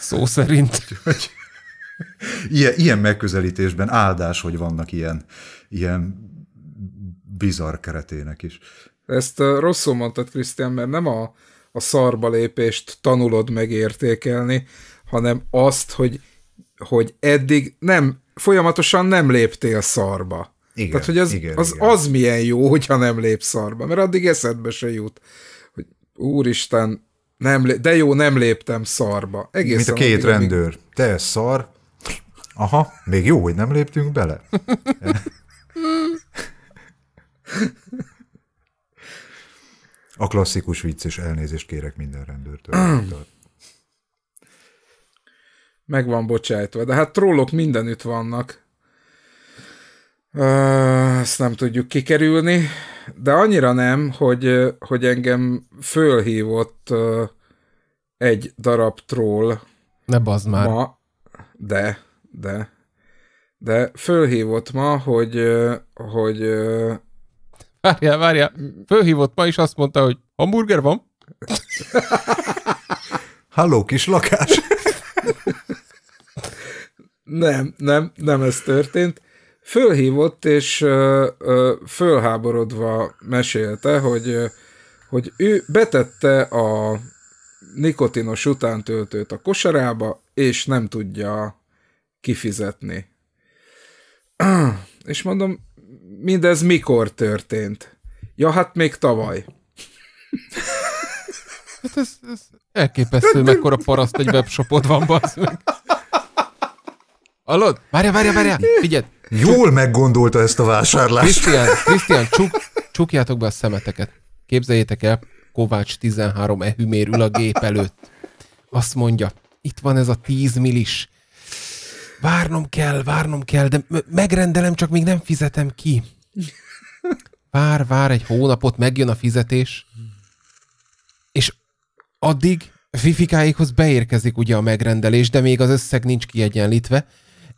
Szó szerint. Hogy, ilyen, ilyen megközelítésben áldás, hogy vannak ilyen, ilyen bizarr keretének is. Ezt rosszul mondtad, Krisztián, mert nem a, a szarba lépést tanulod megértékelni, hanem azt, hogy, hogy eddig nem, folyamatosan nem léptél szarba. Igen, Tehát, hogy az, igen, az, igen. az milyen jó, hogyha nem lép szarba, mert addig eszedbe se jut úristen, nem lé- de jó, nem léptem szarba. Egészen Mint a két amíg, rendőr. Amíg... Te szar. Aha, még jó, hogy nem léptünk bele. A klasszikus vicc, és elnézést kérek minden rendőrtől. Meg van bocsájtva, de hát trollok mindenütt vannak. Ezt nem tudjuk kikerülni de annyira nem, hogy, hogy engem fölhívott egy darab troll. Ne bazd már. Ma, de, de, de fölhívott ma, hogy, hogy Várjál, várjál. Fölhívott ma is azt mondta, hogy hamburger van? Halló, kis lakás! nem, nem, nem ez történt fölhívott, és fölháborodva mesélte, hogy, hogy ő betette a nikotinos utántöltőt a kosarába, és nem tudja kifizetni. És mondom, mindez mikor történt? Ja, hát még tavaly. Hát ez, ez elképesztő, mekkora paraszt egy webshopod van, bazd meg. Hallod? Várja, várja, várja, figyeld, Jól meggondolta ezt a vásárlást. Krisztián, Krisztián csuk, csukjátok be a szemeteket. Képzeljétek el, Kovács 13 ehümér ül a gép előtt. Azt mondja, itt van ez a 10 millis. Várnom kell, várnom kell, de megrendelem, csak még nem fizetem ki. Vár, vár egy hónapot, megjön a fizetés, és addig Fifikáikhoz beérkezik ugye a megrendelés, de még az összeg nincs kiegyenlítve,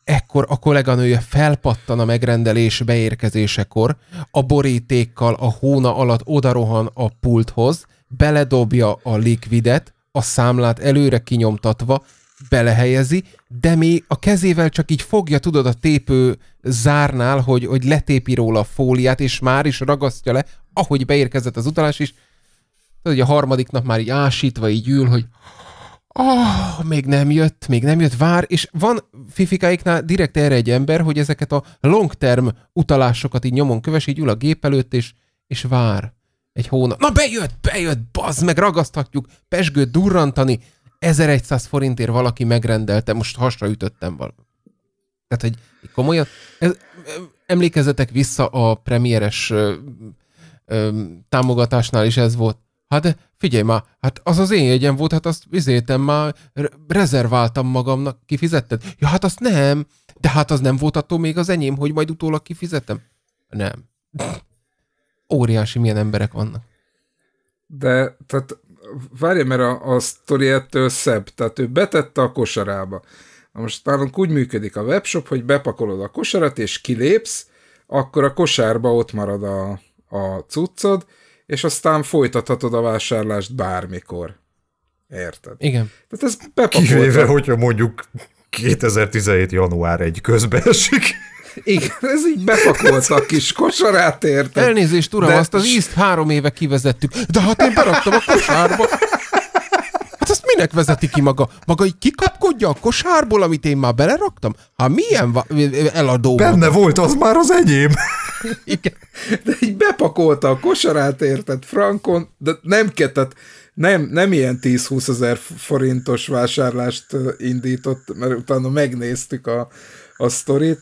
ekkor a kolléganője felpattan a megrendelés beérkezésekor, a borítékkal a hóna alatt odarohan a pulthoz, beledobja a likvidet, a számlát előre kinyomtatva, belehelyezi, de mi a kezével csak így fogja, tudod, a tépő zárnál, hogy, hogy letépi róla a fóliát, és már is ragasztja le, ahogy beérkezett az utalás is. Tudod, hogy a harmadik nap már így ásítva így ül, hogy oh, még nem jött, még nem jött, vár, és van fifikáiknál direkt erre egy ember, hogy ezeket a long term utalásokat így nyomon kövesi, így ül a gép előtt, és, és vár egy hónap. Na bejött, bejött, bazd meg, ragaszthatjuk, pesgőt durrantani, 1100 forintért valaki megrendelte, most hasra ütöttem valamit. Tehát, hogy komolyan, ez, emlékezzetek vissza a premieres ö, ö, támogatásnál is ez volt. Hát de figyelj már, hát az az én jegyem volt, hát azt vizétem már, rezerváltam magamnak, kifizetted? Ja, hát azt nem, de hát az nem volt attól még az enyém, hogy majd utólag kifizetem. Nem. Óriási milyen emberek vannak. De, tehát várj, mert a, a sztori ettől szebb, tehát ő betette a kosarába. Na most nálunk úgy működik a webshop, hogy bepakolod a kosarat és kilépsz, akkor a kosárba ott marad a, a cuccod, és aztán folytathatod a vásárlást bármikor. Érted? Igen. Tehát ez Kivéve, hogyha mondjuk 2017. január egy közben esik. Igen, ez így bepakolta a kis kosarát, érted? Elnézést, uram, de... azt az ízt három éve kivezettük. De hát én beraktam a kosárba. Hát azt minek vezeti ki maga? Maga így kikapkodja a kosárból, amit én már beleraktam? Hát milyen va- eladó Benne maga? volt, az már az enyém. Igen. De így bepakolta a kosarát, érted, frankon, de nem kell, nem, nem ilyen 10-20 ezer forintos vásárlást indított, mert utána megnéztük a, a sztorit,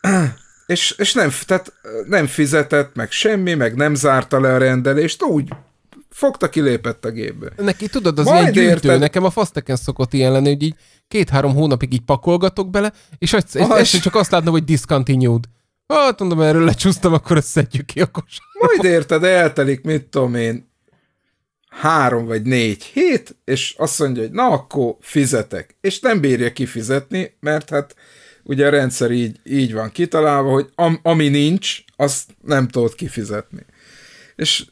és, és nem, tehát nem fizetett, meg semmi, meg nem zárta le a rendelést, úgy fogta, kilépett a gépbe. Neki tudod, az Majd ilyen gyűjtő, érted... nekem a faszteken szokott ilyen lenni, hogy így két-három hónapig így pakolgatok bele, és egyszer, egyszer csak azt látom, hogy discontinued. Hát mondom, erről lecsúsztam, akkor összedjük ki a kosárba. Majd érted, eltelik, mit tudom én, három vagy négy hét, és azt mondja, hogy na akkor fizetek. És nem bírja kifizetni, mert hát ugye a rendszer így, így van kitalálva, hogy am, ami nincs, azt nem tudod kifizetni. És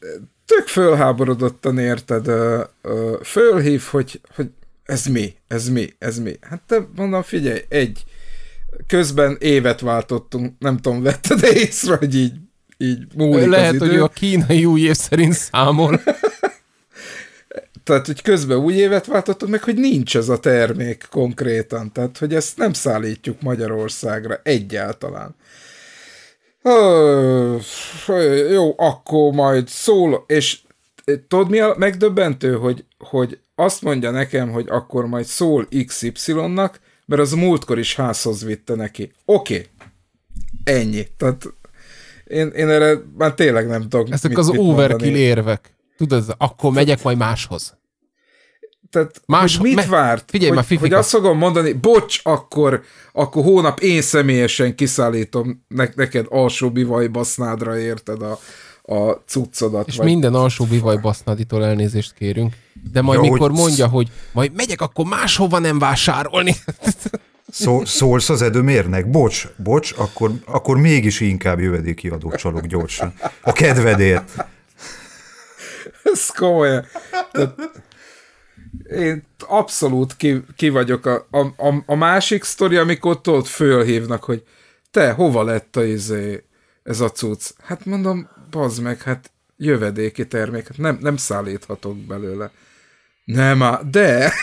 tök fölháborodottan érted, ö, ö, fölhív, hogy, hogy ez mi, ez mi, ez mi. Hát te mondom, figyelj, egy, közben évet váltottunk, nem tudom, vetted észre, hogy így, így múlik Lehet, az idő. hogy a kínai új év szerint számol. tehát, hogy közben új évet váltottunk meg, hogy nincs ez a termék konkrétan, tehát, hogy ezt nem szállítjuk Magyarországra egyáltalán. Öh, jó, akkor majd szól, és tudod mi a megdöbbentő, hogy, hogy azt mondja nekem, hogy akkor majd szól XY-nak, mert az múltkor is házhoz vitte neki. Oké, okay. ennyi. Tehát én, én erre már tényleg nem tudok Ezek mit, az mit overkill mondani. érvek. Tudod, akkor megyek majd máshoz. Tehát, Más, hogy mit me- várt? Figyelj hogy, már, hogy azt fogom mondani, bocs, akkor, akkor hónap én személyesen kiszállítom ne- neked alsó bivaj basznádra, érted a, a cuccodat. És vagy... minden alsó bivaj basznaditól elnézést kérünk, de majd ja, mikor hogy... mondja, hogy majd megyek, akkor máshova nem vásárolni. Szó, szólsz az edőmérnek? Bocs, bocs, akkor, akkor mégis inkább jövedéki adót csalok gyorsan. A kedvedért. Ez komolyan. Tehát én abszolút ki, ki vagyok. A, a, a, a másik sztori, amikor ott fölhívnak, hogy te, hova lett a izé, ez a cucc? Hát mondom, bazd meg, hát jövedéki terméket hát nem, nem szállíthatok belőle. Nem, á, de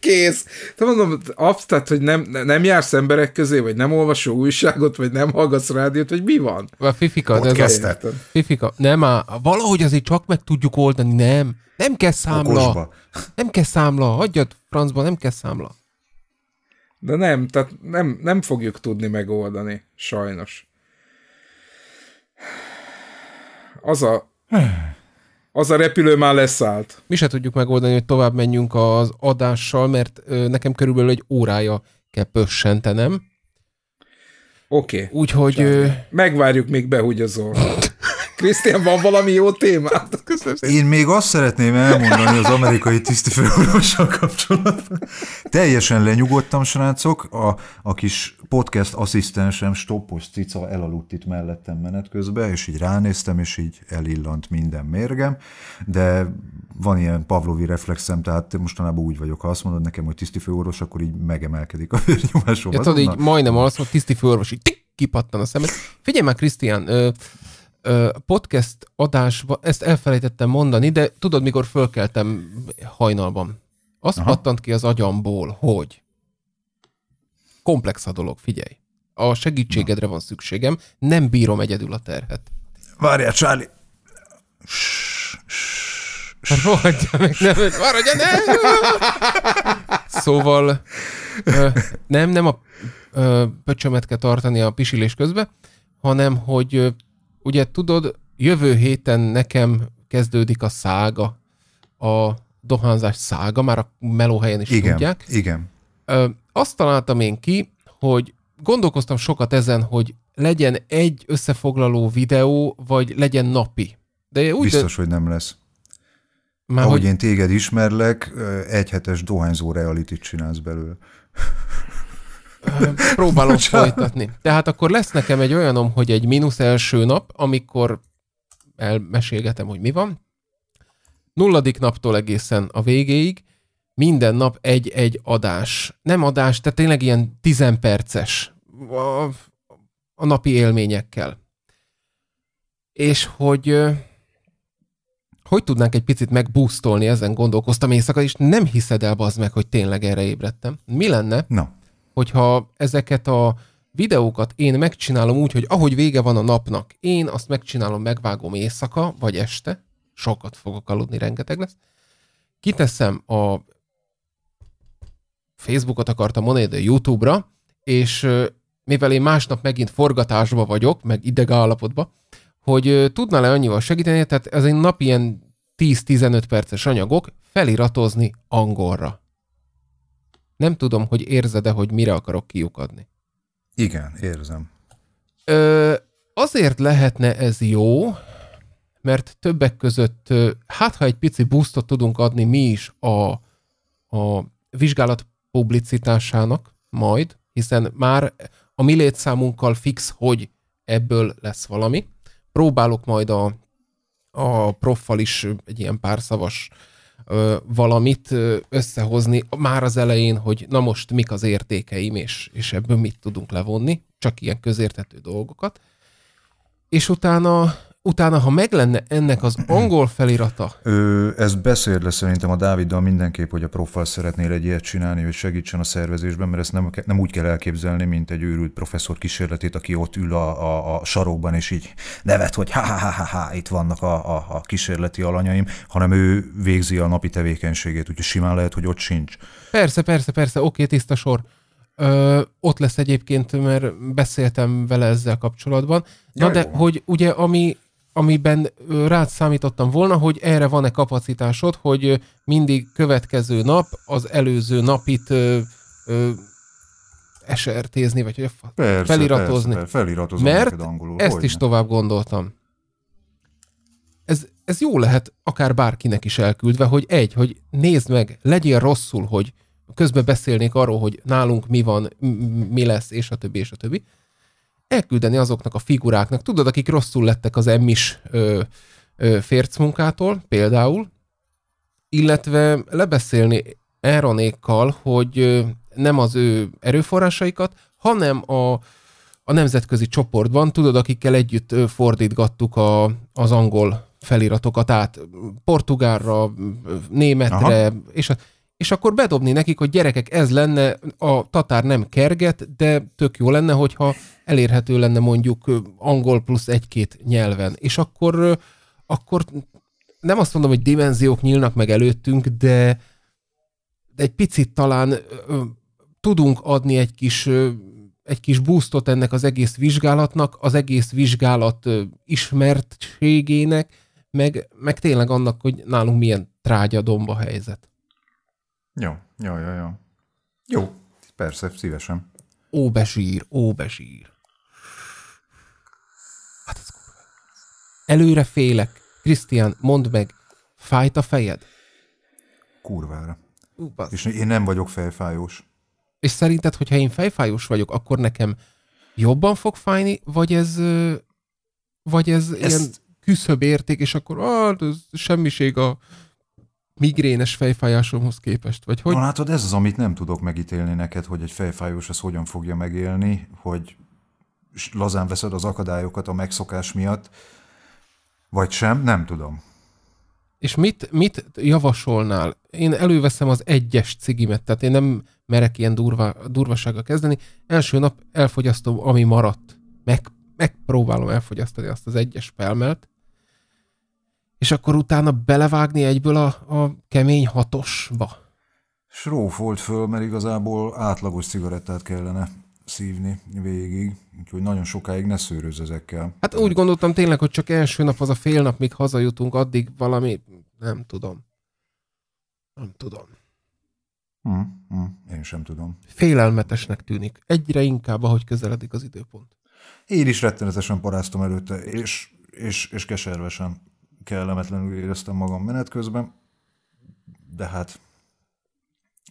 kész. Te mondom, absz, tehát, hogy nem, nem jársz emberek közé, vagy nem olvasó újságot, vagy nem hallgatsz rádiót, vagy mi van? A fifika, de ez a, fifika, nem á, valahogy azért csak meg tudjuk oldani, nem. Nem kell számla. Okosba. Nem kell számla, hagyjad francba, nem kell számla. De nem, tehát nem, nem fogjuk tudni megoldani, sajnos az a, az a repülő már leszállt. Mi se tudjuk megoldani, hogy tovább menjünk az adással, mert nekem körülbelül egy órája kell pössentenem. Oké. Okay. Úgyhogy... Ö... Megvárjuk, még behugyazol. Krisztián, van valami jó témát? Köszönöm szépen. Én még azt szeretném elmondani az amerikai tisztifőorvossal kapcsolatban. Teljesen lenyugodtam, srácok. A, a kis podcast asszisztensem Stoppos Cica elaludt itt mellettem menet közben, és így ránéztem, és így elillant minden mérgem, de van ilyen pavlovi reflexem, tehát mostanában úgy vagyok, ha azt mondod nekem, hogy tisztifőorvos, akkor így megemelkedik a vérnyomásom. Ja, tudod, így majdnem azt mondod, tisztifőorvos, így tik, kipattan a szemed. Figyelj már, Krisztián, podcast adásban, ezt elfelejtettem mondani, de tudod, mikor fölkeltem hajnalban? Azt Aha. pattant ki az agyamból, hogy komplex a dolog, figyelj. A segítségedre van szükségem, nem bírom egyedül a terhet. Várjál, Csáli. rohadja meg, nem! Szóval nem, nem a pöcsömet kell tartani a pisilés közben, hanem hogy ugye tudod, jövő héten nekem kezdődik a szága, a dohányzás szága, már a melóhelyen is igen, tudják. Igen. Ö, azt találtam én ki, hogy gondolkoztam sokat ezen, hogy legyen egy összefoglaló videó, vagy legyen napi. De úgy Biztos, de... hogy nem lesz. Már Ahogy hogy... én téged ismerlek, hetes dohányzó reality csinálsz belőle. Próbálom folytatni. Tehát akkor lesz nekem egy olyanom, hogy egy mínusz első nap, amikor elmesélgetem, hogy mi van. Nulladik naptól egészen a végéig minden nap egy-egy adás. Nem adás, tehát tényleg ilyen tizenperces a, a napi élményekkel. És hogy hogy tudnánk egy picit megboostolni, ezen gondolkoztam éjszaka, és nem hiszed el, bazd meg, hogy tényleg erre ébredtem. Mi lenne, no hogyha ezeket a videókat én megcsinálom úgy, hogy ahogy vége van a napnak, én azt megcsinálom, megvágom éjszaka vagy este, sokat fogok aludni, rengeteg lesz, kiteszem a Facebookot akartam mondani, de YouTube-ra, és mivel én másnap megint forgatásba vagyok, meg ideg állapotba, hogy tudna le annyival segíteni, tehát ez egy nap ilyen 10-15 perces anyagok feliratozni angolra. Nem tudom, hogy érzed-e, hogy mire akarok kiukadni. Igen, érzem. Ö, azért lehetne ez jó, mert többek között, hát ha egy pici boostot tudunk adni mi is a, a vizsgálat publicitásának majd, hiszen már a mi létszámunkkal fix, hogy ebből lesz valami. Próbálok majd a, a proffal is egy ilyen pár szavas ö, valamit ö, összehozni már az elején, hogy na most mik az értékeim, és, és ebből mit tudunk levonni, csak ilyen közérthető dolgokat. És utána utána, ha meg lenne ennek az angol felirata... Ö, ezt beszél le szerintem a Dáviddal mindenképp, hogy a profil szeretnél egy ilyet csinálni, hogy segítsen a szervezésben, mert ezt nem, nem úgy kell elképzelni, mint egy őrült professzor kísérletét, aki ott ül a, a, a sarokban, és így nevet, hogy ha-ha-ha-ha, itt vannak a, a, a kísérleti alanyaim, hanem ő végzi a napi tevékenységét, úgyhogy simán lehet, hogy ott sincs. Persze, persze, persze, oké, tiszta sor. Ö, ott lesz egyébként, mert beszéltem vele ezzel kapcsolatban. Na, de jó. hogy ugye, ami amiben rád számítottam volna, hogy erre van-e kapacitásod, hogy mindig következő nap az előző napit ö, ö, esertézni, vagy hogy persze, feliratozni. Persze, feliratozom Mert angolul, ezt hogyne. is tovább gondoltam. Ez, ez jó lehet akár bárkinek is elküldve, hogy egy, hogy nézd meg, legyél rosszul, hogy közben beszélnék arról, hogy nálunk mi van, mi lesz, és a többi, és a többi elküldeni azoknak a figuráknak, tudod, akik rosszul lettek az emmis férc munkától, például, illetve lebeszélni Aaronékkal, hogy nem az ő erőforrásaikat, hanem a, a nemzetközi csoportban, tudod, akikkel együtt fordítgattuk a, az angol feliratokat át portugálra, németre, Aha. és a, és akkor bedobni nekik, hogy gyerekek, ez lenne, a tatár nem kerget, de tök jó lenne, hogyha elérhető lenne mondjuk angol plusz egy-két nyelven. És akkor, akkor nem azt mondom, hogy dimenziók nyílnak meg előttünk, de, de egy picit talán tudunk adni egy kis egy kis boostot ennek az egész vizsgálatnak, az egész vizsgálat ismertségének, meg, meg tényleg annak, hogy nálunk milyen trágya domba helyzet. Jó, jó, jó, jó. Jó, persze, szívesen. Óbesír, óbesír. Hát ez kurva. Előre félek. Krisztián, mondd meg, fájt a fejed? Kurvára. Ú, És én nem vagyok fejfájós. És szerinted, hogyha én fejfájós vagyok, akkor nekem jobban fog fájni, vagy ez, vagy ez Ezt... ilyen küszöbb érték, és akkor ah, ez semmiség a migrénes fejfájásomhoz képest? Vagy hogy... Na látod, ez az, amit nem tudok megítélni neked, hogy egy fejfájós az hogyan fogja megélni, hogy lazán veszed az akadályokat a megszokás miatt, vagy sem, nem tudom. És mit, mit javasolnál? Én előveszem az egyes cigimet, tehát én nem merek ilyen durva, durvasággal kezdeni. Első nap elfogyasztom, ami maradt. Meg, megpróbálom elfogyasztani azt az egyes pelmelt, és akkor utána belevágni egyből a, a kemény hatosba? Srófolt föl, mert igazából átlagos cigarettát kellene szívni végig, úgyhogy nagyon sokáig ne szőröz ezekkel. Hát úgy gondoltam tényleg, hogy csak első nap az a fél nap, míg hazajutunk, addig valami, nem tudom. Nem tudom. Hmm hmm én sem tudom. Félelmetesnek tűnik. Egyre inkább, ahogy közeledik az időpont. Én is rettenetesen paráztam előtte, és, és, és keservesen kellemetlenül éreztem magam menet közben, de hát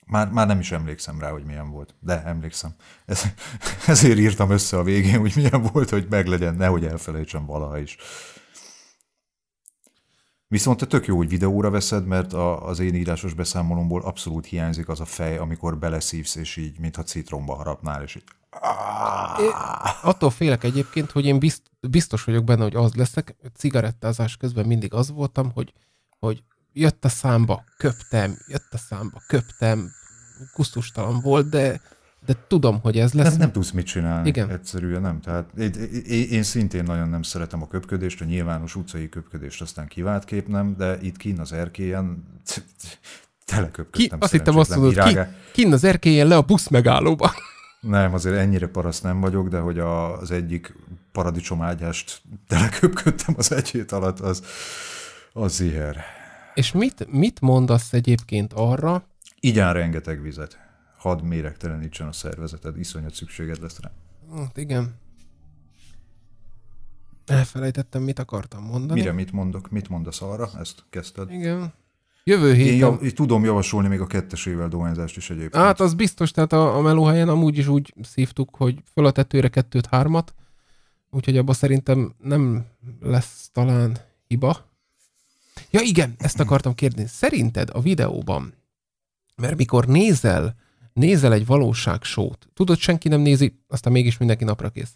már, már nem is emlékszem rá, hogy milyen volt, de emlékszem. Ez, ezért írtam össze a végén, hogy milyen volt, hogy meglegyen, nehogy elfelejtsem valaha is. Viszont te tök jó, hogy videóra veszed, mert a, az én írásos beszámolomból abszolút hiányzik az a fej, amikor beleszívsz, és így, mintha citromba harapnál, és így én attól félek egyébként, hogy én biztos vagyok benne, hogy az leszek. Cigarettázás közben mindig az voltam, hogy, hogy jött a számba, köptem, jött a számba, köptem, kusztustalan volt, de, de tudom, hogy ez lesz. Nem, hát nem tudsz mit csinálni. Igen. Egyszerűen nem. Tehát én, én, én szintén nagyon nem szeretem a köpködést, a nyilvános utcai köpködést aztán kivált kép nem, de itt kín az erkélyen teleköpködtem. Ki, azt hittem azt mondod, ki, kinn az erkélyen le a busz megállóba. Nem, azért ennyire paraszt nem vagyok, de hogy a, az egyik paradicsomágyást teleköpködtem az egy hét alatt, az, az ziher. És mit, mit mondasz egyébként arra? Igyán rengeteg vizet. Hadd méregtelenítsen a szervezeted, iszonyat szükséged lesz rá. Hát igen. Elfelejtettem, mit akartam mondani. Mire mit mondok? Mit mondasz arra? Ezt kezdted. Igen. Jövő héten... Én jav, tudom javasolni még a kettesével dohányzást is egyébként. Hát az biztos, tehát a, a melóhelyen amúgy is úgy szívtuk, hogy föl a tetőre kettőt, hármat, úgyhogy abban szerintem nem lesz talán hiba. Ja igen, ezt akartam kérdezni. Szerinted a videóban, mert mikor nézel, nézel egy valóságsót, tudod, senki nem nézi, aztán mégis mindenki napra kész.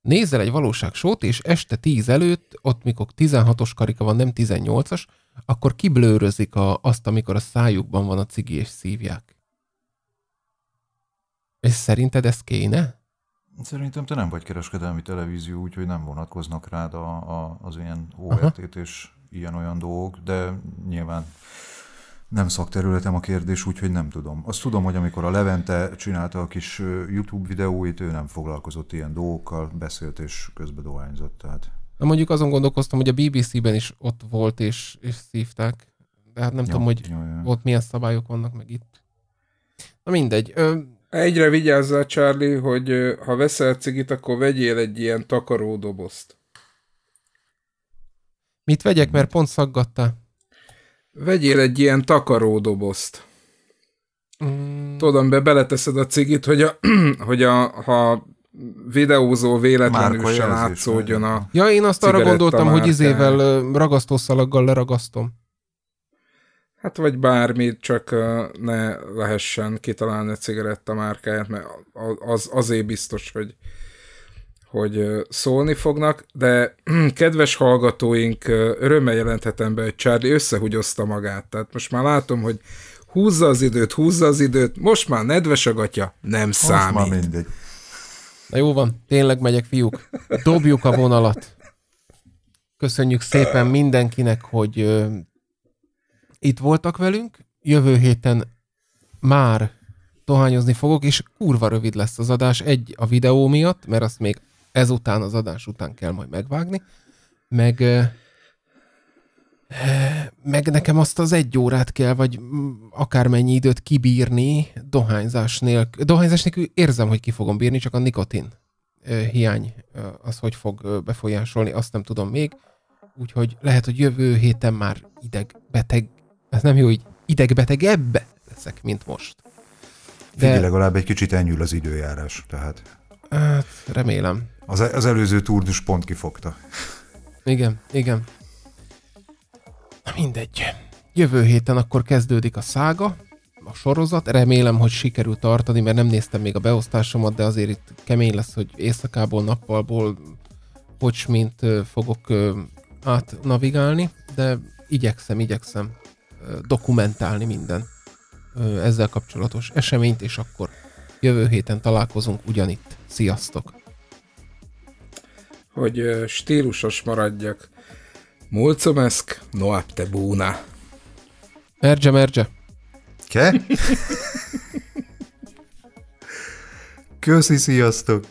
Nézel egy valóságsót, és este 10 előtt, ott mikor 16-os karika van, nem 18-as, akkor kiblőrözik a, azt, amikor a szájukban van a cigi, és szívják. És szerinted ez kéne? Szerintem te nem vagy kereskedelmi televízió, úgyhogy nem vonatkoznak rád a, a, az ilyen ORT-t és ilyen-olyan dolgok, de nyilván nem szakterületem a kérdés, úgyhogy nem tudom. Azt tudom, hogy amikor a Levente csinálta a kis YouTube videóit, ő nem foglalkozott ilyen dolgokkal, beszélt és közbe dohányzott, tehát Na mondjuk azon gondolkoztam, hogy a BBC-ben is ott volt és, és szívták. De hát nem jó, tudom, hogy jó, jó. ott milyen szabályok vannak meg itt. Na mindegy. Ö... Egyre vigyázzál, Charlie, hogy ha veszel cigit, akkor vegyél egy ilyen takaródobozt. Mit vegyek, mert pont szaggatta. Vegyél egy ilyen takaródobozt. Mm. Tudom, be beleteszed a cigit, hogy, a, hogy a, ha videózó véletlenül se látszódjon a Ja, én azt arra gondoltam, márkán. hogy izével ragasztószalaggal leragasztom. Hát vagy bármit, csak ne lehessen kitalálni a cigaretta márkáját, mert az, azért biztos, hogy, hogy szólni fognak, de kedves hallgatóink, örömmel jelenthetem be, hogy Charlie összehugyozta magát. Tehát most már látom, hogy húzza az időt, húzza az időt, most már nedves a gatya, nem most számít. Már mindegy. Na jó van, tényleg megyek, fiúk. Dobjuk a vonalat. Köszönjük szépen mindenkinek, hogy ö, itt voltak velünk. Jövő héten már dohányozni fogok, és kurva rövid lesz az adás. Egy a videó miatt, mert azt még ezután, az adás után kell majd megvágni. Meg... Ö, meg nekem azt az egy órát kell, vagy akármennyi időt kibírni dohányzás nélkül. Dohányzás nélkül érzem, hogy ki fogom bírni, csak a nikotin hiány az hogy fog befolyásolni, azt nem tudom még. Úgyhogy lehet, hogy jövő héten már idegbeteg, ez nem jó, hogy ebbe leszek, mint most. De... Figyelj, legalább egy kicsit enyül az időjárás, tehát. Hát, remélem. Az, e-, az előző turnus pont kifogta. Igen, igen mindegy. Jövő héten akkor kezdődik a szága, a sorozat. Remélem, hogy sikerül tartani, mert nem néztem még a beosztásomat, de azért itt kemény lesz, hogy éjszakából, nappalból, hogy mint fogok átnavigálni, de igyekszem, igyekszem dokumentálni minden ezzel kapcsolatos eseményt, és akkor jövő héten találkozunk ugyanitt. Sziasztok! Hogy stílusos maradjak, Mulțumesc, te búna. Merge, merge! Ke? Köszi, sziasztok!